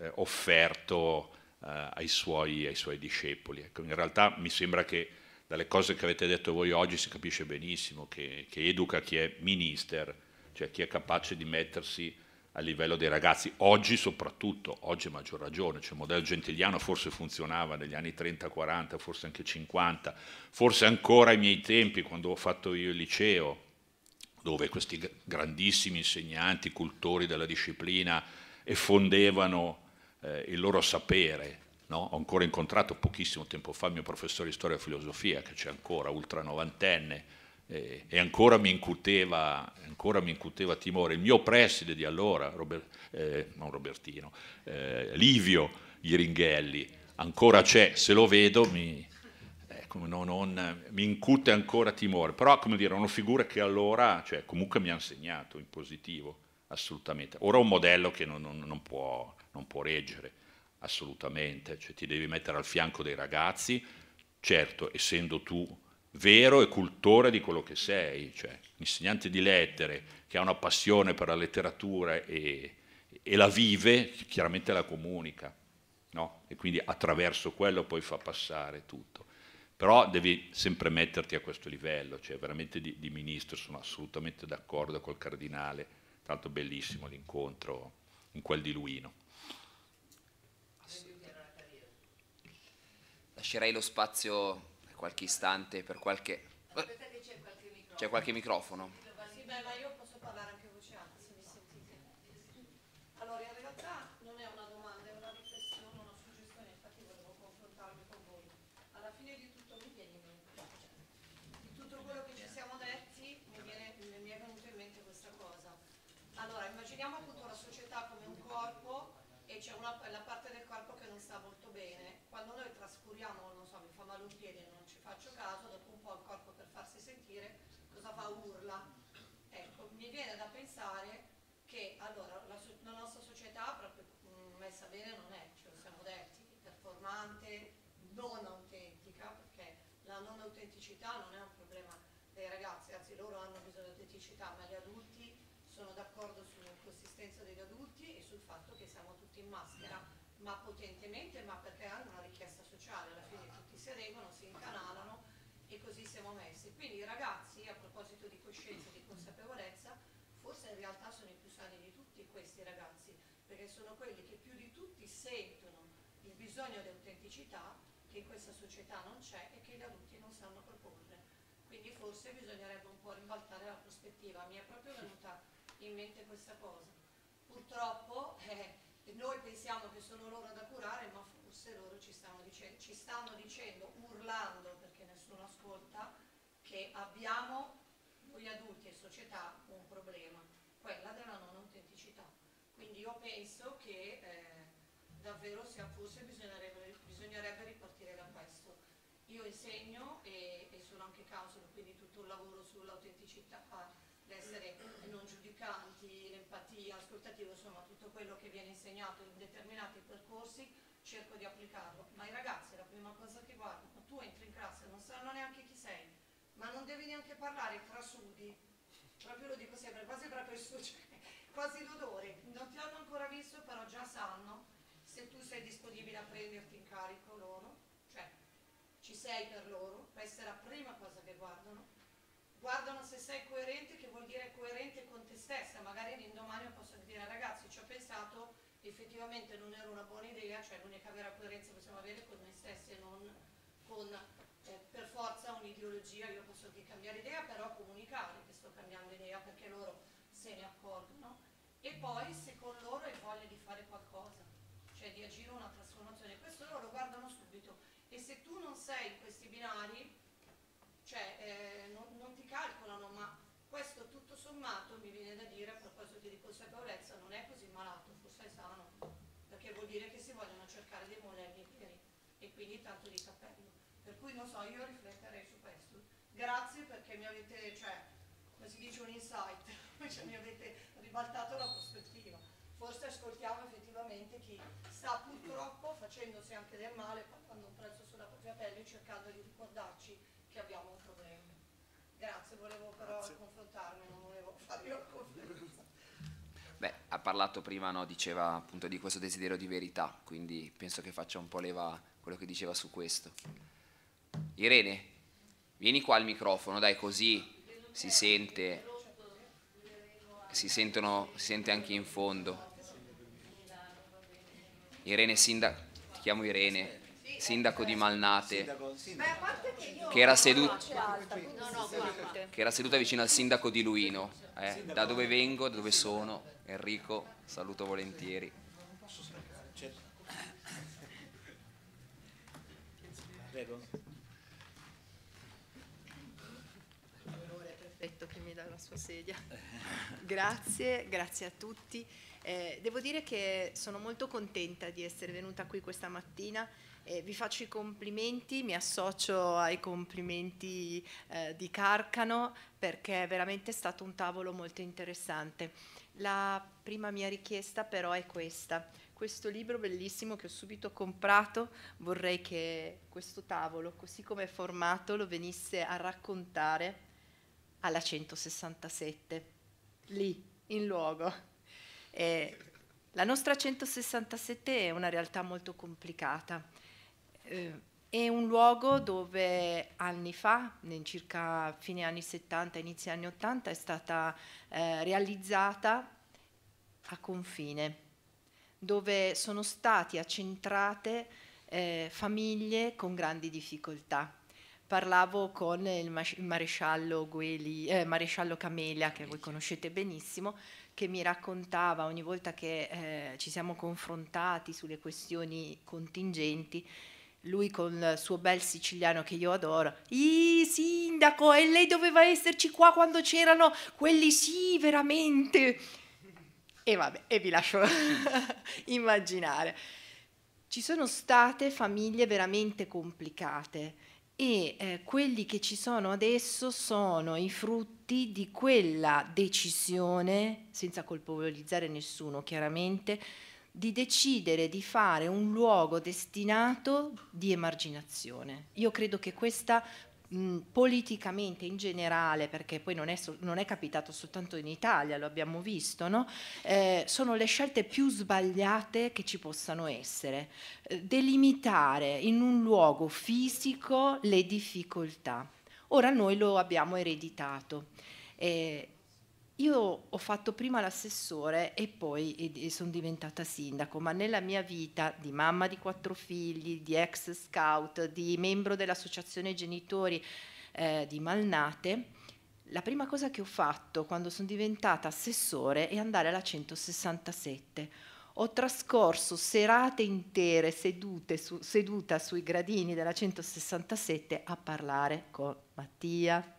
eh, offerto eh, ai suoi, ai, suoi, discepoli. Ecco, in realtà mi sembra che dalle cose che avete detto voi oggi si capisce benissimo che, che educa chi è minister, cioè chi è capace di mettersi a livello dei ragazzi, oggi soprattutto, oggi a maggior ragione, cioè il modello gentiliano forse funzionava negli anni 30, 40, forse anche 50, forse ancora ai miei tempi quando ho fatto io il liceo, dove questi grandissimi insegnanti, cultori della disciplina effondevano eh, il loro sapere. No? Ho ancora incontrato pochissimo tempo fa il mio professore di storia e filosofia, che c'è ancora, ultra novantenne, eh, e ancora mi, incuteva, ancora mi, incuteva, timore. Il mio preside di allora, Robert, eh, non Robertino, eh, Livio Ghiringhelli, ancora c'è, se lo vedo mi, ecco, non, non, mi incute ancora timore, però come dire, erano figure che allora cioè, comunque mi ha insegnato in positivo, assolutamente. Ora è un modello che non, non può, può, reggere, assolutamente, cioè, ti devi mettere al fianco dei ragazzi, certo, essendo tu vero e cultore di quello che sei, cioè insegnante di lettere che ha una passione per la letteratura e, e la vive, chiaramente la comunica, no? e quindi attraverso quello poi fa passare tutto. Però devi sempre metterti a questo livello, cioè veramente di, di ministro, sono assolutamente d'accordo col cardinale, tanto bellissimo l'incontro in quel di Luino.
Lascerei lo spazio qualche istante per qualche... c'è qualche microfono. C'è qualche microfono. Sì, beh, ma io
Europa urla. Ecco, mi viene da pensare che allora, la, la, nostra società proprio mm, messa bene non è, ce cioè, lo siamo detti, performante, non autentica, perché la non autenticità non è un problema dei ragazzi, anzi loro hanno bisogno di autenticità, ma gli adulti sono d'accordo sulla consistenza degli adulti e sul fatto che siamo tutti in maschera, ma potentemente, ma perché hanno una richiesta sociale, alla fine tutti si adeguano, si incanalano e così siamo messi. Quindi i ragazzi, a proposito di coscienza e di consapevolezza, forse in realtà sono i più sani di tutti questi ragazzi, perché sono quelli che più di tutti sentono il bisogno di autenticità che in questa società non c'è e che gli adulti non sanno proporre. Quindi forse bisognerebbe un po' ribaltare la prospettiva. Mi è proprio venuta in mente questa cosa. Purtroppo eh, noi pensiamo che sono loro da curare, ma forse loro ci stanno dicendo, ci stanno dicendo urlando nessuno ascolta, che abbiamo noi adulti e società un problema, quella della non autenticità. Quindi io penso che eh, davvero sia forse bisognerebbe, bisognerebbe, ripartire da questo. Io insegno e, e sono anche counselor, quindi tutto il lavoro sull'autenticità, l'essere non giudicanti, l'empatia, ascoltativo, insomma tutto quello che viene insegnato in determinati percorsi cerco di applicarlo, ma i ragazzi la prima cosa che guardano tu entri in classe, non sanno neanche chi sei, ma non devi neanche parlare, tra sudi, proprio lo dico sempre, quasi proprio il (laughs) cioè, quasi l'odore, non ti hanno ancora visto però già sanno se tu sei disponibile a prenderti in carico loro, cioè ci sei per loro, questa è la prima cosa che guardano, guardano se sei coerente, che vuol dire coerente con te stessa, magari l'indomani posso dire ragazzi ci ho pensato, effettivamente non era una buona idea, cioè l'unica vera coerenza possiamo avere con noi stessi e non con eh, per forza un'ideologia, io posso anche cambiare idea, però comunicare che sto cambiando idea perché loro se ne accorgono e poi se con loro hai voglia di fare qualcosa, cioè di agire una trasformazione, questo loro guardano subito e se tu non sei in questi binari, cioè eh, non, non ti calcolano, ma questo tutto sommato mi viene da dire a proposito di consapevolezza non è così malato, forse è sano, perché vuol dire che si vogliono cercare dei modelli e quindi tanto di capello. Per cui non so, io rifletterei su questo. Grazie perché mi avete, cioè, come si dice un insight, (laughs) cioè mi avete ribaltato la prospettiva. Forse ascoltiamo effettivamente chi sta purtroppo facendosi anche del male, pagando un prezzo sulla propria pelle e cercando di ricordarci che abbiamo un problema. Grazie, volevo però Grazie. confrontarmi, non volevo farvi la conferenza.
Beh, ha parlato prima, no, diceva appunto di questo desiderio di verità, quindi penso che faccia un po' leva quello che diceva su questo. Irene, vieni qua al microfono, dai, così si sente, si, sentono, si sente anche in fondo. Irene Sindaco, ti chiamo Irene, Sindaco di Malnate,
che era, seduta, che
era seduta vicino al Sindaco di Luino, eh, da dove vengo, da dove sono, Enrico, saluto
volentieri.
sua sedia. (laughs) grazie, grazie a tutti. Eh, devo dire che sono molto contenta di essere venuta qui questa mattina. Eh, vi faccio i complimenti, mi associo ai complimenti eh, di Carcano perché è veramente stato un tavolo molto interessante. La prima mia richiesta però è questa. Questo libro bellissimo che ho subito comprato, vorrei che questo tavolo, così come è formato, lo venisse a raccontare alla 167, lì, in luogo. E la nostra 167 è una realtà molto complicata. Eh, è un luogo dove anni fa, circa fine anni 70, inizio anni 80, è stata eh, realizzata a confine, dove sono state accentrate eh, famiglie con grandi difficoltà parlavo con il maresciallo, Gueli, eh, maresciallo Camelia, che voi conoscete benissimo, che mi raccontava ogni volta che eh, ci siamo confrontati sulle questioni contingenti, lui con il suo bel siciliano che io adoro, i sindaco, e lei doveva esserci qua quando c'erano quelli sì, veramente. E vabbè, e vi lascio (laughs) immaginare. Ci sono state famiglie veramente complicate e eh, quelli che ci sono adesso sono i frutti di quella decisione, senza colpevolizzare nessuno chiaramente, di decidere di fare un luogo destinato di emarginazione. Io credo che questa mh, politicamente in generale, perché poi non è, non è, capitato soltanto in Italia, lo abbiamo visto, no? eh, sono le scelte più sbagliate che ci possano essere. Eh, delimitare in un luogo fisico le difficoltà. Ora noi lo abbiamo ereditato. Eh, io ho fatto prima l'assessore e poi sono diventata sindaco, ma nella mia vita di mamma di quattro figli, di ex scout, di membro dell'associazione genitori eh, di Malnate, la prima cosa che ho fatto quando sono diventata assessore è andare alla 167. Ho trascorso serate intere sedute su, seduta sui gradini della 167 a parlare con Mattia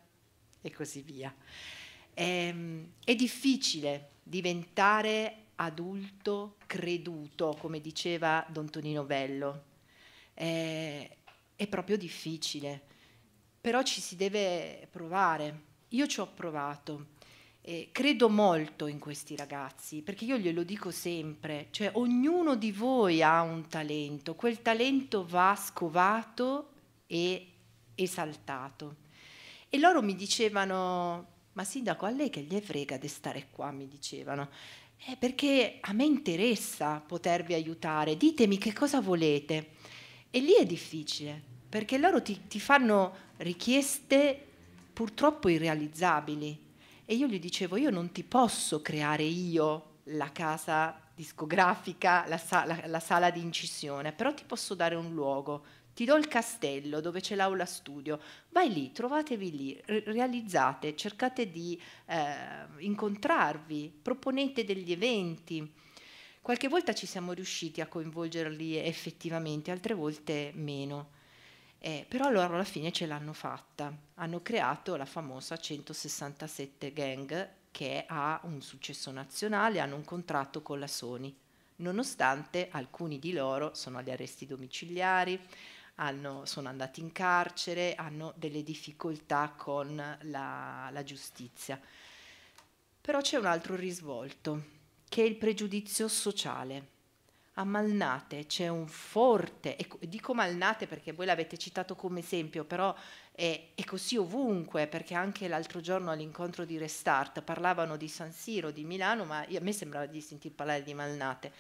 e così via. Ehm, è difficile diventare adulto creduto, come diceva Don Tonino Bello. Eh, è proprio difficile, però ci si deve provare. Io ci ho provato. Eh, credo molto in questi ragazzi, perché io glielo dico sempre, cioè ognuno di voi ha un talento, quel talento va scovato e esaltato. E loro mi dicevano, ma sindaco a lei che gli frega di stare qua, mi dicevano. Eh, perché a me interessa potervi aiutare, ditemi che cosa volete. E lì è difficile, perché loro ti, ti fanno richieste purtroppo irrealizzabili. E io gli dicevo, io non ti posso creare io la casa discografica, la, sa la, la sala di incisione, però ti posso dare un luogo, ti do il castello dove c'è l'aula studio, vai lì, trovatevi lì, realizzate, cercate di eh, incontrarvi, proponete degli eventi. Qualche volta ci siamo riusciti a coinvolgerli effettivamente, altre volte meno. Eh, però loro alla fine ce l'hanno fatta, hanno creato la famosa 167 Gang che ha un successo nazionale, hanno un contratto con la Sony, nonostante alcuni di loro sono agli arresti domiciliari, hanno, sono andati in carcere, hanno delle difficoltà con la, la giustizia. Però c'è un altro risvolto, che è il pregiudizio sociale. A Malnate c'è un forte, e dico Malnate perché voi l'avete citato come esempio, però è, è così ovunque, perché anche l'altro giorno all'incontro di Restart parlavano di San Siro, di Milano, ma a me sembrava di sentir parlare di Malnate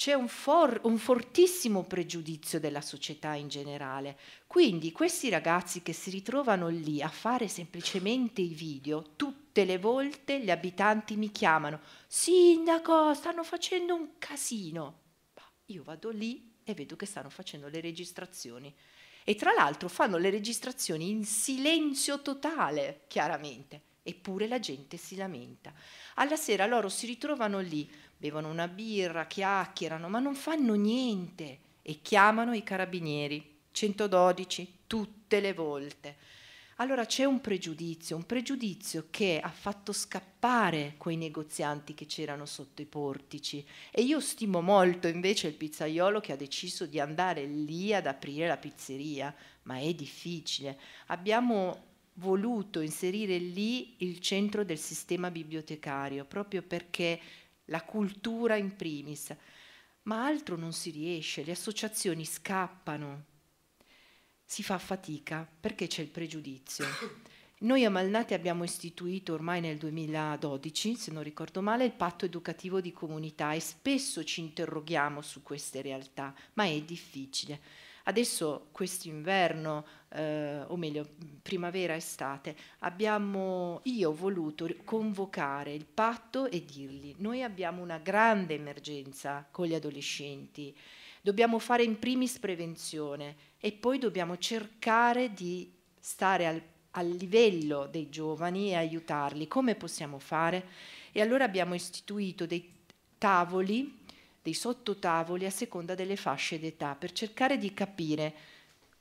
c'è un, for- un, fortissimo pregiudizio della società in generale. Quindi questi ragazzi che si ritrovano lì a fare semplicemente i video, tutte le volte gli abitanti mi chiamano, sindaco, stanno facendo un casino. Io vado lì e vedo che stanno facendo le registrazioni. E tra l'altro fanno le registrazioni in silenzio totale, chiaramente. Eppure la gente si lamenta. Alla sera loro si ritrovano lì bevono una birra, chiacchierano, ma non fanno niente e chiamano i carabinieri 112 tutte le volte. Allora c'è un pregiudizio, un pregiudizio che ha fatto scappare quei negozianti che c'erano sotto i portici e io stimo molto invece il pizzaiolo che ha deciso di andare lì ad aprire la pizzeria, ma è difficile. Abbiamo voluto inserire lì il centro del sistema bibliotecario proprio perché la cultura in primis, ma altro non si riesce, le associazioni scappano, si fa fatica perché c'è il pregiudizio. Noi a Malnati abbiamo istituito ormai nel 2012, se non ricordo male, il patto educativo di comunità e spesso ci interroghiamo su queste realtà, ma è difficile Adesso quest'inverno, eh, o meglio primavera-estate, abbiamo io voluto convocare il patto e dirgli noi abbiamo una grande emergenza con gli adolescenti, dobbiamo fare in primis prevenzione e poi dobbiamo cercare di stare al al livello dei giovani e aiutarli. Come possiamo fare? E allora abbiamo istituito dei tavoli dei sottotavoli a seconda delle fasce d'età per cercare di capire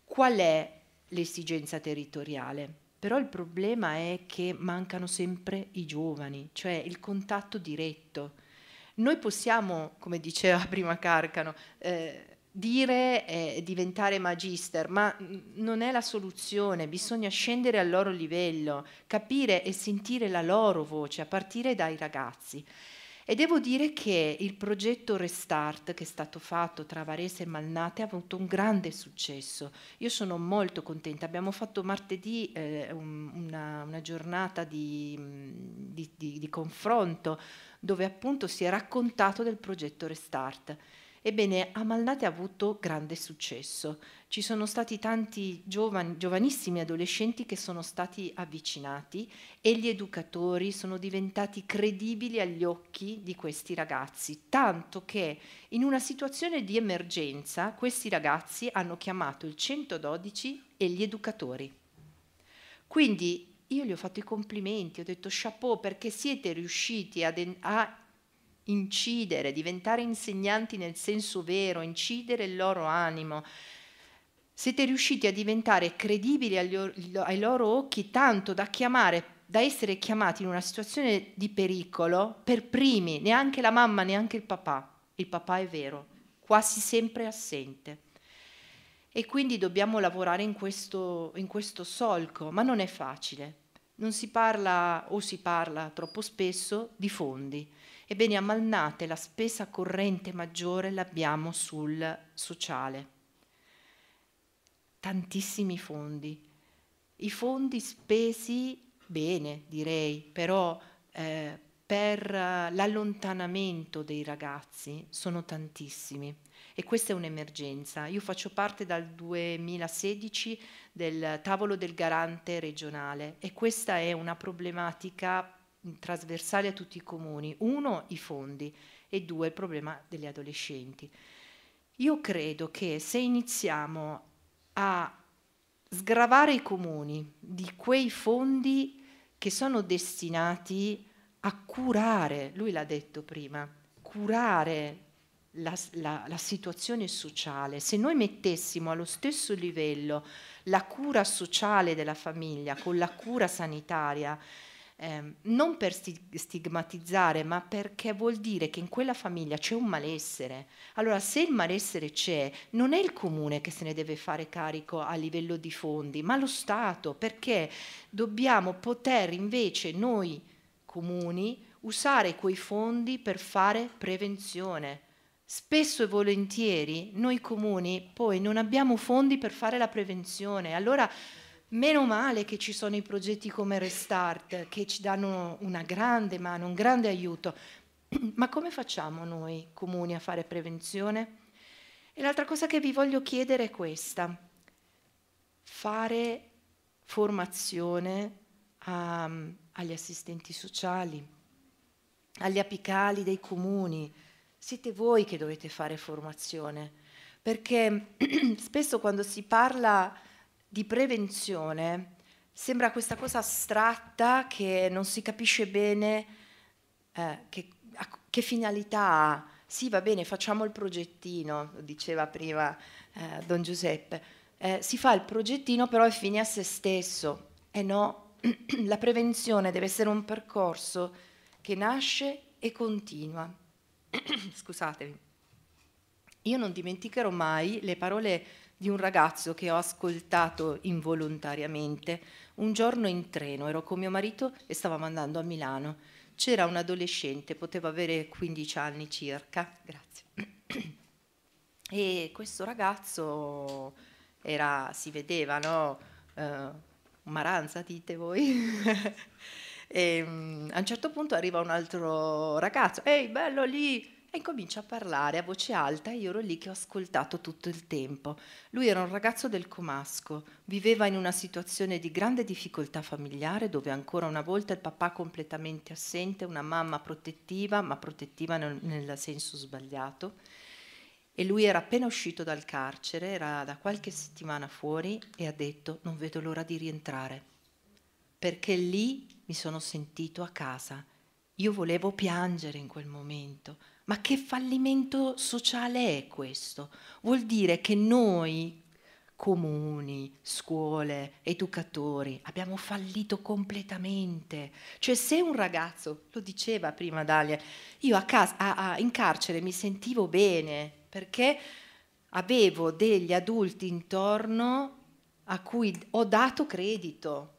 qual è l'esigenza territoriale. Però il problema è che mancano sempre i giovani, cioè il contatto diretto. Noi possiamo, come diceva (laughs) prima Carcano, eh, dire eh, diventare magister, ma non è la soluzione, bisogna scendere al loro livello, capire e sentire la loro voce a partire dai ragazzi. E devo dire che il progetto Restart che è stato fatto tra Varese e Malnate ha avuto un grande successo. Io sono molto contenta. Abbiamo fatto martedì eh, una, una, giornata di, mm, di, di, di confronto dove appunto si è raccontato del progetto Restart. Ebbene, Amalnate ha avuto grande successo. Ci sono stati tanti giovani, giovanissimi adolescenti che sono stati avvicinati e gli educatori sono diventati credibili agli occhi di questi ragazzi, tanto che in una situazione di emergenza questi ragazzi hanno chiamato il 112 e gli educatori. Quindi io gli ho fatto i complimenti, ho detto chapeau perché siete riusciti a, a incidere, diventare insegnanti nel senso vero, incidere il loro animo. Siete riusciti a diventare credibili agli, ai loro occhi tanto da chiamare da essere chiamati in una situazione di pericolo per primi, neanche la mamma, neanche il papà. Il papà è vero, quasi sempre assente. E quindi dobbiamo lavorare in questo, in questo solco, ma non è facile. Non si parla o si parla troppo spesso di fondi. Ebbene, a Malnate la spesa corrente maggiore l'abbiamo sul sociale. Tantissimi fondi. I fondi spesi bene, direi, però eh, per l'allontanamento dei ragazzi sono tantissimi e questa è un'emergenza. Io faccio parte dal 2016 del tavolo del garante regionale e questa è una problematica Mm, trasversali a tutti i comuni. Uno, i fondi e due, il problema degli adolescenti. Io credo che se iniziamo a sgravare i comuni di quei fondi che sono destinati a curare, lui l'ha detto prima, curare la, la, la, situazione sociale, se noi mettessimo allo stesso livello la cura sociale della famiglia con la cura sanitaria, eh, non per stigmatizzare, ma perché vuol dire che in quella famiglia c'è un malessere. Allora, se il malessere c'è, non è il comune che se ne deve fare carico a livello di fondi, ma lo Stato, perché dobbiamo poter invece noi comuni usare quei fondi per fare prevenzione. Spesso e volentieri noi comuni poi non abbiamo fondi per fare la prevenzione, allora Meno male che ci sono i progetti come Restart che ci danno una grande mano, un grande aiuto. (clears throat) Ma come facciamo noi comuni a fare prevenzione? E l'altra cosa che vi voglio chiedere è questa. Fare formazione a, ehm, agli assistenti sociali, agli apicali dei comuni. Siete voi che dovete fare formazione, perché (clears throat) spesso quando si parla di prevenzione sembra questa cosa astratta che non si capisce bene eh, che, che finalità ha. Sì, va bene, facciamo il progettino, lo diceva prima eh, Don Giuseppe. Eh, si fa il progettino però è fine a se stesso. E eh no, (clears throat) la prevenzione deve essere un percorso che nasce e continua. (clears throat) Scusatemi. Io non dimenticherò mai le parole di un ragazzo che ho ascoltato involontariamente un giorno in treno, ero con mio marito e stavamo andando a Milano. C'era un adolescente, poteva avere 15 anni circa, grazie. (clears throat) E questo ragazzo era, si vedeva, no? Uh, maranza dite voi. (laughs) e, um, a un certo punto arriva un altro ragazzo, ehi bello lì, e incomincia a parlare a voce alta e io ero lì che ho ascoltato tutto il tempo. Lui era un ragazzo del Comasco, viveva in una situazione di grande difficoltà familiare dove ancora una volta il papà completamente assente, una mamma protettiva, ma protettiva nel, nel senso sbagliato. E lui era appena uscito dal carcere, era da qualche settimana fuori e ha detto non vedo l'ora di rientrare, perché lì mi sono sentito a casa. Io volevo piangere in quel momento, ma che fallimento sociale è questo? Vuol dire che noi, comuni, scuole, educatori, abbiamo fallito completamente. Cioè se un ragazzo, lo diceva prima Dalia, io a casa, a, a, in carcere mi sentivo bene perché avevo degli adulti intorno a cui ho dato credito,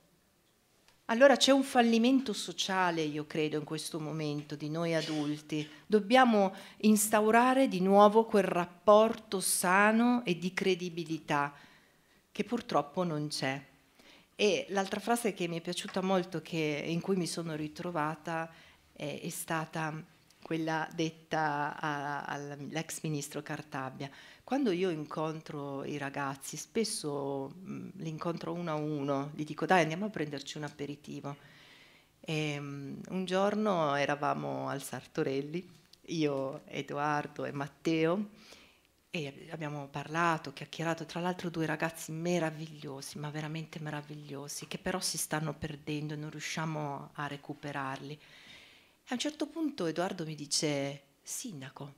allora c'è un fallimento sociale, io credo, in questo momento di noi adulti. Dobbiamo instaurare di nuovo quel rapporto sano e di credibilità che purtroppo non c'è. E l'altra frase che mi è piaciuta molto, che, in cui mi sono ritrovata, è, è stata quella detta all'ex ministro Cartabia. Quando io incontro i ragazzi, spesso mh, li incontro uno a uno, gli dico dai andiamo a prenderci un aperitivo. E, um, un giorno eravamo al Sartorelli, io, Edoardo e Matteo, e abbiamo parlato, chiacchierato, tra l'altro due ragazzi meravigliosi, ma veramente meravigliosi, che però si stanno perdendo e non riusciamo a recuperarli a un certo punto Edoardo mi dice, sindaco,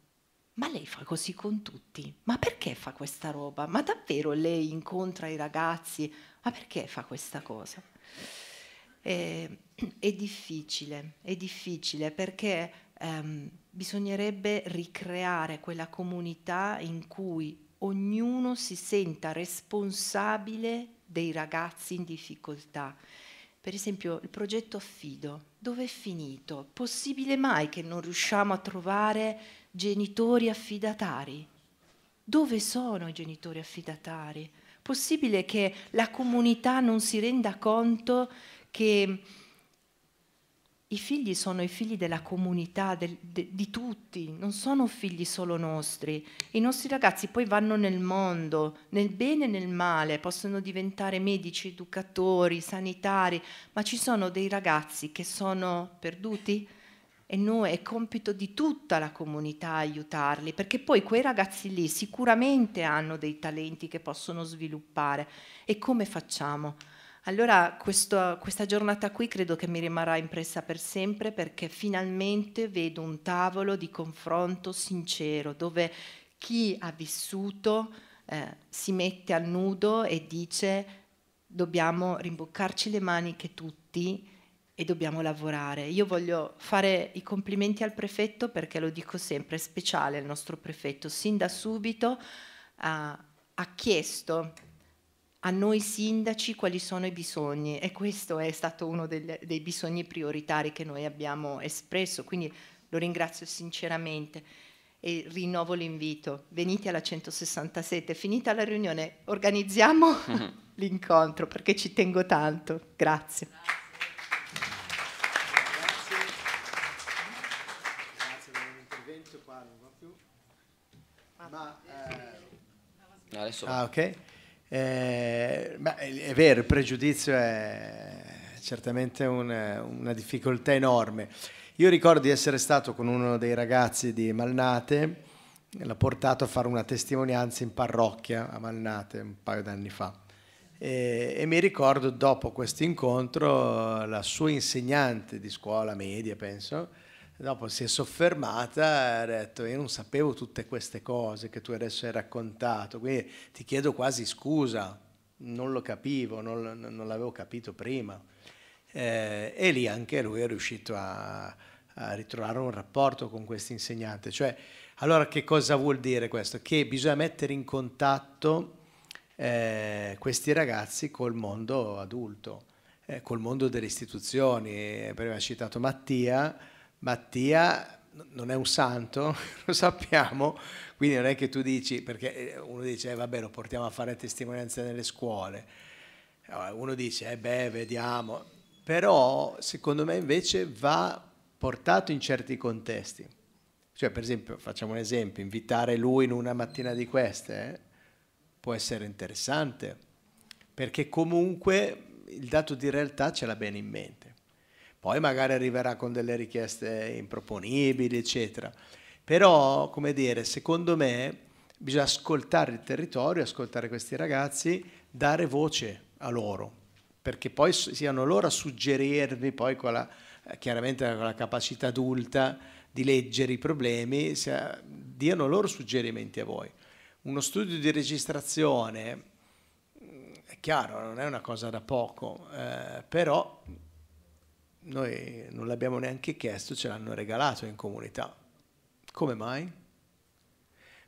ma lei fa così con tutti? Ma perché fa questa roba? Ma davvero lei incontra i ragazzi? Ma perché fa questa cosa? è, ehm, è difficile, è difficile perché ehm, bisognerebbe ricreare quella comunità in cui ognuno si senta responsabile dei ragazzi in difficoltà per esempio il progetto Affido, dove è finito? Possibile mai che non riusciamo a trovare genitori affidatari? Dove sono i genitori affidatari? Possibile che la comunità non si renda conto che i figli sono i figli della comunità, del, de, di tutti, non sono figli solo nostri. I nostri ragazzi poi vanno nel mondo, nel bene e nel male, possono diventare medici, educatori, sanitari, ma ci sono dei ragazzi che sono perduti e noi è compito di tutta la comunità aiutarli, perché poi quei ragazzi lì sicuramente hanno dei talenti che possono sviluppare. E come facciamo? Allora questo, questa giornata qui credo che mi rimarrà impressa per sempre perché finalmente vedo un tavolo di confronto sincero dove chi ha vissuto eh, si mette al nudo e dice dobbiamo rimboccarci le maniche tutti e dobbiamo lavorare. Io voglio fare i complimenti al prefetto perché lo dico sempre, è speciale il nostro prefetto, sin da subito ha, ah, ha chiesto a noi sindaci quali sono i bisogni e questo è stato uno dei, dei bisogni prioritari che noi abbiamo espresso, quindi lo ringrazio sinceramente e rinnovo l'invito. Venite alla 167, finita la riunione, organizziamo mhm. (laughs) l'incontro perché ci tengo tanto. Grazie.
Eh, adesso... Ah, ok. Eh, ma è vero, il pregiudizio è certamente un, una difficoltà enorme. Io ricordo di essere stato con uno dei ragazzi di Malnate, l'ha portato a fare una testimonianza in parrocchia a Malnate un paio d'anni fa. E, e mi ricordo dopo questo incontro la sua insegnante di scuola media, penso, dopo si è soffermata e ha detto io non sapevo tutte queste cose che tu adesso hai raccontato, quindi ti chiedo quasi scusa, non lo capivo, non, non l'avevo capito prima. Eh, e lì anche lui è riuscito a, a ritrovare un rapporto con questo insegnante. Cioè, allora che cosa vuol dire questo? Che bisogna mettere in contatto eh, questi ragazzi col mondo adulto, eh, col mondo delle istituzioni. Eh, prima ha citato Mattia, Mattia non è un santo, (laughs) lo sappiamo, quindi non è che tu dici, perché eh, uno dice, eh, vabbè, lo portiamo a fare testimonianze nelle scuole, uno dice, eh, beh, vediamo, però secondo me invece va portato in certi contesti. Cioè, per esempio, facciamo un esempio, invitare lui in una mattina di queste eh, può essere interessante, perché comunque il dato di realtà ce l'ha bene in mente poi magari arriverà con delle richieste improponibili, eccetera. Però, come dire, secondo me bisogna ascoltare il territorio, ascoltare questi ragazzi, dare voce a loro, perché poi siano loro a suggerirvi, poi con la, chiaramente con la capacità adulta di leggere i problemi, diano loro suggerimenti a voi. Uno studio di registrazione, è chiaro, non è una cosa da poco, eh, però noi non l'abbiamo neanche chiesto, ce l'hanno regalato in comunità. Come mai?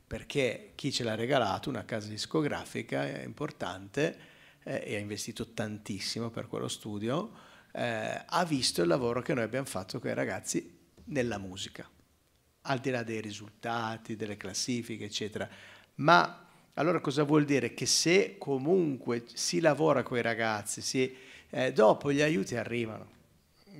Perché chi ce l'ha regalato, una casa discografica importante, eh, e ha investito tantissimo per quello studio, eh, ha visto il lavoro che noi abbiamo fatto con i ragazzi nella musica, al di là dei risultati, delle classifiche, eccetera. Ma allora cosa vuol dire? Che se comunque si lavora con i ragazzi, si, eh, dopo gli aiuti arrivano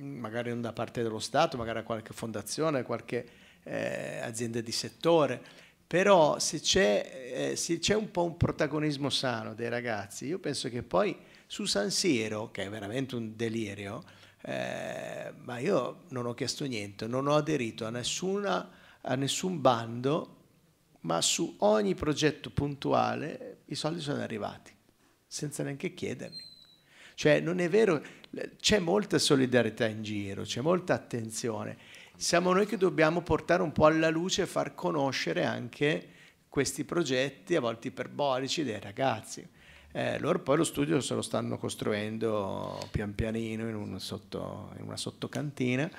magari non da parte dello Stato, magari a qualche fondazione, a qualche eh, azienda di settore, però se c'è, eh, se c'è un po' un protagonismo sano dei ragazzi, io penso che poi su San Siro, che è veramente un delirio, eh, ma io non ho chiesto niente, non ho aderito a, nessuna, a nessun bando, ma su ogni progetto puntuale i soldi sono arrivati, senza neanche chiederli. Cioè non è vero, c'è molta solidarietà in giro, c'è molta attenzione. Siamo noi che dobbiamo portare un po' alla luce e far conoscere anche questi progetti, a volte iperbolici, dei ragazzi. Eh, loro poi lo studio se lo stanno costruendo pian pianino in, un sotto, in una sottocantina,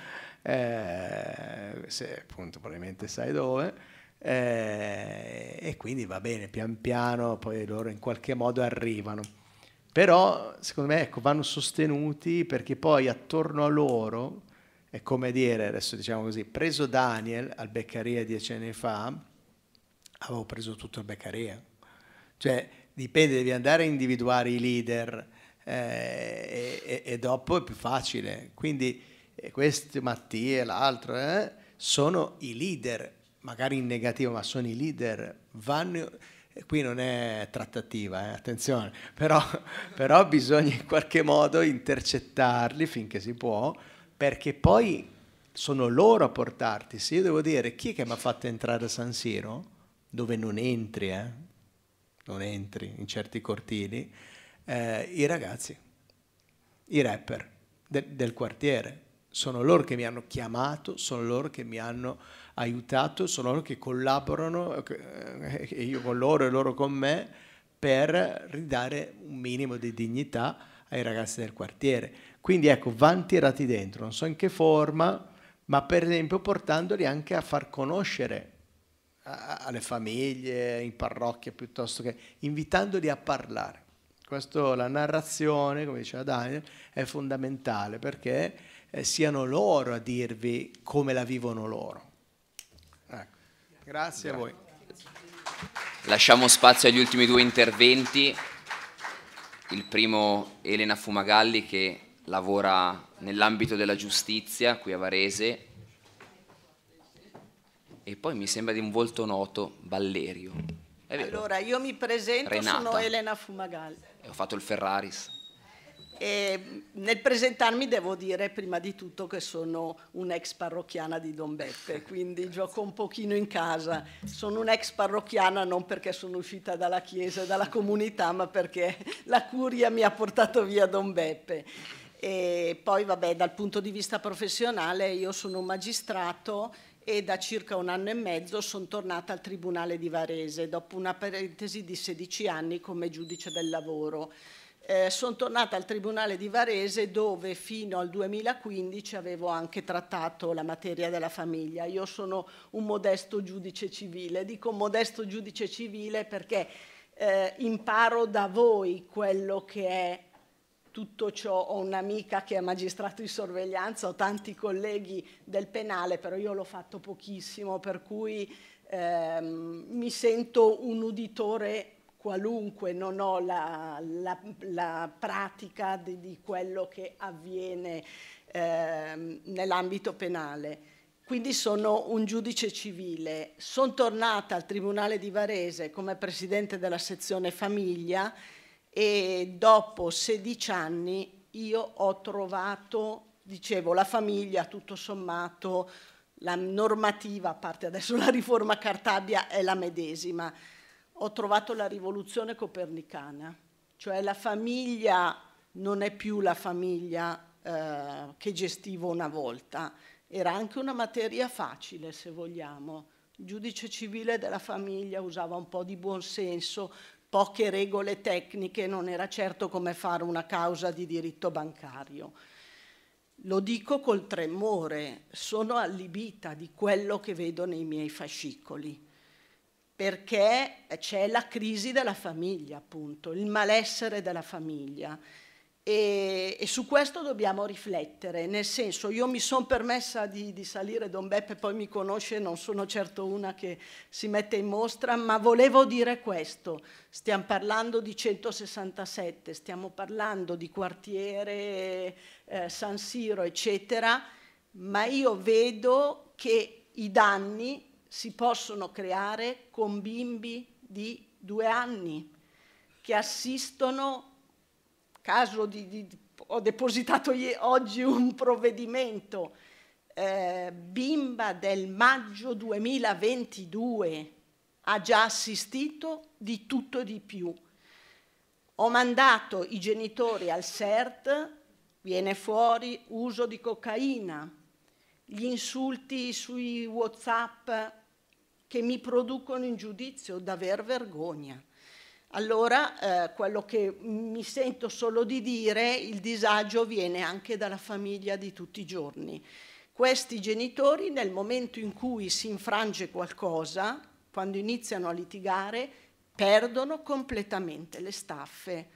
eh, se appunto probabilmente sai dove, eh, e quindi va bene, pian piano poi loro in qualche modo arrivano. Però, secondo me, ecco, vanno sostenuti perché poi attorno a loro, è come dire, adesso diciamo così, preso Daniel al Beccaria dieci anni fa, avevo preso tutto il Beccaria. Cioè, dipende, devi andare a individuare i leader eh, e, e, dopo è più facile. Quindi eh, questi Mattia e l'altro eh, sono i leader, magari in negativo, ma sono i leader, vanno qui non è trattativa, eh, attenzione, però, però bisogna in qualche modo intercettarli finché si può, perché poi sono loro a portarti. Se io devo dire chi è che mi ha fatto entrare a San Siro, dove non entri, eh? non entri in certi cortili, eh, i ragazzi, i rapper de del quartiere, sono loro che mi hanno chiamato, sono loro che mi hanno aiutato sono loro che collaborano, e eh, io con loro e loro con me, per ridare un minimo di dignità ai ragazzi del quartiere. Quindi ecco, vanno tirati dentro, non so in che forma, ma per esempio portandoli anche a far conoscere alle famiglie, in parrocchia piuttosto che invitandoli a parlare. Questo, la narrazione, come diceva Daniel, è fondamentale perché eh, siano loro a dirvi come la vivono loro. Grazie a voi.
Lasciamo spazio agli ultimi due interventi. Il primo Elena Fumagalli che lavora nell'ambito della giustizia qui a Varese e poi mi sembra di un volto noto Valerio. Allora
io mi presento, Renata. sono Elena Fumagalli.
E ho fatto il Ferraris.
E nel presentarmi devo dire prima di tutto che sono un'ex parrocchiana di Don Beppe, (laughs) quindi gioco un pochino in casa. Sono un'ex parrocchiana non perché sono uscita dalla chiesa e dalla comunità, ma perché la curia mi ha portato via Don Beppe. E poi vabbè, dal punto di vista professionale io sono un magistrato e da circa un anno e mezzo sono tornata al Tribunale di Varese dopo una parentesi di 16 anni come giudice del lavoro eh, sono tornata al Tribunale di Varese dove fino al 2015 avevo anche trattato la materia della famiglia. Io sono un modesto giudice civile, dico modesto giudice civile perché eh, imparo da voi quello che è tutto ciò, ho un'amica che è magistrato di sorveglianza, ho tanti colleghi del penale, però io l'ho fatto pochissimo, per cui ehm, mi sento un uditore qualunque, non ho la, la, la pratica di, di, quello che avviene eh, nell'ambito penale. Quindi sono un giudice civile. Sono tornata al Tribunale di Varese come presidente della sezione famiglia e dopo 16 anni io ho trovato, dicevo, la famiglia tutto sommato, la normativa, a parte adesso la riforma Cartabia, è la medesima ho trovato la rivoluzione copernicana, cioè la famiglia non è più la famiglia eh, che gestivo una volta, era anche una materia facile se vogliamo. Il giudice civile della famiglia usava un po' di buonsenso, poche regole tecniche, non era certo come fare una causa di diritto bancario. Lo dico col tremore, sono allibita di quello che vedo nei miei fascicoli perché c'è la crisi della famiglia, appunto, il malessere della famiglia. E, e, su questo dobbiamo riflettere, nel senso io mi sono permessa di, di, salire, Don Beppe poi mi conosce, non sono certo una che si mette in mostra, ma volevo dire questo, stiamo parlando di 167, stiamo parlando di quartiere eh, San Siro, eccetera, ma io vedo che i danni si possono creare con bimbi di due anni che assistono, caso di, di ho depositato oggi un provvedimento, eh, bimba del maggio 2022 ha già assistito di tutto e di più. Ho mandato i genitori al CERT, viene fuori uso di cocaina, gli insulti sui WhatsApp che mi producono in giudizio d'aver vergogna. Allora eh, quello che mi sento solo di dire, il disagio viene anche dalla famiglia di tutti i giorni. Questi genitori nel momento in cui si infrange qualcosa, quando iniziano a litigare, perdono completamente le staffe.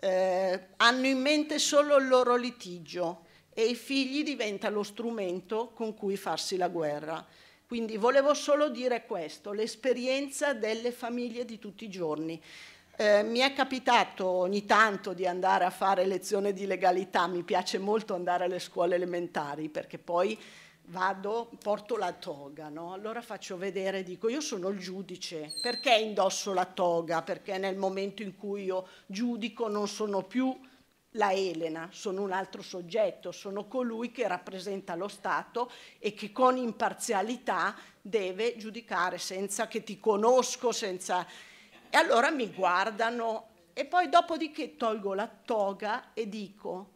Eh, hanno in mente solo il loro litigio e i figli diventano lo strumento con cui farsi la guerra. Quindi volevo solo dire questo, l'esperienza delle famiglie di tutti i giorni. Eh, mi è capitato ogni tanto di andare a fare lezione di legalità, mi piace molto andare alle scuole elementari perché poi vado, porto la toga, no? allora faccio vedere, dico io sono il giudice, perché indosso la toga? Perché nel momento in cui io giudico non sono più la Elena, sono un altro soggetto, sono colui che rappresenta lo Stato e che con imparzialità deve giudicare senza che ti conosco, senza... E allora mi guardano e poi dopodiché tolgo la toga e dico,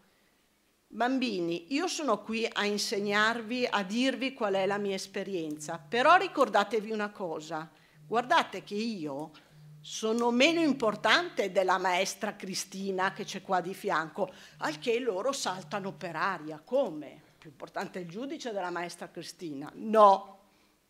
bambini, io sono qui a insegnarvi, a dirvi qual è la mia esperienza, però ricordatevi una cosa, guardate che io sono meno importante della maestra Cristina che c'è qua di fianco, al che loro saltano per aria. Come? Più importante il giudice della maestra Cristina? No,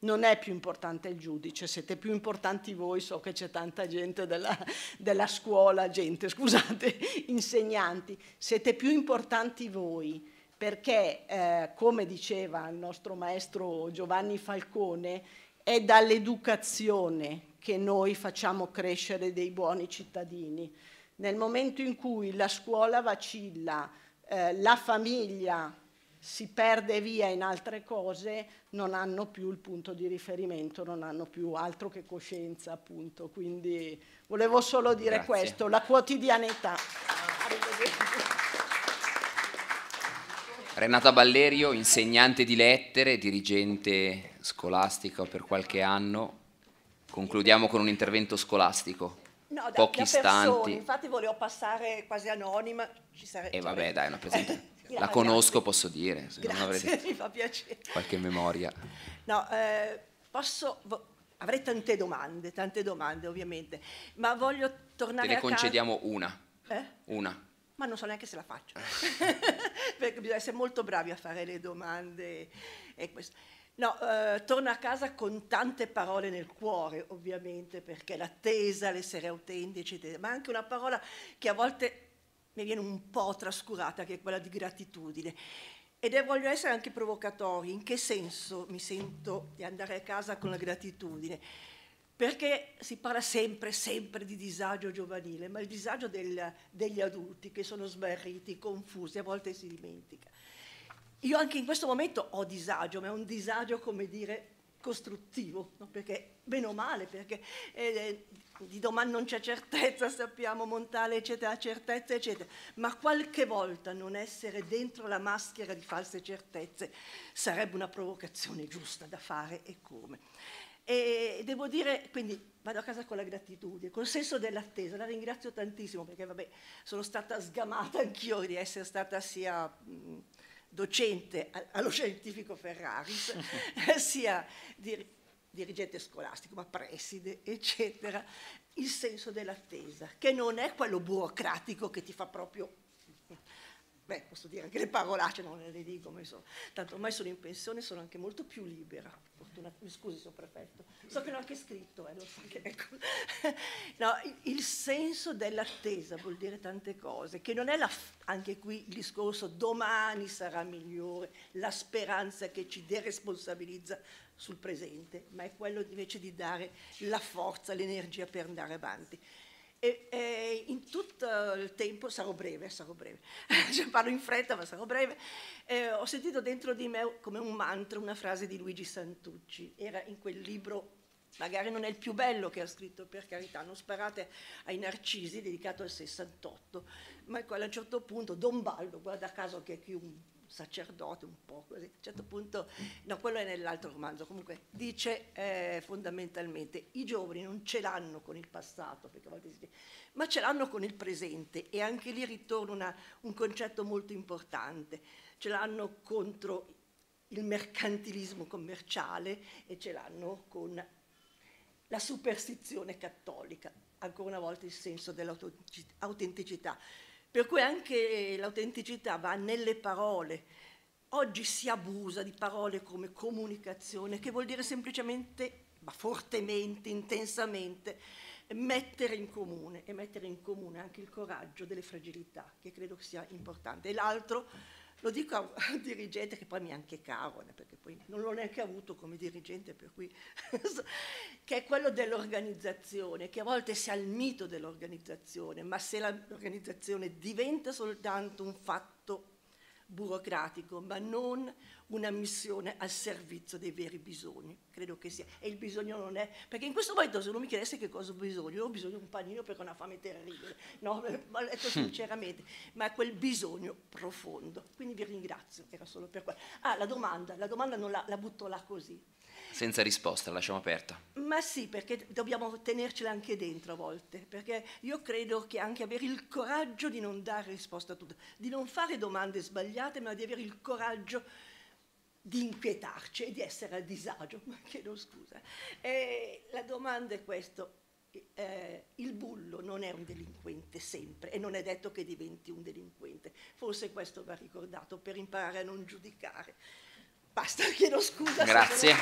non è più importante il giudice, siete più importanti voi, so che c'è tanta gente della, della scuola, gente, scusate, (laughs) insegnanti, siete più importanti voi perché, eh, come diceva il nostro maestro Giovanni Falcone, è dall'educazione che noi facciamo crescere dei buoni cittadini. Nel momento in cui la scuola vacilla, eh, la famiglia si perde via in altre cose, non hanno più il punto di riferimento, non hanno più altro che coscienza, appunto. Quindi volevo solo dire Grazie. questo, la quotidianità.
Renata Ballerio, insegnante di lettere, dirigente scolastica per qualche anno, Concludiamo con un intervento scolastico.
No, da, pochi da istanti. Infatti volevo passare quasi anonima. Ci sare- e eh, vabbè, cioè, dai, una presentazione.
(laughs) La conosco, posso dire. Se Grazie, non avrete (laughs)
mi fa piacere.
Qualche memoria.
No, eh, posso... Avrei tante domande, tante domande ovviamente, ma voglio tornare Te ne concediamo casa. una. Eh? Una. Ma non so neanche se la faccio, (laughs) perché bisogna essere molto bravi a fare le domande. E questo. No, eh, torno a casa con tante parole nel cuore, ovviamente, perché l'attesa, l'essere autentici, ma anche una parola che a volte mi viene un po' trascurata, che è quella di gratitudine. Ed è, voglio essere anche provocatori. In che senso mi sento di andare a casa con la gratitudine? Perché si parla sempre, sempre di disagio giovanile, ma il disagio del, degli adulti che sono smarriti, confusi, a volte si dimentica. Io anche in questo momento ho disagio, ma è un disagio, come dire, costruttivo, no? perché bene o male, perché eh, eh di domani non c'è certezza, (laughs) sappiamo montare, eccetera, certezza, eccetera, ma qualche volta non essere dentro la maschera di false certezze sarebbe una provocazione giusta da fare e come. E devo dire, quindi vado a casa con la gratitudine, col senso dell'attesa, la ringrazio tantissimo perché vabbè, sono stata sgamata anch'io di essere stata sia... Mh, mm, docente allo scientifico Ferraris, (laughs) eh, sia dirigente scolastico, ma preside, eccetera, il senso dell'attesa, che non è quello burocratico che ti fa proprio beh, posso dire anche le parolacce non le dico, ma insomma, tanto ormai sono in pensione sono anche molto più libera. Fortuna, mi scusi, sono prefetto, so che l'ho anche scritto, eh, so che, ecco. (laughs) no, il, il, senso dell'attesa vuol dire tante cose, che non è la, anche qui il discorso domani sarà migliore, la speranza che ci deresponsabilizza sul presente, ma è quello invece di dare la forza, l'energia per andare avanti. E, e in tutto il tempo, sarò breve, sarò breve, (laughs) cioè, parlo in fretta ma sarò breve, eh, ho sentito dentro di me come un mantra una frase di Luigi Santucci, era in quel libro magari non è il più bello che ha scritto, per carità, non sparate ai narcisi, dedicato al 68, ma a un certo punto Don Baldo, guarda caso che è chiunque, sacerdote un po' così, a un certo punto, no quello è nell'altro romanzo, comunque dice eh, fondamentalmente i giovani non ce l'hanno con il passato, perché a volte si dice, ma ce l'hanno con il presente e anche lì ritorna una, un concetto molto importante, ce l'hanno contro il mercantilismo commerciale e ce l'hanno con la superstizione cattolica, ancora una volta il senso dell'autenticità. Per cui anche l'autenticità va nelle parole. Oggi si abusa di parole come comunicazione, che vuol dire semplicemente, ma fortemente, intensamente, mettere in comune e mettere in comune anche il coraggio delle fragilità, che credo sia importante. E l'altro lo dico a un (laughs) dirigente che poi mi è anche caro, eh, perché poi non l'ho neanche avuto come dirigente, per cui (laughs) che è quello dell'organizzazione, che a volte si ha il mito dell'organizzazione, ma se l'organizzazione diventa soltanto un fatto burocratico, ma non una missione al servizio dei veri bisogni, credo che sia. E il bisogno non è, perché in questo momento se uno mi chiedesse che cosa ho bisogno, ho bisogno di un panino perché ho una fame terribile, no, (laughs) ma detto mm. sinceramente, ma è quel bisogno profondo. Quindi vi ringrazio, era solo per questo. Ah, la domanda, la domanda non la, la butto là così.
Senza risposta, lasciamo aperta.
Ma sì, perché dobbiamo tenercela anche dentro a volte, perché io credo che anche avere il coraggio di non dare risposta a tutto, di non fare domande sbagliate, ma di avere il coraggio di inquietarci e di essere a disagio, (laughs) ma chiedo scusa. E la domanda è questa, eh, il bullo non è un delinquente sempre e non è detto che diventi un delinquente, forse questo va ricordato per imparare a non giudicare. Basta, (laughs) chiedo scusa.
Grazie.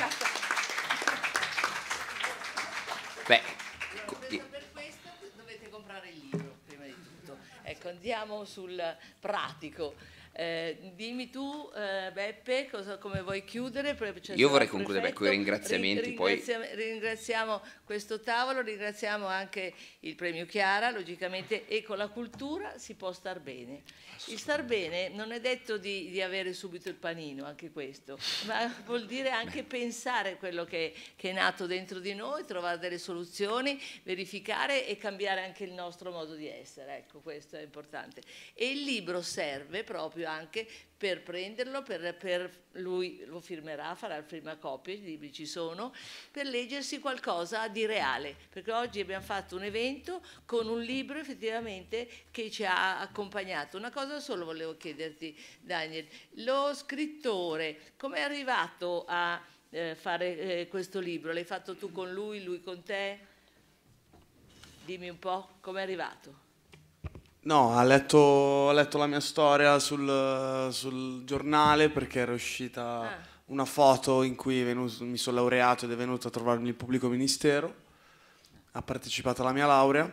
comprare il libro prima di tutto. Ecco, andiamo sul pratico. Eh, dimmi tu, eh, Beppe, cosa, come vuoi chiudere? Cioè, Io vorrei concludere con i ringraziamenti. Ri ringraziamo, poi... ringraziamo questo tavolo, ringraziamo anche il premio Chiara, logicamente, e con la cultura si può star bene. Il star bene non è detto di, di avere subito il panino, anche questo, ma (laughs) vuol dire anche pensare quello che, che è nato dentro di noi, trovare delle soluzioni, verificare e cambiare anche il nostro modo di essere. Ecco, questo è importante. E il libro serve proprio proprio anche per prenderlo, per, per lui lo firmerà, farà il prima copia, i libri ci sono, per leggersi qualcosa di reale, perché oggi abbiamo fatto un evento con un libro effettivamente che ci ha accompagnato. Una cosa solo volevo chiederti, Daniel, lo scrittore come è arrivato a eh, fare eh, questo libro? L'hai fatto tu con lui, lui con te? Dimmi un po' come è arrivato.
No, ha letto, ha letto, la mia storia sul, sul giornale perché era uscita ah. una foto in cui venuto, mi sono laureato ed è venuto a trovarmi il pubblico ministero, ha partecipato alla mia laurea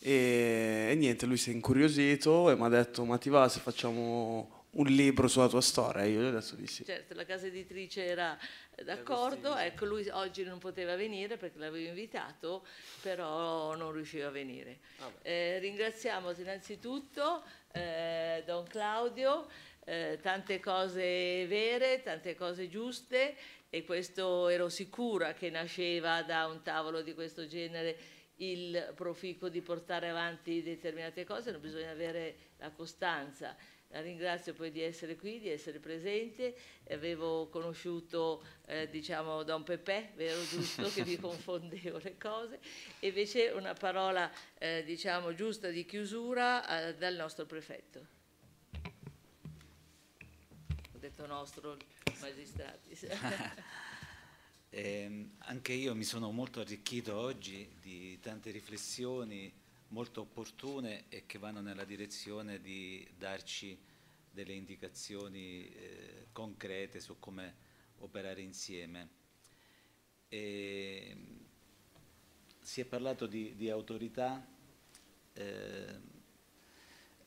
e, e niente, lui si è incuriosito e mi ha detto ma ti va se facciamo un libro sulla tua storia? E io gli ho detto di sì. Certo, la casa editrice
era cioè, d'accordo, ecco lui oggi non poteva venire perché l'avevo invitato, però non riusciva a venire. Ah eh, ringraziamo innanzitutto eh, Don Claudio, eh, tante cose vere, tante cose giuste e questo ero sicura che nasceva da un tavolo di questo genere il proficuo di portare avanti determinate cose, non bisogna avere la costanza. La ringrazio poi di essere qui, di essere presente. Avevo conosciuto, eh, diciamo, Don Pepe, vero giusto, che vi (laughs) confondevo le cose. E invece una parola, eh, diciamo, giusta di chiusura eh, dal nostro prefetto. Ho detto nostro, magistrati. (laughs) (laughs)
Ehm, anche io mi sono molto arricchito oggi di tante riflessioni, molto opportune e che vanno nella direzione di darci delle indicazioni eh, concrete su come operare insieme. E mm, si è parlato di, di autorità, eh,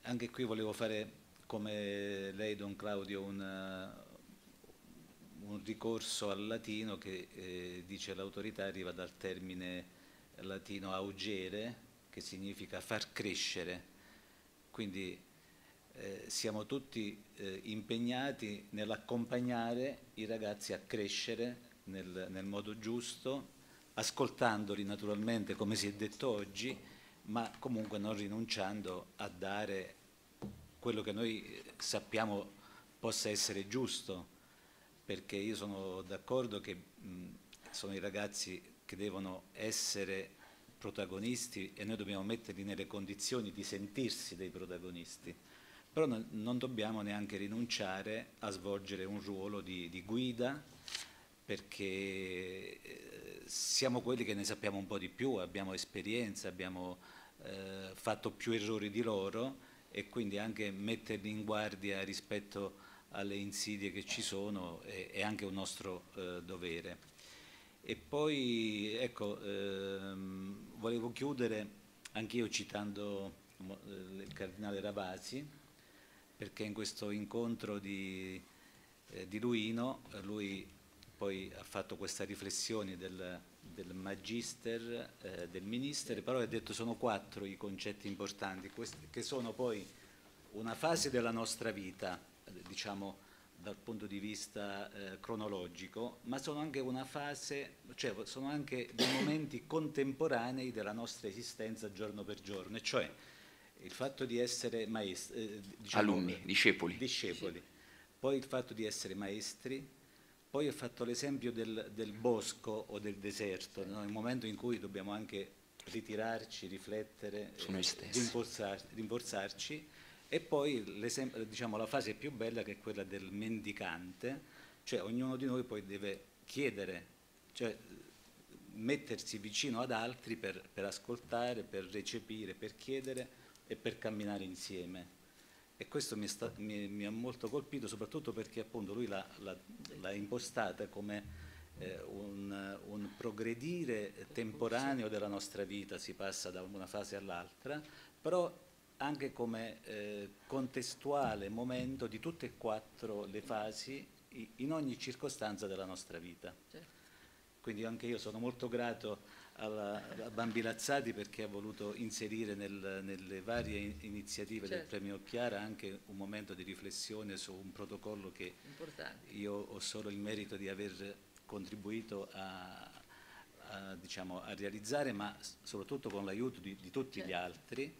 anche qui volevo fare come lei Don Claudio un, un ricorso al latino che eh, dice l'autorità arriva dal termine latino augere, che significa far crescere. Quindi eh, siamo tutti eh, impegnati nell'accompagnare i ragazzi a crescere nel, nel modo giusto, ascoltandoli naturalmente come si è detto oggi, ma comunque non rinunciando a dare quello che noi eh, sappiamo possa essere giusto, perché io sono d'accordo che mh, sono i ragazzi che devono essere protagonisti e noi dobbiamo metterli nelle condizioni di sentirsi dei protagonisti, però non, non dobbiamo neanche rinunciare a svolgere un ruolo di, di guida perché eh, siamo quelli che ne sappiamo un po' di più, abbiamo esperienza, abbiamo eh, fatto più errori di loro e quindi anche metterli in guardia rispetto alle insidie che ci sono è, è anche un nostro eh, dovere. E poi, ecco, ehm, volevo chiudere anch'io citando eh, il cardinale Ravasi, perché in questo incontro di, eh, di Luino, lui poi ha fatto questa riflessione del, del magister, eh, del ministero, però ha detto sono quattro i concetti importanti, che sono poi una fase della nostra vita, diciamo, dal punto di vista eh, cronologico, ma sono anche una fase, cioè sono anche dei momenti contemporanei della nostra esistenza giorno per giorno, e cioè il fatto di essere maestri, eh, diciamo, alunni, discepoli, discepoli. poi il fatto di essere maestri, poi ho fatto l'esempio del, del bosco o del deserto, no? il momento in cui dobbiamo anche ritirarci, riflettere, eh, rinforzarci e poi diciamo, la fase più bella che è quella del mendicante, cioè ognuno di noi poi deve chiedere, cioè mettersi vicino ad altri per, per ascoltare, per recepire, per chiedere e per camminare insieme. E questo mi, sta, mi, mi ha molto colpito, soprattutto perché appunto lui l'ha impostata come eh, un, un, progredire temporaneo della nostra vita, si passa da una fase all'altra, però anche come eh, contestuale momento di tutte e quattro le fasi in ogni circostanza della nostra vita. Certo. Quindi anche io sono molto grato alla, a Bambilazzati perché ha voluto inserire nel, nelle varie iniziative certo. del premio Chiara anche un momento di riflessione su un protocollo che Importante. io ho solo il merito di aver contribuito a, a, diciamo, a realizzare, ma soprattutto con l'aiuto di, di, tutti certo. gli altri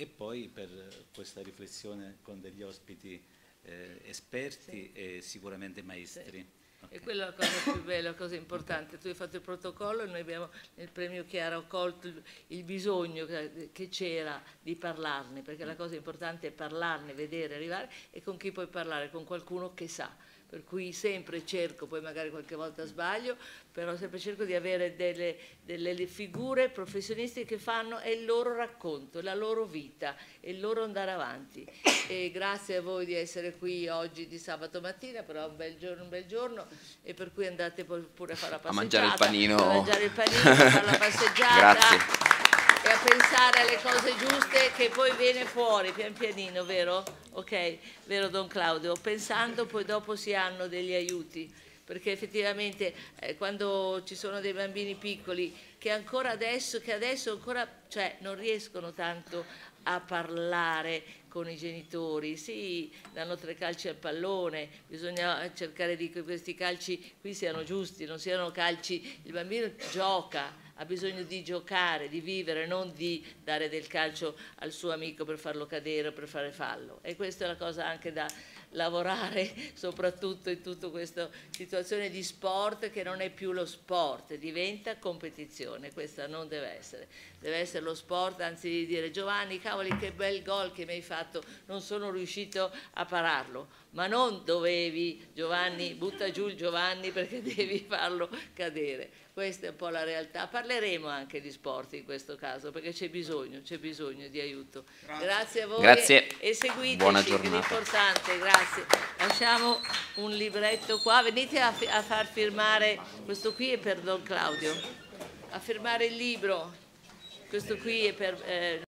e poi per questa riflessione con degli ospiti eh, esperti sì. e sicuramente maestri. Sì. Okay. E
quella è la cosa più bella, la cosa (laughs) importante. Tu hai fatto il protocollo e noi abbiamo nel premio Chiara colto il bisogno che c'era di parlarne, perché la mm. cosa importante è parlarne, vedere, arrivare e con chi puoi parlare, con qualcuno che sa per cui sempre cerco, poi magari qualche volta sbaglio, però sempre cerco di avere delle, delle figure professioniste che fanno il loro racconto, la loro vita e il loro andare avanti. E grazie a voi di essere qui oggi di sabato mattina, però un bel giorno, un bel giorno, e per cui andate pure a fare la passeggiata. A mangiare il panino. A mangiare il panino, a fare la (laughs) passeggiata. grazie pensare alle cose giuste che poi viene fuori pian pianino, vero? Ok, vero Don Claudio? Pensando poi dopo si hanno degli aiuti, perché effettivamente eh, quando ci sono dei bambini piccoli che ancora adesso, che adesso ancora, cioè non riescono tanto a parlare con i genitori, sì, danno tre calci al pallone, bisogna cercare di che questi calci qui siano giusti, non siano calci, il bambino gioca ha bisogno di giocare, di vivere, non di dare del calcio al suo amico per farlo cadere o per fare fallo. E questa è la cosa anche da lavorare, (laughs) soprattutto in tutta questa situazione di sport che non è più lo sport, diventa competizione, questa non deve essere. Deve essere lo sport, anzi di dire Giovanni, cavoli che bel gol che mi hai fatto, non sono riuscito a pararlo, ma non dovevi Giovanni, butta giù il Giovanni perché (laughs) devi farlo cadere. Questa è un po' la realtà. Parleremo anche di sport in questo caso perché c'è bisogno, c'è bisogno di aiuto. Grazie, a voi grazie. e seguiteci, Buona giornata. è importante, grazie. Lasciamo un libretto qua, venite a, a far firmare, questo qui è per Don Claudio, a firmare il libro, questo qui è per... Eh,